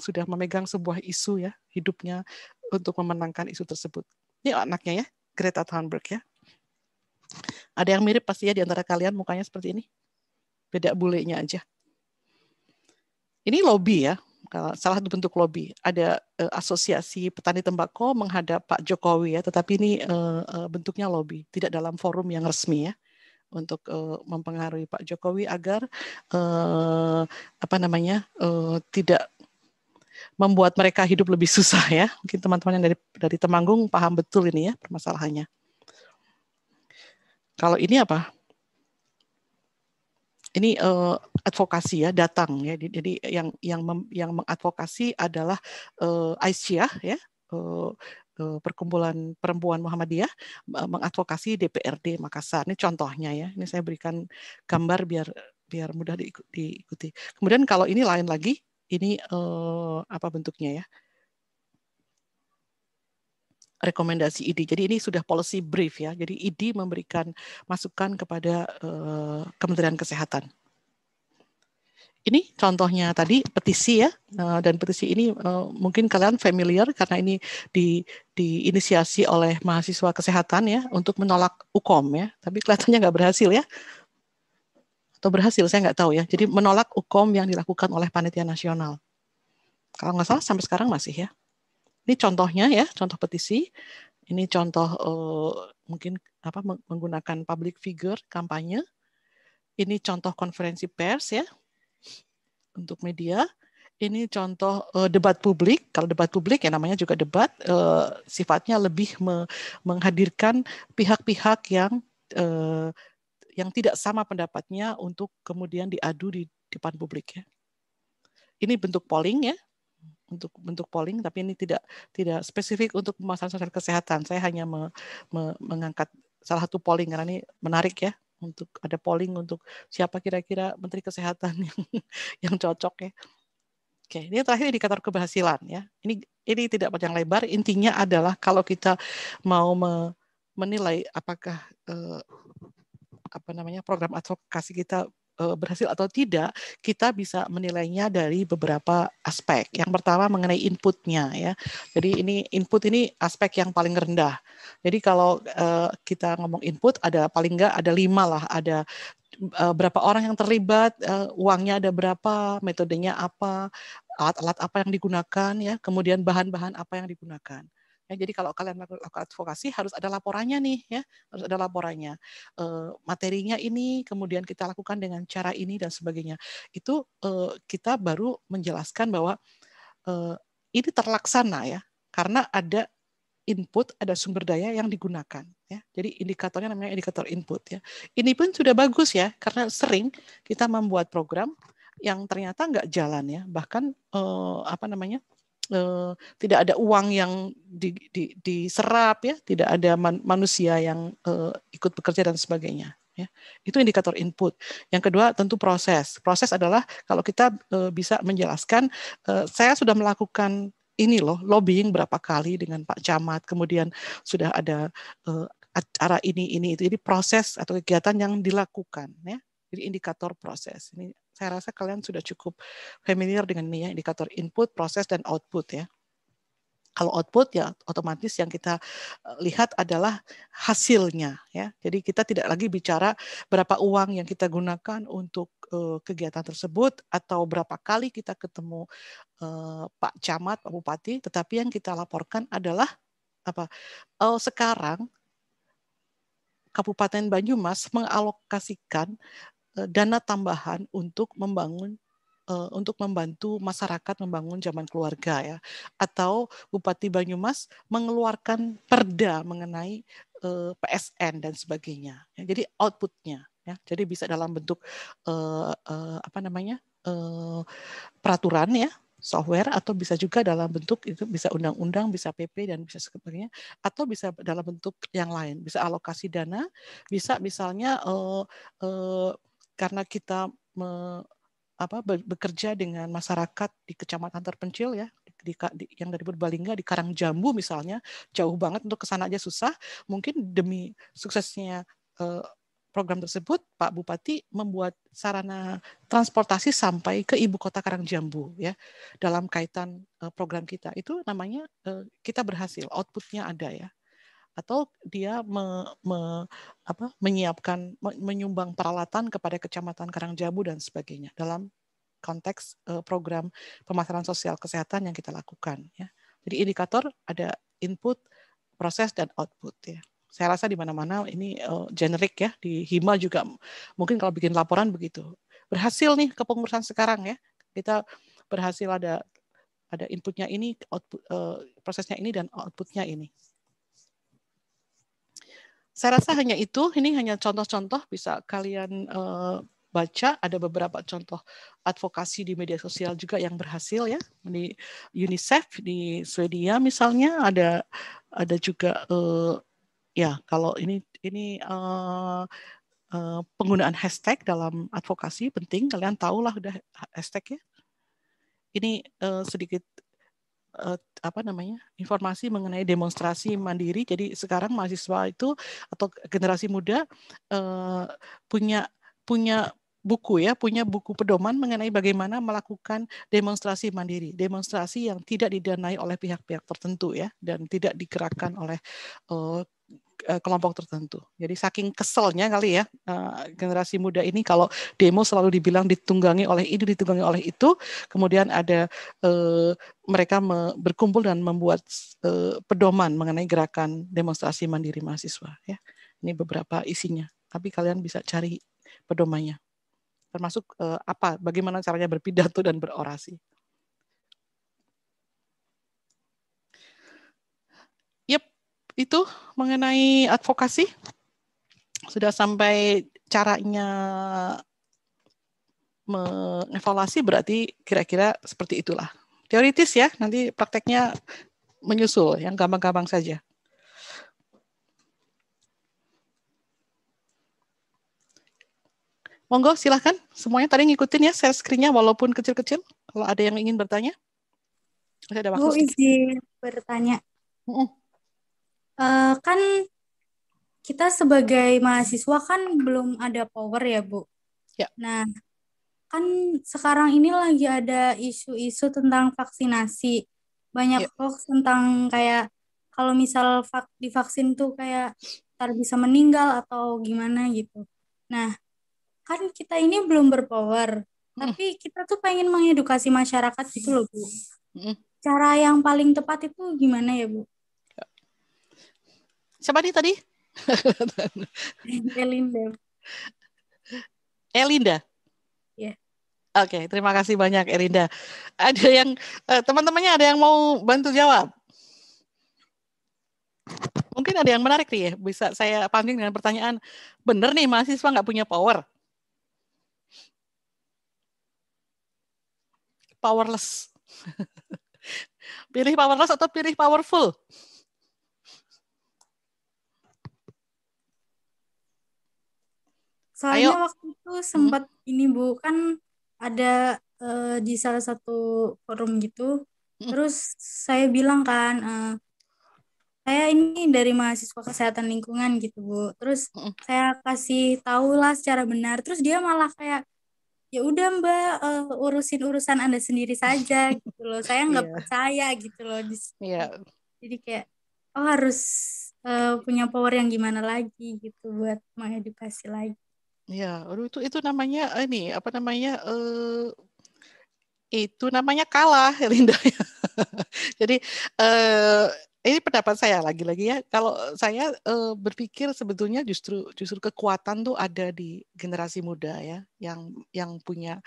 sudah memegang sebuah isu ya hidupnya untuk memenangkan isu tersebut. Ini anaknya ya, Greta Thunberg ya. Ada yang mirip pasti ya di antara kalian mukanya seperti ini. Beda bulenya aja. Ini lobby ya, salah satu bentuk lobby. Ada uh, asosiasi petani tembakau menghadap Pak Jokowi ya, tetapi ini uh, uh, bentuknya lobby, tidak dalam forum yang resmi ya untuk uh, mempengaruhi Pak Jokowi agar uh, apa namanya uh, tidak membuat mereka hidup lebih susah ya. Mungkin teman-teman yang dari dari Temanggung paham betul ini ya permasalahannya. Kalau ini apa? Ini uh, advokasi ya datang ya. Jadi yang yang mem, yang mengadvokasi adalah uh, Aisyah ya. Uh, Gitu, perkumpulan perempuan Muhammadiyah mengadvokasi DPRD Makassar. Ini contohnya ya. Ini saya berikan gambar biar biar mudah diikuti. Kemudian kalau ini lain lagi, ini eh, apa bentuknya ya? rekomendasi ID. Jadi ini sudah policy brief ya. Jadi ID memberikan masukan kepada uh, Kementerian Kesehatan ini contohnya tadi petisi ya eh, dan petisi ini eh, mungkin kalian familiar karena ini di diinisiasi oleh mahasiswa kesehatan ya untuk menolak UKOM ya tapi kelihatannya nggak berhasil ya atau berhasil saya nggak tahu ya jadi menolak UKOM yang dilakukan oleh panitia nasional kalau nggak salah sampai sekarang masih ya ini contohnya ya contoh petisi ini contoh eh, mungkin apa menggunakan public figure kampanye ini contoh konferensi pers ya untuk media. Ini contoh uh, debat publik. Kalau debat publik ya namanya juga debat, uh, sifatnya lebih me menghadirkan pihak-pihak yang uh, yang tidak sama pendapatnya untuk kemudian diadu di depan publik ya. Ini bentuk polling ya, untuk bentuk polling tapi ini tidak tidak spesifik untuk pembahasan sosial kesehatan. Saya hanya me, me, mengangkat salah satu polling karena ini menarik ya untuk ada polling untuk siapa kira-kira menteri kesehatan yang yang cocok ya. Oke, ini yang terakhir indikator keberhasilan ya. Ini ini tidak panjang lebar, intinya adalah kalau kita mau me, menilai apakah eh, apa namanya program advokasi kita Eh, berhasil atau tidak, kita bisa menilainya dari beberapa aspek. Yang pertama mengenai inputnya ya. Jadi ini input ini aspek yang paling rendah. Jadi kalau uh, kita ngomong input ada paling enggak ada lima lah, ada uh, berapa orang yang terlibat, uh, uangnya ada berapa, metodenya apa, alat-alat apa yang digunakan ya, kemudian bahan-bahan apa yang digunakan. Ya, jadi kalau kalian melakukan advokasi harus ada laporannya nih ya, harus ada laporannya. E, materinya ini kemudian kita lakukan dengan cara ini dan sebagainya. Itu e, kita baru menjelaskan bahwa e, ini terlaksana ya karena ada input, ada sumber daya yang digunakan. Ya. Jadi indikatornya namanya indikator input. Ya. Ini pun sudah bagus ya, karena sering kita membuat program yang ternyata nggak jalan ya, bahkan eh, apa namanya Eh, tidak ada uang yang di, di, diserap ya, tidak ada man, manusia yang uh, ikut bekerja dan sebagainya. Ya, itu indikator input. Yang kedua tentu proses. Proses adalah kalau kita uh, bisa menjelaskan, uh, saya sudah melakukan ini loh lobbying berapa kali dengan Pak Camat, kemudian sudah ada uh, acara ini ini itu. Jadi proses atau kegiatan yang dilakukan. Ya, jadi indikator proses. Ini saya rasa kalian sudah cukup familiar dengan ini ya, indikator input, proses, dan output ya. Kalau output ya otomatis yang kita eh, lihat adalah hasilnya ya. Jadi kita tidak lagi bicara berapa uang yang kita gunakan untuk uh, kegiatan tersebut atau berapa kali kita ketemu uh, Pak Camat, Pak Bupati, tetapi yang kita laporkan adalah apa? Uh, sekarang Kabupaten Banyumas mengalokasikan Eh, dana tambahan untuk membangun eh, untuk membantu masyarakat membangun zaman keluarga ya atau Bupati Banyumas mengeluarkan perda mengenai eh, PSN dan sebagainya jadi outputnya ya jadi bisa dalam bentuk apa namanya peraturan ya software atau bisa juga dalam bentuk itu bisa undang-undang, bisa PP dan bisa sebagainya atau bisa dalam bentuk yang lain, bisa alokasi dana, bisa misalnya uh, uh, karena kita me, apa, bekerja dengan masyarakat di kecamatan terpencil ya di, di, yang dari Purbalingga di Karangjambu misalnya jauh banget untuk kesana aja susah mungkin demi suksesnya eh, program tersebut Pak Bupati membuat sarana transportasi sampai ke ibu kota Karangjambu ya dalam kaitan eh, program kita itu namanya eh, kita berhasil outputnya ada ya atau dia me, me, apa, menyiapkan menyumbang peralatan kepada kecamatan Karangjabu dan sebagainya dalam konteks eh, program pemasaran sosial kesehatan yang kita lakukan ya. Jadi indikator ada input, proses dan output ya. Saya rasa di mana-mana ini uh, generik ya di Hima juga mungkin kalau bikin laporan begitu. Berhasil nih kepengurusan sekarang ya. Kita berhasil ada ada inputnya ini, output, uh, prosesnya ini dan outputnya ini saya rasa hanya itu. Ini hanya contoh-contoh bisa kalian uh, baca. Ada beberapa contoh advokasi di media sosial juga yang berhasil ya di UNICEF di Swedia misalnya ada ada juga uh, ya kalau ini ini uh, penggunaan hashtag dalam advokasi penting. Kalian tahulah udah hashtag ya. Ini uh, sedikit Eh, apa namanya informasi mengenai demonstrasi mandiri. Jadi sekarang mahasiswa itu atau generasi muda eh, punya punya buku ya, punya buku pedoman mengenai bagaimana melakukan demonstrasi mandiri, demonstrasi yang tidak didanai oleh pihak-pihak tertentu ya, dan tidak digerakkan oleh eh, Eh, kelompok tertentu. Jadi saking keselnya kali ya eh, generasi muda ini kalau demo selalu dibilang ditunggangi oleh ini, ditunggangi oleh itu, kemudian ada eh, mereka berkumpul dan membuat pedoman mengenai gerakan demonstrasi mandiri mahasiswa. Ya, ini beberapa isinya. Tapi kalian bisa cari pedomannya, termasuk apa, bagaimana caranya berpidato dan berorasi. itu mengenai advokasi sudah sampai caranya mengevaluasi berarti kira-kira seperti itulah. Teoritis ya, nanti prakteknya menyusul yang gampang-gampang saja. Monggo silahkan, semuanya tadi ngikutin ya share screen walaupun kecil-kecil. Kalau ada yang ingin bertanya, saya ada waktu. izin bertanya. Uh -uh uh, kan kita sebagai mahasiswa kan belum ada power ya Bu. Ya. Nah, kan sekarang ini lagi ada isu-isu tentang vaksinasi. Banyak ya. hoax tentang kayak kalau misal vak divaksin tuh kayak ntar bisa meninggal atau gimana gitu. Nah, kan kita ini belum berpower. Hmm. Tapi kita tuh pengen mengedukasi masyarakat gitu loh, Bu. Hmm. Cara yang paling tepat itu gimana ya, Bu? siapa nih tadi? Elinda. Elinda. Yeah. Oke, okay, terima kasih banyak Elinda. Ada yang eh, teman-temannya ada yang mau bantu jawab? Mungkin ada yang menarik nih ya, bisa saya panggil dengan pertanyaan. benar nih mahasiswa nggak punya power? Powerless. pilih powerless atau pilih powerful? Soalnya Ayo. waktu itu sempat hmm. ini Bu kan ada uh, di salah satu forum gitu. Hmm. Terus saya bilang kan uh, saya ini dari mahasiswa kesehatan lingkungan gitu Bu. Terus hmm. saya kasih tahu lah secara benar. Terus dia malah kayak ya udah Mbak uh, urusin urusan Anda sendiri saja gitu loh. Saya nggak yeah. percaya gitu loh. Yeah. Jadi kayak oh harus uh, punya power yang gimana lagi gitu buat mengedukasi lagi. Ya, aduh itu itu namanya ini apa namanya eh, itu namanya kalah Linda. Jadi eh, ini pendapat saya lagi-lagi ya. Kalau saya eh, berpikir sebetulnya justru justru kekuatan tuh ada di generasi muda ya, yang yang punya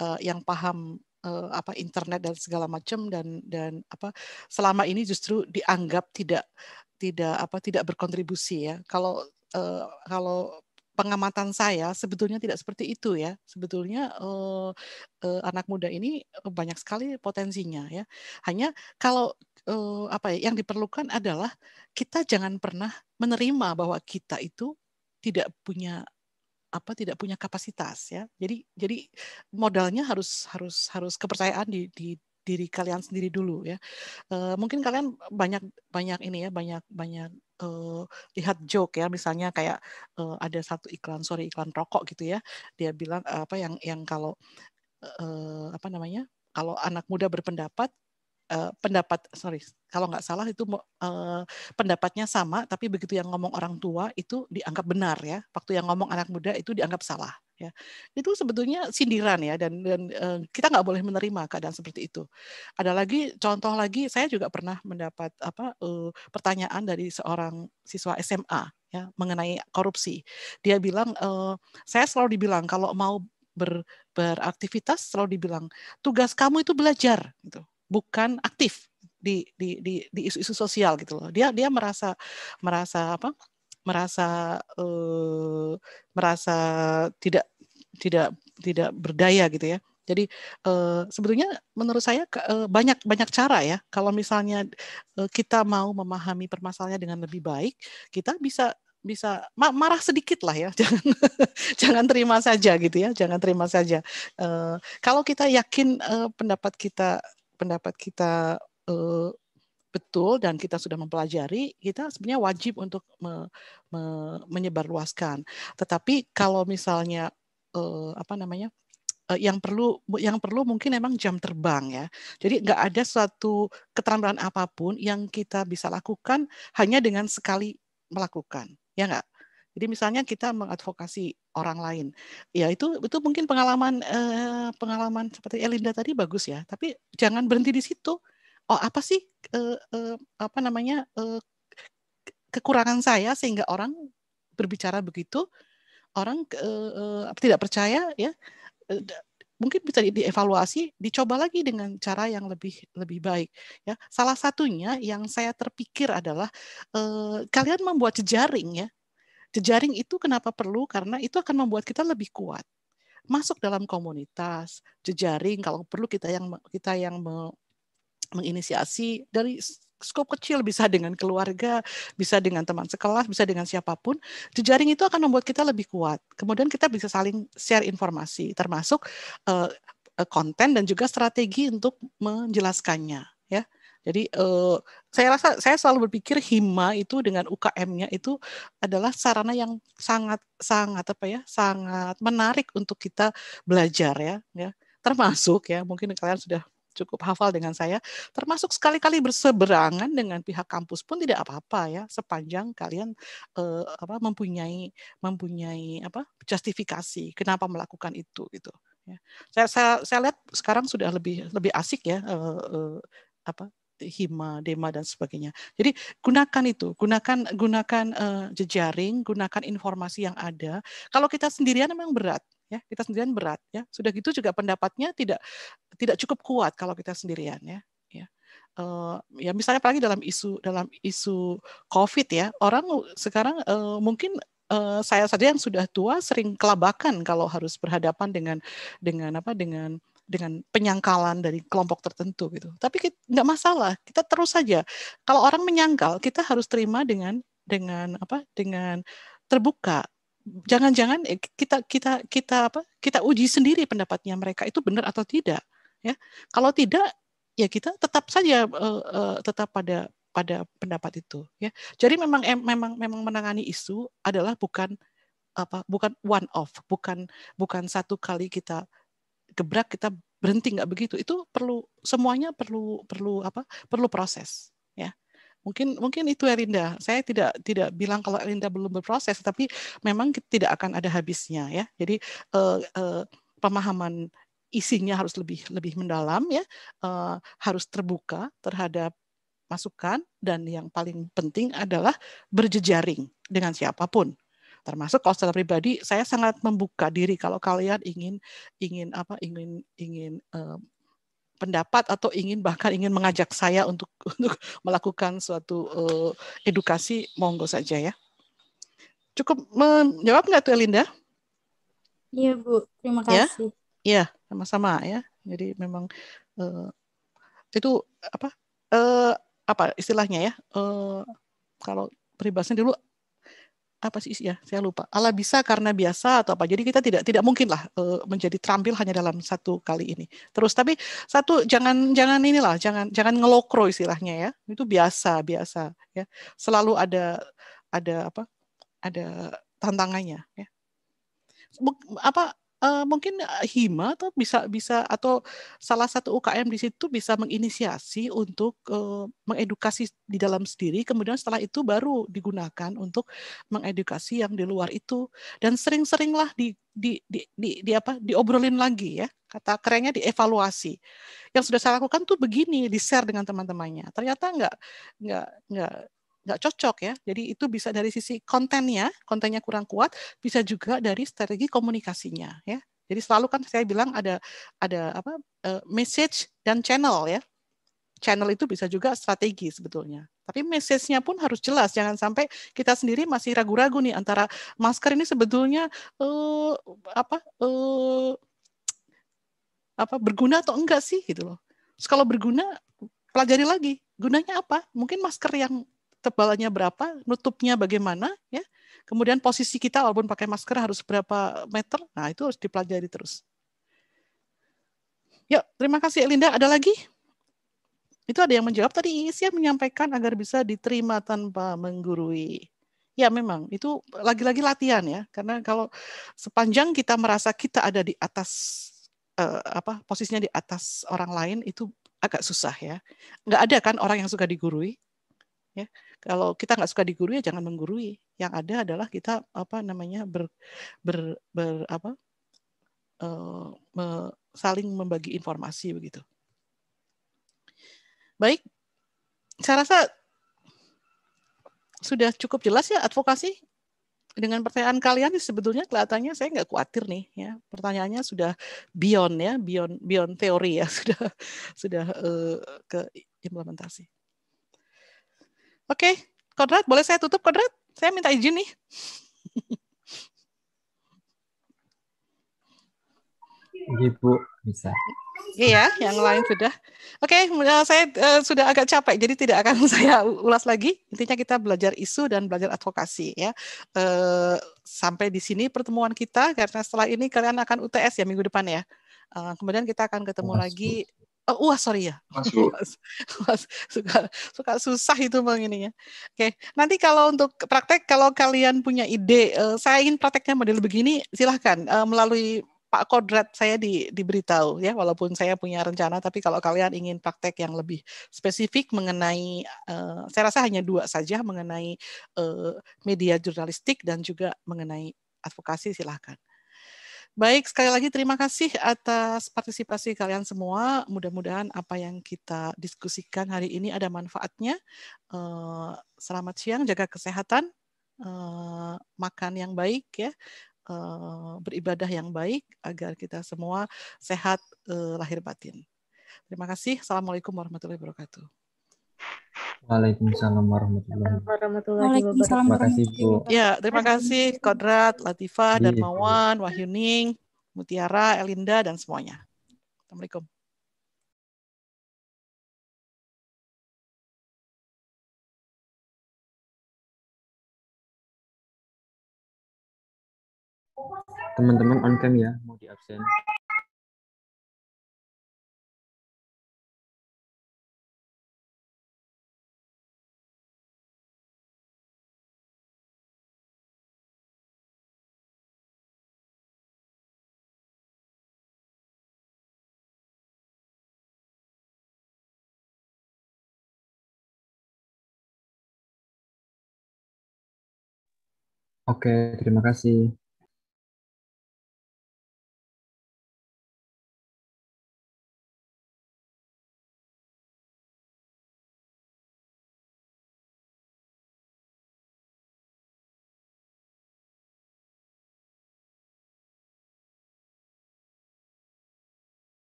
eh, yang paham eh, apa internet dan segala macam dan dan apa selama ini justru dianggap tidak tidak apa tidak berkontribusi ya. Kalau eh, kalau pengamatan saya sebetulnya tidak seperti itu ya. Sebetulnya uh, uh, anak muda ini eh, banyak sekali potensinya ya. Hanya kalau uh, apa ya yang diperlukan adalah kita jangan pernah menerima bahwa kita itu tidak punya apa tidak punya kapasitas ya jadi jadi modalnya harus harus harus kepercayaan di, di diri kalian sendiri dulu ya. Uh, mungkin kalian banyak banyak ini ya, banyak banyak uh, lihat joke ya, misalnya kayak uh, ada satu iklan sorry iklan rokok gitu ya, dia bilang uh, apa yang yang kalau uh, apa namanya kalau anak muda berpendapat Eh, pendapat sorry kalau nggak salah itu uh, pendapatnya sama tapi begitu yang ngomong orang tua itu dianggap benar ya waktu yang ngomong anak muda itu dianggap salah ya itu sebetulnya sindiran ya dan dan uh, kita nggak boleh menerima keadaan seperti itu ada lagi contoh lagi saya juga pernah mendapat apa uh, pertanyaan dari seorang siswa SMA ya mengenai korupsi dia bilang uh, saya selalu dibilang kalau mau ber, beraktivitas selalu dibilang tugas kamu itu belajar gitu bukan aktif di di di di isu-isu sosial gitu loh. Dia dia merasa merasa apa? merasa uh, merasa tidak tidak tidak berdaya gitu ya. Jadi uh, sebetulnya menurut saya uh, banyak banyak cara ya. Kalau misalnya uh, kita mau memahami permasalahannya dengan lebih baik, kita bisa bisa marah sedikit lah ya jangan jangan terima saja gitu ya jangan terima saja uh, kalau kita yakin uh, pendapat kita pendapat kita uh, betul dan kita sudah mempelajari, kita sebenarnya wajib untuk me, me, menyebarluaskan. Tetapi kalau misalnya uh, apa namanya eh, yang perlu yang perlu mungkin memang jam terbang ya. Jadi nggak ada suatu keterampilan apapun yang kita bisa lakukan hanya dengan sekali melakukan, ya nggak? Jadi misalnya kita mengadvokasi orang lain, ya itu itu mungkin pengalaman eh, pengalaman seperti Elinda tadi bagus ya. Tapi jangan berhenti di situ. Oh apa sih eh, eh, apa namanya eh, kekurangan saya sehingga orang berbicara begitu, orang eh, eh, tidak percaya ya. Eh, mungkin bisa dievaluasi, dicoba lagi dengan cara yang lebih lebih baik. Ya, salah satunya yang saya terpikir adalah eh, kalian membuat jejaring ya Jejaring itu kenapa perlu? Karena itu akan membuat kita lebih kuat. Masuk dalam komunitas, jejaring kalau perlu kita yang kita yang menginisiasi dari skop kecil bisa dengan keluarga, bisa dengan teman sekelas, bisa dengan siapapun. Jejaring itu akan membuat kita lebih kuat. Kemudian kita bisa saling share informasi termasuk uh, konten dan juga strategi untuk menjelaskannya ya. Jadi eh, saya rasa saya selalu berpikir hima itu dengan UKM-nya itu adalah sarana yang sangat sangat apa ya sangat menarik untuk kita belajar ya ya termasuk ya mungkin kalian sudah cukup hafal dengan saya, termasuk sekali-kali berseberangan dengan pihak kampus pun tidak apa-apa ya, sepanjang kalian eh, apa mempunyai mempunyai apa justifikasi kenapa melakukan itu gitu. Ya. Saya, saya saya lihat sekarang sudah lebih lebih asik ya eh, eh, apa Hima, Dema dan sebagainya. Jadi gunakan itu, gunakan gunakan uh, jejaring, gunakan informasi yang ada. Kalau kita sendirian memang berat, ya kita sendirian berat ya sudah gitu juga pendapatnya tidak tidak cukup kuat kalau kita sendirian ya ya uh, ya misalnya apalagi dalam isu dalam isu covid ya orang sekarang uh, mungkin saya saja yang sudah tua sering kelabakan kalau harus berhadapan dengan dengan apa dengan dengan penyangkalan dari kelompok tertentu gitu. Tapi nggak masalah, kita terus saja. Kalau orang menyangkal, kita harus terima dengan dengan apa? Dengan terbuka. Jangan-jangan eh, kita kita kita apa? Kita uji sendiri pendapatnya mereka itu benar atau tidak, ya. Kalau tidak, ya kita tetap saja uh, uh, tetap pada pada pendapat itu, ya. Jadi memang em, memang memang menangani isu adalah bukan apa bukan one off bukan bukan satu kali kita gebrak kita berhenti nggak begitu itu perlu semuanya perlu perlu apa perlu proses ya mungkin mungkin itu Erinda saya tidak tidak bilang kalau Erinda belum berproses tapi memang tidak akan ada habisnya ya jadi uh, uh, pemahaman isinya harus lebih lebih mendalam ya uh, harus terbuka terhadap masukan dan yang paling penting adalah berjejaring dengan siapapun termasuk kalau secara pribadi saya sangat membuka diri kalau kalian ingin ingin apa ingin ingin eh, pendapat atau ingin bahkan ingin mengajak saya untuk untuk melakukan suatu uh, edukasi monggo saja ya cukup menjawab nggak tuh Elinda? Iya bu terima ya? kasih. Iya sama-sama ya jadi memang uh, itu apa uh, apa istilahnya ya Uh, kalau peribahasanya dulu apa sih ya saya lupa ala bisa karena biasa atau apa jadi kita tidak tidak mungkinlah lah eh, menjadi terampil hanya dalam satu kali ini terus tapi satu jangan jangan inilah jangan jangan ngelokro istilahnya ya itu biasa biasa ya selalu ada ada apa ada tantangannya ya apa uh, mungkin eh, Hima atau bisa bisa atau salah satu UKM di situ bisa menginisiasi untuk uh, mengedukasi di dalam sendiri kemudian setelah itu baru digunakan untuk mengedukasi yang di luar itu dan sering-seringlah di di, di di di apa diobrolin lagi ya kata kerennya dievaluasi yang sudah saya lakukan tuh begini di share dengan teman-temannya ternyata nggak nggak nggak nggak cocok ya. Jadi itu bisa dari sisi kontennya, kontennya kurang kuat, bisa juga dari strategi komunikasinya ya. Jadi selalu kan saya bilang ada ada apa eh, message dan channel ya. Channel itu bisa juga strategi sebetulnya. Tapi message-nya pun harus jelas. Jangan sampai kita sendiri masih ragu-ragu nih antara masker ini sebetulnya uh, apa uh, apa berguna atau enggak sih gitu loh. Terus kalau berguna pelajari lagi gunanya apa? Mungkin masker yang tebalnya berapa, nutupnya bagaimana, ya. Kemudian posisi kita walaupun pakai masker harus berapa meter, nah itu harus dipelajari terus. Yuk, terima kasih Elinda. Ada lagi? Itu ada yang menjawab tadi saya menyampaikan agar bisa diterima tanpa menggurui. Ya memang itu lagi-lagi latihan ya karena kalau sepanjang kita merasa kita ada di atas eh, apa posisinya di atas orang lain itu agak susah ya. Gak ada kan orang yang suka digurui ya kalau kita nggak suka digurui ya jangan menggurui yang ada adalah kita apa namanya ber ber, ber apa uh, me, saling membagi informasi begitu baik saya rasa sudah cukup jelas ya advokasi dengan pertanyaan kalian sebetulnya kelihatannya saya nggak khawatir nih ya pertanyaannya sudah beyond ya beyond beyond teori ya sudah sudah uh, ke implementasi Oke, okay. Kodrat, boleh saya tutup Kodrat? Saya minta izin nih. Ibu iya, bisa. Iya, yang lain sudah. Oke, okay, saya uh, sudah agak capek, jadi tidak akan saya ulas lagi. Intinya kita belajar isu dan belajar advokasi ya. Uh, sampai di sini pertemuan kita, karena setelah ini kalian akan UTS ya minggu depan ya. Uh, kemudian kita akan ketemu Mas, lagi oh, wah sorry ya masuk suka suka susah itu bang ini ya. oke nanti kalau untuk praktek kalau kalian punya ide uh, saya ingin prakteknya model begini silahkan uh, melalui Pak Kodrat saya di, diberitahu ya walaupun saya punya rencana tapi kalau kalian ingin praktek yang lebih spesifik mengenai uh, saya rasa hanya dua saja mengenai uh, media jurnalistik dan juga mengenai advokasi silahkan. Baik, sekali lagi terima kasih atas partisipasi kalian semua. Mudah-mudahan apa yang kita diskusikan hari ini ada manfaatnya. Eh, selamat siang, jaga kesehatan, eh, makan yang baik ya, eh, beribadah yang baik agar kita semua sehat lahir batin. Terima kasih. Assalamualaikum warahmatullahi wabarakatuh. Waalaikumsalam warahmatullahi wabarakatuh. Waalaikumsalam Terima kasih Ya, terima kasih Kodrat, Latifa iya, Darmawan Mawan, Wahyuning, Mutiara, Elinda, dan semuanya. Assalamualaikum. Teman-teman on cam ya, mau di absen. Oke, terima kasih.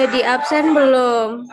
udah di absen belum?